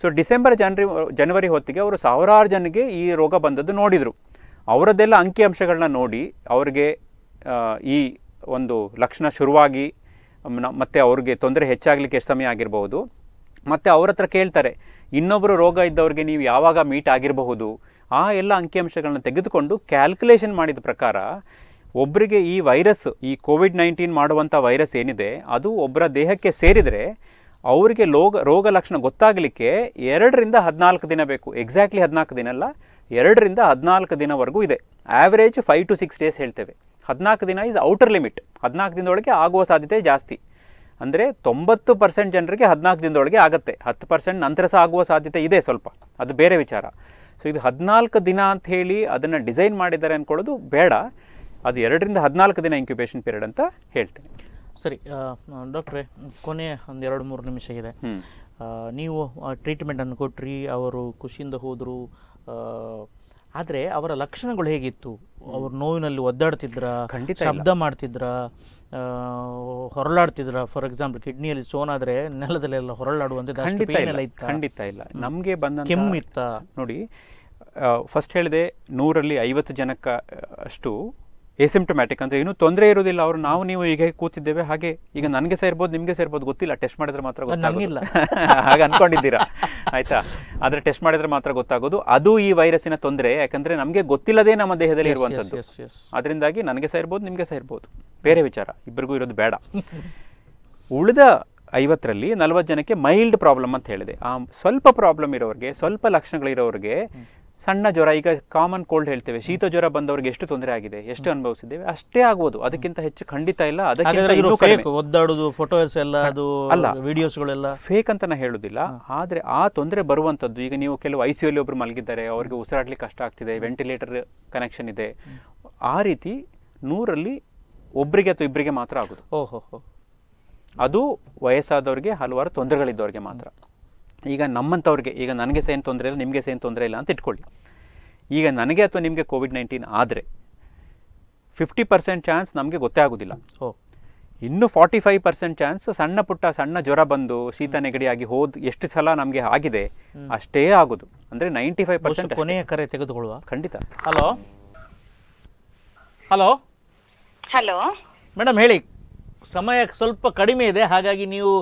Speaker 2: ಸೊ ಡಿಸೆಂಬರ್ ಜನರಿ ಜನವರಿ ಹೊತ್ತಿಗೆ ಅವರು ಸಾವಿರಾರು ಜನಕ್ಕೆ ಈ ರೋಗ ಬಂದದ್ದು ನೋಡಿದರು ಅವರದ್ದೆಲ್ಲ ಅಂಕಿಅಂಶಗಳನ್ನ ನೋಡಿ ಅವರಿಗೆ ಈ ಒಂದು ಲಕ್ಷಣ ಶುರುವಾಗಿ ಮತ್ತು ಅವ್ರಿಗೆ ತೊಂದರೆ ಹೆಚ್ಚಾಗಲಿಕ್ಕೆ ಎಷ್ಟು ಸಮಯ ಆಗಿರಬಹುದು ಮತ್ತು ಅವ್ರ ಹತ್ರ ಕೇಳ್ತಾರೆ ಇನ್ನೊಬ್ಬರು ರೋಗ ಇದ್ದವ್ರಿಗೆ ನೀವು ಯಾವಾಗ ಮೀಟ್ ಆಗಿರಬಹುದು ಆ ಎಲ್ಲ ಅಂಕಿಅಂಶಗಳನ್ನ ತೆಗೆದುಕೊಂಡು ಕ್ಯಾಲ್ಕುಲೇಷನ್ ಮಾಡಿದ ಪ್ರಕಾರ ಒಬ್ಬರಿಗೆ ಈ ವೈರಸ್ ಈ ಕೋವಿಡ್ ನೈನ್ಟೀನ್ ಮಾಡುವಂಥ ವೈರಸ್ ಏನಿದೆ ಅದು ಒಬ್ಬರ ದೇಹಕ್ಕೆ ಸೇರಿದರೆ ಅವರಿಗೆ ಲೋಗ ರೋಗ ಲಕ್ಷಣ ಗೊತ್ತಾಗಲಿಕ್ಕೆ ಎರಡರಿಂದ ಹದಿನಾಲ್ಕು ದಿನ ಬೇಕು ಎಕ್ಸಾಕ್ಟ್ಲಿ ಹದಿನಾಲ್ಕು ದಿನ ಅಲ್ಲ ಎರಡರಿಂದ ಹದಿನಾಲ್ಕು ದಿನವರೆಗೂ ಇದೆ average five to six days ಹೇಳ್ತೇವೆ ಹದಿನಾಲ್ಕು ದಿನ ಇಸ್ ಔಟರ್ ಲಿಮಿಟ್ ಹದಿನಾಲ್ಕು ದಿನದೊಳಗೆ ಆಗುವ ಸಾಧ್ಯತೆ ಜಾಸ್ತಿ ಅಂದರೆ ತೊಂಬತ್ತು ಪರ್ಸೆಂಟ್ ಜನರಿಗೆ ಹದಿನಾಲ್ಕು ದಿನದೊಳಗೆ ಆಗುತ್ತೆ ಹತ್ತು ಪರ್ಸೆಂಟ್ ನಂತರ ಸಹ ಆಗುವ ಸಾಧ್ಯತೆ ಇದೆ ಸ್ವಲ್ಪ ಅದು ಬೇರೆ ವಿಚಾರ ಸೊ ಇದು ಹದಿನಾಲ್ಕು ದಿನ ಅಂತ ಹೇಳಿ ಅದನ್ನು ಡಿಸೈನ್ ಮಾಡಿದ್ದಾರೆ ಅಂದ್ಕೊಳ್ಳೋದು ಬೇಡ ಅದು ಎರಡರಿಂದ ಹದಿನಾಲ್ಕು ದಿನ ಇಂಕ್ಯುಬೇಷನ್ ಪೀರಿಯಡ್ ಅಂತ ಹೇಳ್ತೀನಿ
Speaker 1: ಸರಿ ಡಾಕ್ಟ್ರೆ ಕೊನೆ ಒಂದು ಎರಡು ಮೂರು ನಿಮಿಷ ಇದೆ ನೀವು ಟ್ರೀಟ್ಮೆಂಟನ್ನು ಕೊಟ್ಟ್ರಿ ಅವರು ಖುಷಿಯಿಂದ ಹೋದರು ಆದರೆ ಅವರ ಲಕ್ಷಣಗಳು ಹೇಗಿತ್ತು ಅವ್ರ ನೋವಿನಲ್ಲಿ ಒದ್ದಾಡ್ತಿದ್ರ ಖಂಡಿತ ಶಬ್ದ ಮಾಡ್ತಿದ್ರ ಹೊರಳಾಡ್ತಿದ್ರ ಫಾರ್ ಎಕ್ಸಾಂಪಲ್ ಕಿಡ್ನಿಯಲ್ಲಿ ಸೋನಾದ್ರೆ
Speaker 2: ನೆಲದಲ್ಲೆಲ್ಲ ಹೊರಳಾಡುವಂತೆ ಖಂಡಿತ ಇಲ್ಲ ಖಂಡಿತ ಇಲ್ಲ ನಮಗೆ ಬಂದ ಕೆಮ್ಮಿತ್ತ ನೋಡಿ ಫಸ್ಟ್ ಹೇಳಿದೆ ನೂರಲ್ಲಿ ಐವತ್ತು ಜನಕ್ಕ ಅಷ್ಟು ಎಸಿಮ್ಟೊಮ್ಯಾಟಿಕ್ ಅಂದರೆ ಏನು ತೊಂದರೆ ಇರೋದಿಲ್ಲ ಅವರು ನಾವು ನೀವು ಈಗ ಕೂತಿದ್ದೇವೆ ಹಾಗೆ ಈಗ ನನಗೆ ಸೇರ್ಬೋದು ನಿಮಗೆ ಸೇರ್ಬೋದು ಗೊತ್ತಿಲ್ಲ ಟೆಸ್ಟ್ ಮಾಡಿದ್ರೆ ಮಾತ್ರ ಗೊತ್ತಾಗಿಲ್ಲ <laughs> ಹಾಗೆ ಅನ್ಕೊಂಡಿದ್ದೀರಾ ಆಯ್ತಾ ಆದರೆ ಟೆಸ್ಟ್ ಮಾಡಿದ್ರೆ ಮಾತ್ರ ಗೊತ್ತಾಗೋದು ಅದು ಈ ವೈರಸ್ಸಿನ ತೊಂದರೆ ಯಾಕಂದರೆ ನಮಗೆ ಗೊತ್ತಿಲ್ಲದೆ ನಮ್ಮ ದೇಹದಲ್ಲಿ ಇರುವಂಥದ್ದು ಅದರಿಂದಾಗಿ ನನಗೆ ಸೇರ್ಬೋದು ನಿಮಗೆ ಸೇರ್ಬೋದು ಬೇರೆ ವಿಚಾರ ಇಬ್ಬರಿಗೂ ಇರೋದು ಬೇಡ
Speaker 5: <laughs>
Speaker 2: ಉಳಿದ ಐವತ್ತರಲ್ಲಿ ನಲ್ವತ್ತು ಜನಕ್ಕೆ ಮೈಲ್ಡ್ ಪ್ರಾಬ್ಲಮ್ ಅಂತ ಹೇಳಿದೆ ಆ ಸ್ವಲ್ಪ ಪ್ರಾಬ್ಲಮ್ ಇರೋರಿಗೆ ಸ್ವಲ್ಪ ಲಕ್ಷಣಗಳಿರೋರಿಗೆ ಸಣ್ಣ ಜ್ವರ ಈಗ ಕಾಮನ್ ಕೋಲ್ಡ್ ಹೇಳ್ತೇವೆ ಶೀತ ಜ್ವರ ಬಂದವರಿಗೆ ಎಷ್ಟು ತೊಂದರೆ ಆಗಿದೆ ಎಷ್ಟು ಅನುಭವಿಸಿದ್ದೇವೆ ಅಷ್ಟೇ ಆಗ್ಬೋದು ಅದಕ್ಕಿಂತ ಹೆಚ್ಚು ಖಂಡಿತ ಇಲ್ಲ ಅದಕ್ಕೆ
Speaker 1: ಫೋಟೋಸ್ ಎಲ್ಲ ಅದು
Speaker 2: ಫೇಕ್ ಅಂತ ನಾ ಹೇಳುದಿಲ್ಲ ಆದ್ರೆ ಆ ತೊಂದರೆ ಬರುವಂತದ್ದು ಈಗ ನೀವು ಕೆಲವು ಐ ಸಿ ಒಬ್ರು ಮಲಗಿದ್ದಾರೆ ಅವರಿಗೆ ಉಸಿರಾಡ್ಲಿಕ್ಕೆ ಕಷ್ಟ ಆಗ್ತಿದೆ ವೆಂಟಿಲೇಟರ್ ಕನೆಕ್ಷನ್ ಇದೆ ಆ ರೀತಿ ನೂರಲ್ಲಿ ಒಬ್ಬರಿಗೆ ಅಥವಾ ಇಬ್ಬರಿಗೆ ಮಾತ್ರ ಆಗುದು ಅದು ವಯಸ್ಸಾದವರಿಗೆ ಹಲವಾರು ತೊಂದರೆಗಳಿದ್ದವರಿಗೆ ಮಾತ್ರ ಈಗ ನಮ್ಮಂಥವ್ರಿಗೆ ಈಗ ನನಗೆ ಸೇನ್ ತೊಂದರೆ ಇಲ್ಲ ನಿಮಗೆ ಸೇನ್ ತೊಂದರೆ ಇಲ್ಲ ಅಂತ ಇಟ್ಕೊಳ್ಳಿ ಈಗ ನನಗೆ ಅಥವಾ ನಿಮಗೆ ಕೋವಿಡ್ ನೈನ್ಟೀನ್ ಆದರೆ ಫಿಫ್ಟಿ ಪರ್ಸೆಂಟ್ ಚಾನ್ಸ್ ನಮಗೆ ಗೊತ್ತೇ ಆಗೋದಿಲ್ಲ ಇನ್ನು ಫಾರ್ಟಿ ಫೈವ್ ಪರ್ಸೆಂಟ್ ಚಾನ್ಸ್ ಸಣ್ಣ ಪುಟ್ಟ ಸಣ್ಣ ಜ್ವರ ಬಂದು ಶೀತ ನೆಗಡಿಯಾಗಿ ಹೋದ ಎಷ್ಟು ಸಲ ನಮಗೆ ಆಗಿದೆ ಅಷ್ಟೇ ಆಗೋದು ಅಂದರೆ ನೈಂಟಿ ಫೈವ್ ಪರ್ಸೆಂಟ್ ಕೊನೆಯ ಕರೆ ತೆಗೆದುಕೊಳ್ಳುವ ಖಂಡಿತ ಹಲೋ ಹಲೋ
Speaker 4: ಹಲೋ
Speaker 1: ಮೇಡಮ್ ಹೇಳಿ ಸಮಯ ಸ್ವಲ್ಪ ಕಡಿಮೆ ಇದೆ ಹಾಗಾಗಿ ನೀವು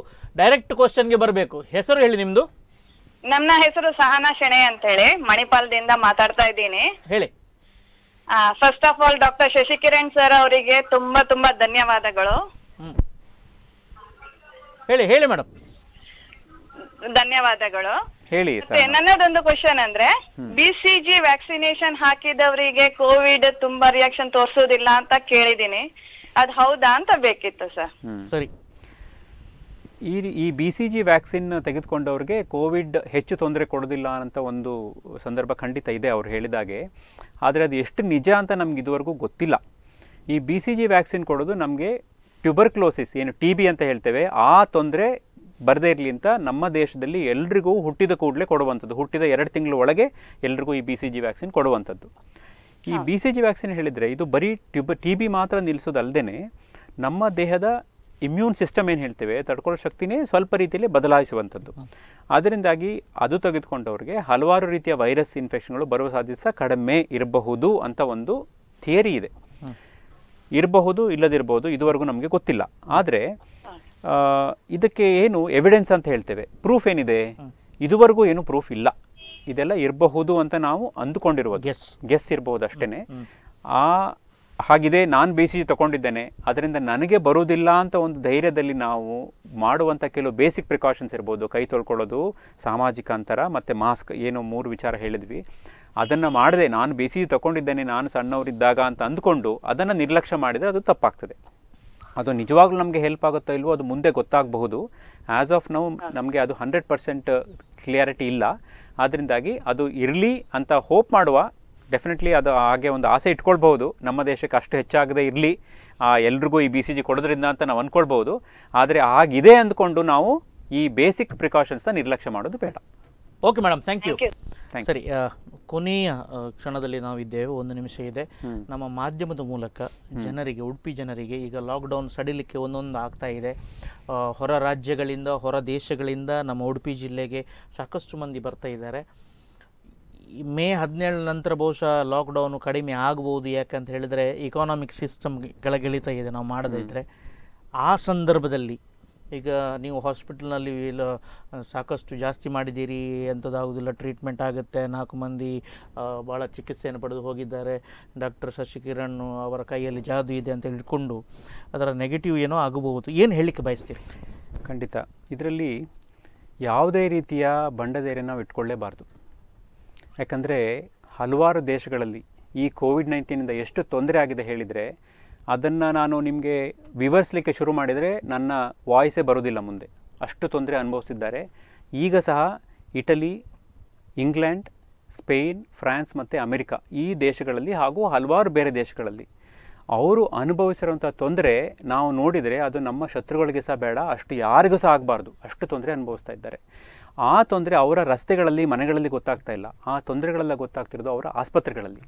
Speaker 1: ಡೈರೆಕ್ಟ್ ಗೆ ಬರಬೇಕು ಹೆಸರು ಹೇಳಿ ನಿಮ್ದು
Speaker 4: ನನ್ನ ಹೆಸರು ಸಹನಾ ಶೆಣೆ ಅಂತ ಹೇಳಿ ಮಣಿಪಾಲದಿಂದ ಮಾತಾಡ್ತಾ ಇದ್ದೀನಿ ಹೇಳಿ first of all doctor Shashikiran sir ಅವರಿಗೆ ತುಂಬಾ ತುಂಬಾ ಧನ್ಯವಾದಗಳು ಹೇಳಿ ಹೇಳಿ ಮೇಡಮ್ ಧನ್ಯವಾದಗಳು ಹೇಳಿ ನನ್ನದೊಂದು ಕ್ವಶನ್ ಅಂದ್ರೆ ಬಿ ಸಿ ಜಿ ವ್ಯಾಕ್ಸಿನೇಷನ್ ಹಾಕಿದವರಿಗೆ ಕೋವಿಡ್ ತುಂಬಾ ರಿಯಾಕ್ಷನ್ ತೋರಿಸೋದಿಲ್ಲ ಅಂತ ಕೇಳಿದೀನಿ ಅದ್ ಹೌದಾ ಅಂತ ಬೇಕಿತ್ತು ಸರ್
Speaker 2: ಸರಿ ಈ ಈ ಬಿ ಸಿ ಜಿ ವ್ಯಾಕ್ಸಿನ್ ತೆಗೆದುಕೊಂಡವ್ರಿಗೆ ಕೋವಿಡ್ ಹೆಚ್ಚು ತೊಂದರೆ ಕೊಡೋದಿಲ್ಲ ಅಂತ ಒಂದು ಸಂದರ್ಭ ಖಂಡಿತ ಇದೆ ಅವ್ರು ಹೇಳಿದಾಗೆ ಆದರೆ ಅದು ಎಷ್ಟು ನಿಜ ಅಂತ ನಮ್ಗೆ ಇದುವರೆಗೂ ಗೊತ್ತಿಲ್ಲ ಈ ಬಿ ಸಿ ಜಿ ವ್ಯಾಕ್ಸಿನ್ ಕೊಡೋದು ನಮಗೆ ಟ್ಯೂಬರ್ಕ್ಲೋಸಿಸ್ ಏನು ಟಿ ಬಿ ಅಂತ ಹೇಳ್ತೇವೆ ಆ ತೊಂದರೆ ಬರದೇ ಇರಲಿ ಅಂತ ನಮ್ಮ ದೇಶದಲ್ಲಿ ಎಲ್ರಿಗೂ ಹುಟ್ಟಿದ ಕೂಡಲೇ ಕೊಡುವಂಥದ್ದು ಹುಟ್ಟಿದ ಎರಡು ತಿಂಗಳ ಒಳಗೆ ಎಲ್ರಿಗೂ ಈ ಬಿ ಸಿ ಜಿ ವ್ಯಾಕ್ಸಿನ್ ಕೊಡುವಂಥದ್ದು ಈ ಬಿ ಸಿ ಜಿ ವ್ಯಾಕ್ಸಿನ್ ಹೇಳಿದರೆ ಇದು ಬರೀ ಟ್ಯೂಬ ಟಿ ಬಿ ಮಾತ್ರ ನಿಲ್ಲಿಸೋದಲ್ಲದೇ ನಮ್ಮ ದೇಹದ ಇಮ್ಯೂನ್ ಸಿಸ್ಟಮ್ ಏನು ಹೇಳ್ತೇವೆ ತಡ್ಕೊಳ್ಳೋ ಶಕ್ತಿನೇ ಸ್ವಲ್ಪ ರೀತಿಯಲ್ಲಿ ಬದಲಾಯಿಸುವಂಥದ್ದು ಅದರಿಂದಾಗಿ ಅದು ತೆಗೆದುಕೊಂಡವ್ರಿಗೆ ಹಲವಾರು ರೀತಿಯ ವೈರಸ್ ಇನ್ಫೆಕ್ಷನ್ಗಳು ಬರುವ ಸಾಧ್ಯತೆ ಸಹ ಕಡಿಮೆ ಇರಬಹುದು ಅಂತ ಒಂದು ಥಿಯರಿ ಇದೆ ಇರಬಹುದು ಇಲ್ಲದಿರಬಹುದು ಇದುವರೆಗೂ ನಮಗೆ ಗೊತ್ತಿಲ್ಲ ಆದರೆ ಇದಕ್ಕೆ ಏನು ಎವಿಡೆನ್ಸ್ ಅಂತ ಹೇಳ್ತೇವೆ ಪ್ರೂಫ್ ಏನಿದೆ ಇದುವರೆಗೂ ಏನು ಪ್ರೂಫ್ ಇಲ್ಲ ಇದೆಲ್ಲ ಇರಬಹುದು ಅಂತ ನಾವು ಅಂದುಕೊಂಡಿರುವುದು ಗೆಸ್ ಗೆಸ್ ಇರಬಹುದು ಅಷ್ಟೇ ಆ ಹಾಗಿದೆ ನಾನು ಬಿ ತೊಗೊಂಡಿದ್ದೇನೆ ಅದರಿಂದ ನನಗೆ ಬರೋದಿಲ್ಲ ಅಂತ ಒಂದು ಧೈರ್ಯದಲ್ಲಿ ನಾವು ಮಾಡುವಂಥ ಕೆಲವು ಬೇಸಿಕ್ ಪ್ರಿಕಾಷನ್ಸ್ ಇರ್ಬೋದು ಕೈ ತೊಳ್ಕೊಳ್ಳೋದು ಸಾಮಾಜಿಕ ಅಂತರ ಮತ್ತು ಮಾಸ್ಕ್ ಏನೋ ಮೂರು ವಿಚಾರ ಹೇಳಿದ್ವಿ ಅದನ್ನು ಮಾಡದೆ ನಾನು ಬಿ ತೊಗೊಂಡಿದ್ದೇನೆ ನಾನು ಸಣ್ಣವರಿದ್ದಾಗ ಅಂತ ಅಂದ್ಕೊಂಡು ಅದನ್ನು ನಿರ್ಲಕ್ಷ್ಯ ಮಾಡಿದರೆ ಅದು ತಪ್ಪಾಗ್ತದೆ ಅದು ನಿಜವಾಗ್ಲೂ ನಮಗೆ ಹೆಲ್ಪ್ ಆಗುತ್ತೋ ಇಲ್ವೋ ಅದು ಮುಂದೆ ಗೊತ್ತಾಗಬಹುದು ಆ್ಯಸ್ ಆಫ್ ನೌ ನಮಗೆ ಅದು ಹಂಡ್ರೆಡ್ ಪರ್ಸೆಂಟ್ ಕ್ಲಿಯಾರಿಟಿ ಇಲ್ಲ ಆದ್ದರಿಂದಾಗಿ ಅದು ಇರಲಿ ಅಂತ ಹೋಪ್ ಮಾಡುವ ಡೆಫಿನೆಟ್ಲಿ ಅದು ಹಾಗೆ ಒಂದು ಆಸೆ ಇಟ್ಕೊಳ್ಬೋದು ನಮ್ಮ ದೇಶಕ್ಕೆ ಅಷ್ಟು ಹೆಚ್ಚಾಗದೆ ಇರಲಿ ಎಲ್ರಿಗೂ ಈ ಬಿ ಸಿ ಜಿ ಕೊಡೋದ್ರಿಂದ ಅಂತ ನಾವು ಅಂದ್ಕೊಳ್ಬೋದು ಆದರೆ ಆಗಿದೆ ಅಂದ್ಕೊಂಡು ನಾವು ಈ ಬೇಸಿಕ್ ಪ್ರಿಕಾಷನ್ಸ್ನ ನಿರ್ಲಕ್ಷ್ಯ ಮಾಡೋದು ಬೇಡ
Speaker 1: ಓಕೆ ಮೇಡಮ್ ಥ್ಯಾಂಕ್ ಯು ಸರಿ ಕೊನೆಯ ಕ್ಷಣದಲ್ಲಿ ನಾವಿದ್ದೇವೆ ಒಂದು ನಿಮಿಷ ಇದೆ ನಮ್ಮ ಮಾಧ್ಯಮದ ಮೂಲಕ ಜನರಿಗೆ ಉಡುಪಿ ಜನರಿಗೆ ಈಗ ಲಾಕ್ಡೌನ್ ಸಡಿಲಿಕ್ಕೆ ಒಂದೊಂದು ಆಗ್ತಾ ಇದೆ ಹೊರ ರಾಜ್ಯಗಳಿಂದ ಹೊರ ದೇಶಗಳಿಂದ ನಮ್ಮ ಉಡುಪಿ ಜಿಲ್ಲೆಗೆ ಸಾಕಷ್ಟು ಮಂದಿ ಬರ್ತಾ ಇದ್ದಾರೆ ಮೇ ಹದಿನೇಳು ನಂತರ ಬಹುಶಃ ಲಾಕ್ಡೌನು ಕಡಿಮೆ ಆಗ್ಬೋದು ಯಾಕಂತ ಹೇಳಿದರೆ ಇಕಾನಮಿಕ್ ಸಿಸ್ಟಮ್ ಕೆಳಗಿಳಿತಾ ಇದೆ ನಾವು ಮಾಡದೇ ಇದ್ದರೆ ಆ ಸಂದರ್ಭದಲ್ಲಿ ಈಗ ನೀವು ಹಾಸ್ಪಿಟಲ್ನಲ್ಲಿ ಸಾಕಷ್ಟು ಜಾಸ್ತಿ ಮಾಡಿದ್ದೀರಿ ಅಂಥದ್ದಾಗೋದಿಲ್ಲ ಟ್ರೀಟ್ಮೆಂಟ್ ಆಗುತ್ತೆ ನಾಲ್ಕು ಮಂದಿ ಭಾಳ ಚಿಕಿತ್ಸೆಯನ್ನು ಪಡೆದು ಹೋಗಿದ್ದಾರೆ ಡಾಕ್ಟರ್ ಶಶಿಕಿರಣ್ ಅವರ ಕೈಯಲ್ಲಿ ಜಾದು ಇದೆ ಅಂತ
Speaker 2: ಹೇಳಿಕೊಂಡು ಅದರ ನೆಗೆಟಿವ್ ಏನೋ ಆಗಬಹುದು ಏನು ಹೇಳಲಿಕ್ಕೆ ಬಯಸ್ತೀರಿ ಖಂಡಿತ ಇದರಲ್ಲಿ ಯಾವುದೇ ರೀತಿಯ ಬಂಡಧೈರ್ಯ ನಾವು ಇಟ್ಕೊಳ್ಳೇಬಾರ್ದು ಯಾಕಂದರೆ ಹಲವಾರು ದೇಶಗಳಲ್ಲಿ ಈ ಕೋವಿಡ್ ನೈನ್ಟೀನಿಂದ ಎಷ್ಟು ತೊಂದರೆ ಆಗಿದೆ ಹೇಳಿದರೆ ಅದನ್ನು ನಾನು ನಿಮಗೆ ವಿವರಿಸಲಿಕ್ಕೆ ಶುರು ಮಾಡಿದರೆ ನನ್ನ ವಾಯ್ಸೇ ಬರೋದಿಲ್ಲ ಮುಂದೆ ಅಷ್ಟು ತೊಂದರೆ ಅನುಭವಿಸಿದ್ದಾರೆ ಈಗ ಸಹ ಇಟಲಿ ಇಂಗ್ಲೆಂಡ್ ಸ್ಪೇನ್ ಫ್ರಾನ್ಸ್ ಮತ್ತು ಅಮೆರಿಕ ಈ ದೇಶಗಳಲ್ಲಿ ಹಾಗೂ ಹಲವಾರು ಬೇರೆ ದೇಶಗಳಲ್ಲಿ ಅವರು ಅನುಭವಿಸಿರುವಂಥ ತೊಂದರೆ ನಾವು ನೋಡಿದರೆ ಅದು ನಮ್ಮ ಶತ್ರುಗಳಿಗೆ ಸಹ ಬೇಡ ಅಷ್ಟು ಯಾರಿಗೂ ಸಹ ಆಗಬಾರ್ದು ಅಷ್ಟು ತೊಂದರೆ ಅನುಭವಿಸ್ತಾ ಇದ್ದಾರೆ ಆ ತೊಂದರೆ ಅವರ ರಸ್ತೆಗಳಲ್ಲಿ ಮನೆಗಳಲ್ಲಿ ಗೊತ್ತಾಗ್ತಾ ಇಲ್ಲ ಆ ತೊಂದರೆಗಳೆಲ್ಲ ಗೊತ್ತಾಗ್ತಿರೋದು ಅವರ ಆಸ್ಪತ್ರೆಗಳಲ್ಲಿ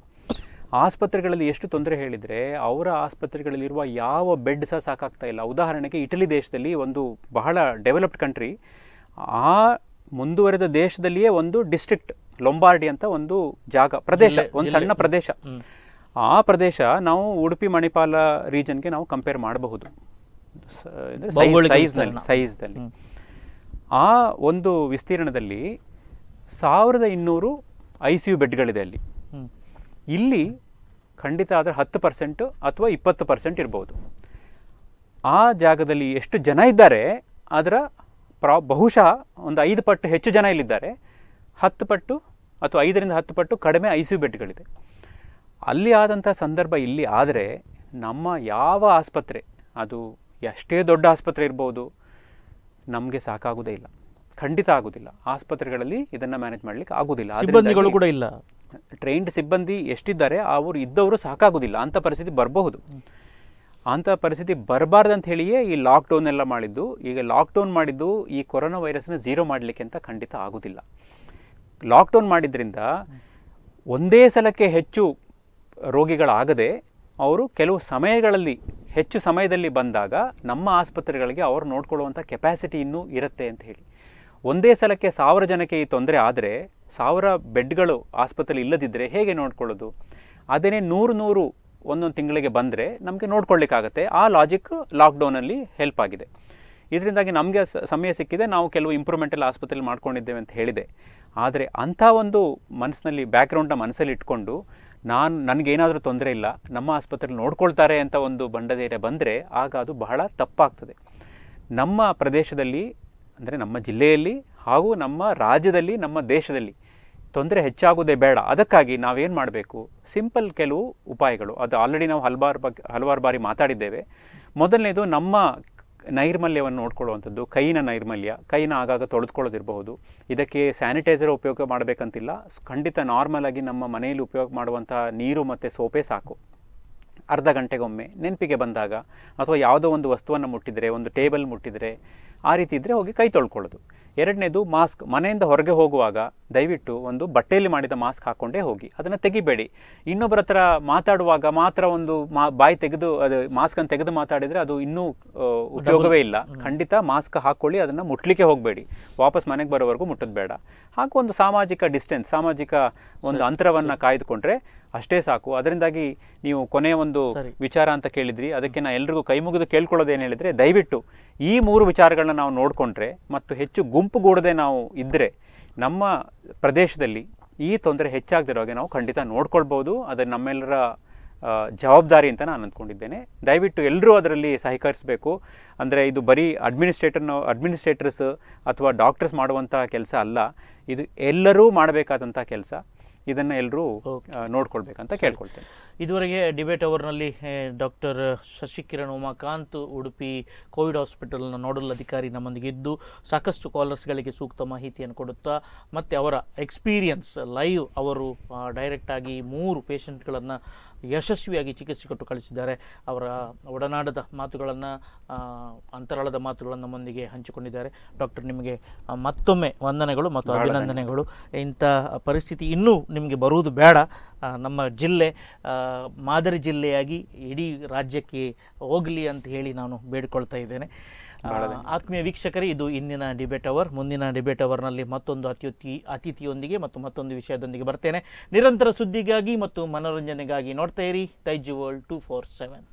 Speaker 2: ಆಸ್ಪತ್ರೆಗಳಲ್ಲಿ ಎಷ್ಟು ತೊಂದರೆ ಹೇಳಿದರೆ ಅವರ ಆಸ್ಪತ್ರೆಗಳಲ್ಲಿರುವ ಯಾವ ಬೆಡ್ ಸಹ ಸಾಕಾಗ್ತಾ ಇಲ್ಲ ಉದಾಹರಣೆಗೆ ಇಟಲಿ ದೇಶದಲ್ಲಿ ಒಂದು ಬಹಳ ಡೆವಲಪ್ಡ್ ಕಂಟ್ರಿ ಆ ಮುಂದುವರೆದ ದೇಶದಲ್ಲಿಯೇ ಒಂದು ಡಿಸ್ಟ್ರಿಕ್ಟ್ ಲೊಂಬಾರ್ಡಿ ಅಂತ ಒಂದು ಜಾಗ ಪ್ರದೇಶ ಒಂದು ಸಣ್ಣ ಪ್ರದೇಶ ಆ ಪ್ರದೇಶ ನಾವು ಉಡುಪಿ ಮಣಿಪಾಲ ರೀಜನ್ಗೆ ನಾವು ಕಂಪೇರ್ ಮಾಡಬಹುದು ಸೈಜ್ನಲ್ಲಿ ಸೈಜ್ನಲ್ಲಿ ಆ ಒಂದು ವಿಸ್ತೀರ್ಣದಲ್ಲಿ ಸಾವಿರದ ಇನ್ನೂರು ಐ ಸಿ ಯು ಬೆಡ್ಗಳಿದೆ ಅಲ್ಲಿ ಇಲ್ಲಿ ಖಂಡಿತ ಆದರೆ ಹತ್ತು ಪರ್ಸೆಂಟು ಅಥವಾ ಇಪ್ಪತ್ತು ಪರ್ಸೆಂಟ್ ಇರ್ಬೋದು ಆ ಜಾಗದಲ್ಲಿ ಎಷ್ಟು ಜನ ಇದ್ದಾರೆ ಅದರ ಪ್ರಾ ಬಹುಶಃ ಒಂದು ಐದು ಪಟ್ಟು ಹೆಚ್ಚು ಜನ ಇಲ್ಲಿದ್ದಾರೆ ಹತ್ತು ಪಟ್ಟು ಅಥವಾ ಐದರಿಂದ ಹತ್ತು ಪಟ್ಟು ಕಡಿಮೆ ಐ ಸಿ ಯು ಬೆಡ್ಗಳಿದೆ ಅಲ್ಲಿ ಆದಂಥ ಸಂದರ್ಭ ಇಲ್ಲಿ ಆದರೆ ನಮ್ಮ ಯಾವ ಆಸ್ಪತ್ರೆ ಅದು ಎಷ್ಟೇ ದೊಡ್ಡ ಆಸ್ಪತ್ರೆ ಇರ್ಬೋದು ನಮಗೆ ಸಾಕಾಗೋದೇ ಇಲ್ಲ ಖಂಡಿತ ಆಗುದಿಲ್ಲ ಆಸ್ಪತ್ರೆಗಳಲ್ಲಿ ಇದನ್ನ ಮ್ಯಾನೇಜ್ ಮಾಡ್ಲಿಕ್ಕೆ ಆಗುದಿಲ್ಲ ಸಿಬ್ಬಂದಿಗಳು ಕೂಡ ಇಲ್ಲ ಟ್ರೈನ್ಡ್ ಸಿಬ್ಬಂದಿ ಎಷ್ಟಿದ್ದಾರೆ ಅವರು ಇದ್ದವರು ಸಾಕಾಗುದಿಲ್ಲ ಅಂತ ಪರಿಸ್ಥಿತಿ ಬರಬಹುದು ಅಂಥ ಪರಿಸ್ಥಿತಿ ಅಂತ ಹೇಳಿಯೇ ಈ ಲಾಕ್ಡೌನ್ ಎಲ್ಲ ಮಾಡಿದ್ದು ಈಗ ಲಾಕ್ಡೌನ್ ಮಾಡಿದ್ದು ಈ ಕೊರೋನಾ ವೈರಸ್ನ ಜೀರೋ ಮಾಡಲಿಕ್ಕೆ ಅಂತ ಖಂಡಿತ ಆಗುದಿಲ್ಲ ಲಾಕ್ಡೌನ್ ಮಾಡಿದ್ರಿಂದ ಒಂದೇ ಸಲಕ್ಕೆ ಹೆಚ್ಚು ರೋಗಿಗಳಾಗದೆ ಅವರು ಕೆಲವು ಸಮಯಗಳಲ್ಲಿ ಹೆಚ್ಚು ಸಮಯದಲ್ಲಿ ಬಂದಾಗ ನಮ್ಮ ಆಸ್ಪತ್ರೆಗಳಿಗೆ ಅವರು ನೋಡ್ಕೊಳ್ಳುವಂಥ ಕೆಪ್ಯಾಸಿಟಿ ಇನ್ನೂ ಇರುತ್ತೆ ಅಂತ ಹೇಳಿ ಒಂದೇ ಸಲಕ್ಕೆ ಸಾವಿರ ಜನಕ್ಕೆ ಈ ತೊಂದರೆ ಆದರೆ ಸಾವಿರ ಬೆಡ್ಗಳು ಆಸ್ಪತ್ರೆ ಇಲ್ಲದಿದ್ದರೆ ಹೇಗೆ ನೋಡ್ಕೊಳ್ಳೋದು ಅದೇ ನೂರು ನೂರು ಒಂದೊಂದು ತಿಂಗಳಿಗೆ ಬಂದರೆ ನಮಗೆ ನೋಡ್ಕೊಳ್ಳಿಕ್ಕಾಗತ್ತೆ ಆ ಲಾಜಿಕ್ ಲಾಕ್ಡೌನಲ್ಲಿ ಹೆಲ್ಪ್ ಆಗಿದೆ ಇದರಿಂದಾಗಿ ನಮಗೆ ಸಮಯ ಸಿಕ್ಕಿದೆ ನಾವು ಕೆಲವು ಇಂಪ್ರೂವ್ಮೆಂಟಲ್ಲಿ ಆಸ್ಪತ್ರೆಯಲ್ಲಿ ಮಾಡ್ಕೊಂಡಿದ್ದೇವೆ ಅಂತ ಹೇಳಿದೆ ಆದರೆ ಅಂಥ ಒಂದು ಮನಸ್ಸಿನಲ್ಲಿ ಬ್ಯಾಕ್ಗ್ರೌಂಡ್ನ ಮನಸ್ಸಲ್ಲಿ ಇಟ್ಕೊಂಡು ನಾನು ನನಗೇನಾದರೂ ತೊಂದರೆ ಇಲ್ಲ ನಮ್ಮ ಆಸ್ಪತ್ರೆಯಲ್ಲಿ ನೋಡ್ಕೊಳ್ತಾರೆ ಅಂತ ಒಂದು ಬಂಡಧೈರ್ಯ ಬಂದರೆ ಆಗ ಅದು ಬಹಳ ತಪ್ಪಾಗ್ತದೆ ನಮ್ಮ ಪ್ರದೇಶದಲ್ಲಿ ಅಂದರೆ ನಮ್ಮ ಜಿಲ್ಲೆಯಲ್ಲಿ ಹಾಗೂ ನಮ್ಮ ರಾಜ್ಯದಲ್ಲಿ ನಮ್ಮ ದೇಶದಲ್ಲಿ ತೊಂದರೆ ಹೆಚ್ಚಾಗೋದೇ ಬೇಡ ಅದಕ್ಕಾಗಿ ನಾವೇನು ಮಾಡಬೇಕು ಸಿಂಪಲ್ ಕೆಲವು ಉಪಾಯಗಳು ಅದು ಆಲ್ರೆಡಿ ನಾವು ಹಲವಾರು ಬಗ್ಗೆ ಹಲವಾರು ಬಾರಿ ಮಾತಾಡಿದ್ದೇವೆ ಮೊದಲನೇದು ನಮ್ಮ ನೈರ್ಮಲ್ಯವನ್ನು ನೋಡ್ಕೊಳ್ಳುವಂಥದ್ದು ಕೈನ ನೈರ್ಮಲ್ಯ ಕೈನ ಆಗಾಗ ತೊಳೆದುಕೊಳ್ಳೋದಿರಬಹುದು ಇದಕ್ಕೆ ಸ್ಯಾನಿಟೈಸರ್ ಉಪಯೋಗ ಮಾಡಬೇಕಂತಿಲ್ಲ ಖಂಡಿತ ನಾರ್ಮಲಾಗಿ ನಮ್ಮ ಮನೆಯಲ್ಲಿ ಉಪಯೋಗ ಮಾಡುವಂಥ ನೀರು ಮತ್ತು ಸೋಪೆ ಸಾಕು ಅರ್ಧ ಗಂಟೆಗೊಮ್ಮೆ ನೆನಪಿಗೆ ಬಂದಾಗ ಅಥವಾ ಯಾವುದೋ ಒಂದು ವಸ್ತುವನ್ನು ಮುಟ್ಟಿದರೆ ಒಂದು ಟೇಬಲ್ ಮುಟ್ಟಿದರೆ ಆ ರೀತಿ ಇದ್ದರೆ ಹೋಗಿ ಕೈ ತೊಳ್ಕೊಳ್ಳೋದು ಎರಡನೇದು ಮಾಸ್ಕ್ ಮನೆಯಿಂದ ಹೊರಗೆ ಹೋಗುವಾಗ ದಯವಿಟ್ಟು ಒಂದು ಬಟ್ಟೆಯಲ್ಲಿ ಮಾಡಿದ ಮಾಸ್ಕ್ ಹಾಕ್ಕೊಂಡೇ ಹೋಗಿ ಅದನ್ನು ತೆಗಿಬೇಡಿ ಇನ್ನೊಬ್ಬರ ಹತ್ರ ಮಾತಾಡುವಾಗ ಮಾತ್ರ ಒಂದು ಮಾ ಬಾಯಿ ತೆಗೆದು ಅದು ಮಾಸ್ಕನ್ನು ತೆಗೆದು ಮಾತಾಡಿದರೆ ಅದು ಇನ್ನೂ ಉಪಯೋಗವೇ ಇಲ್ಲ ಖಂಡಿತ ಮಾಸ್ಕ್ ಹಾಕ್ಕೊಳ್ಳಿ ಅದನ್ನು ಮುಟ್ಲಿಕ್ಕೆ ಹೋಗಬೇಡಿ ವಾಪಸ್ ಮನೆಗೆ ಬರೋವರೆಗೂ ಮುಟ್ಟೋದು ಬೇಡ ಹಾಗೂ ಒಂದು ಸಾಮಾಜಿಕ ಡಿಸ್ಟೆನ್ಸ್ ಸಾಮಾಜಿಕ ಒಂದು ಅಂತರವನ್ನು ಕಾಯ್ದುಕೊಂಡ್ರೆ ಅಷ್ಟೇ ಸಾಕು ಅದರಿಂದಾಗಿ ನೀವು ಕೊನೆಯ ಒಂದು ವಿಚಾರ ಅಂತ ಕೇಳಿದ್ರಿ ಅದಕ್ಕೆ ನಾ ಎಲ್ರಿಗೂ ಕೈ ಮುಗಿದು ಏನು ಹೇಳಿದರೆ ದಯವಿಟ್ಟು ಈ ಮೂರು ವಿಚಾರಗಳನ್ನ ನಾವು ನೋಡಿಕೊಂಡ್ರೆ ಮತ್ತು ಹೆಚ್ಚು ಗುಂಪುಗೂಡದೆ ನಾವು ಇದ್ದರೆ ನಮ್ಮ ಪ್ರದೇಶದಲ್ಲಿ ಈ ತೊಂದರೆ ಹೆಚ್ಚಾಗದಿರೋ ಹಾಗೆ ನಾವು ಖಂಡಿತ ನೋಡ್ಕೊಳ್ಬೋದು ಅದು ನಮ್ಮೆಲ್ಲರ ಜವಾಬ್ದಾರಿ ಅಂತ ನಾನು ಅಂದ್ಕೊಂಡಿದ್ದೇನೆ ದಯವಿಟ್ಟು ಎಲ್ಲರೂ ಅದರಲ್ಲಿ ಸಹಕರಿಸಬೇಕು ಅಂದರೆ ಇದು ಬರೀ ಅಡ್ಮಿನಿಸ್ಟ್ರೇಟರ್ನ ಅಡ್ಮಿನಿಸ್ಟ್ರೇಟರ್ಸ್ ಅಥವಾ ಡಾಕ್ಟರ್ಸ್ ಮಾಡುವಂಥ ಕೆಲಸ ಅಲ್ಲ ಇದು ಎಲ್ಲರೂ ಮಾಡಬೇಕಾದಂಥ ಕೆಲಸ ಇದನ್ನು ಎಲ್ಲರೂ ನೋಡ್ಕೊಳ್ಬೇಕಂತ ಕೇಳ್ಕೊಳ್ತೇನೆ
Speaker 1: ಇದುವರೆಗೆ ಡಿಬೇಟ್ ಅವರ್ನಲ್ಲಿ ಡಾಕ್ಟರ್ ಶಶಿಕಿರಣ್ ಉಮಾಕಾಂತ್ ಉಡುಪಿ ಕೋವಿಡ್ ಹಾಸ್ಪಿಟಲ್ನ ನೋಡಲ್ ಅಧಿಕಾರಿ ನಮ್ಮೊಂದಿಗೆ ಇದ್ದು ಸಾಕಷ್ಟು ಕಾಲರ್ಸ್ಗಳಿಗೆ ಸೂಕ್ತ ಮಾಹಿತಿಯನ್ನು ಕೊಡುತ್ತಾ ಮತ್ತು ಅವರ ಎಕ್ಸ್ಪೀರಿಯನ್ಸ್ ಲೈವ್ ಅವರು ಡೈರೆಕ್ಟಾಗಿ ಮೂರು ಪೇಷಂಟ್ಗಳನ್ನು ಯಶಸ್ವಿಯಾಗಿ ಚಿಕಿತ್ಸೆ ಕೊಟ್ಟು ಕಳಿಸಿದ್ದಾರೆ ಅವರ ಒಡನಾಡದ ಮಾತುಗಳನ್ನು ಅಂತರಾಳದ ಮಾತುಗಳನ್ನು ನಮ್ಮೊಂದಿಗೆ ಹಂಚಿಕೊಂಡಿದ್ದಾರೆ ಡಾಕ್ಟರ್ ನಿಮಗೆ ಮತ್ತೊಮ್ಮೆ ವಂದನೆಗಳು ಮತ್ತು ಅಭಿನಂದನೆಗಳು ಇಂಥ ಪರಿಸ್ಥಿತಿ ಇನ್ನೂ ನಿಮಗೆ ಬರುವುದು ಬೇಡ ನಮ್ಮ ಜಿಲ್ಲೆ ಮಾದರಿ ಜಿಲ್ಲೆಯಾಗಿ ಇಡೀ ರಾಜ್ಯಕ್ಕೆ ಹೋಗಲಿ ಅಂತ ಹೇಳಿ ನಾನು ಬೇಡಿಕೊಳ್ತಾ ಇದ್ದೇನೆ ಆತ್ಮೀಯ ವೀಕ್ಷಕರೇ ಇದು ಇಂದಿನ ಡಿಬೇಟ್ ಅವರ್ ಮುಂದಿನ ಡಿಬೇಟ್ ಅವರ್ನಲ್ಲಿ ಮತ್ತೊಂದು ಅತಿಥಿ ಅತಿಥಿಯೊಂದಿಗೆ ಮತ್ತು ಮತ್ತೊಂದು ವಿಷಯದೊಂದಿಗೆ ಬರ್ತೇನೆ ನಿರಂತರ ಸುದ್ದಿಗಾಗಿ ಮತ್ತು ಮನೋರಂಜನೆಗಾಗಿ ನೋಡ್ತಾ ಇರಿ ತೈಜು ವರ್ಲ್ಡ್ ಟು ಫೋರ್ ಸೆವೆನ್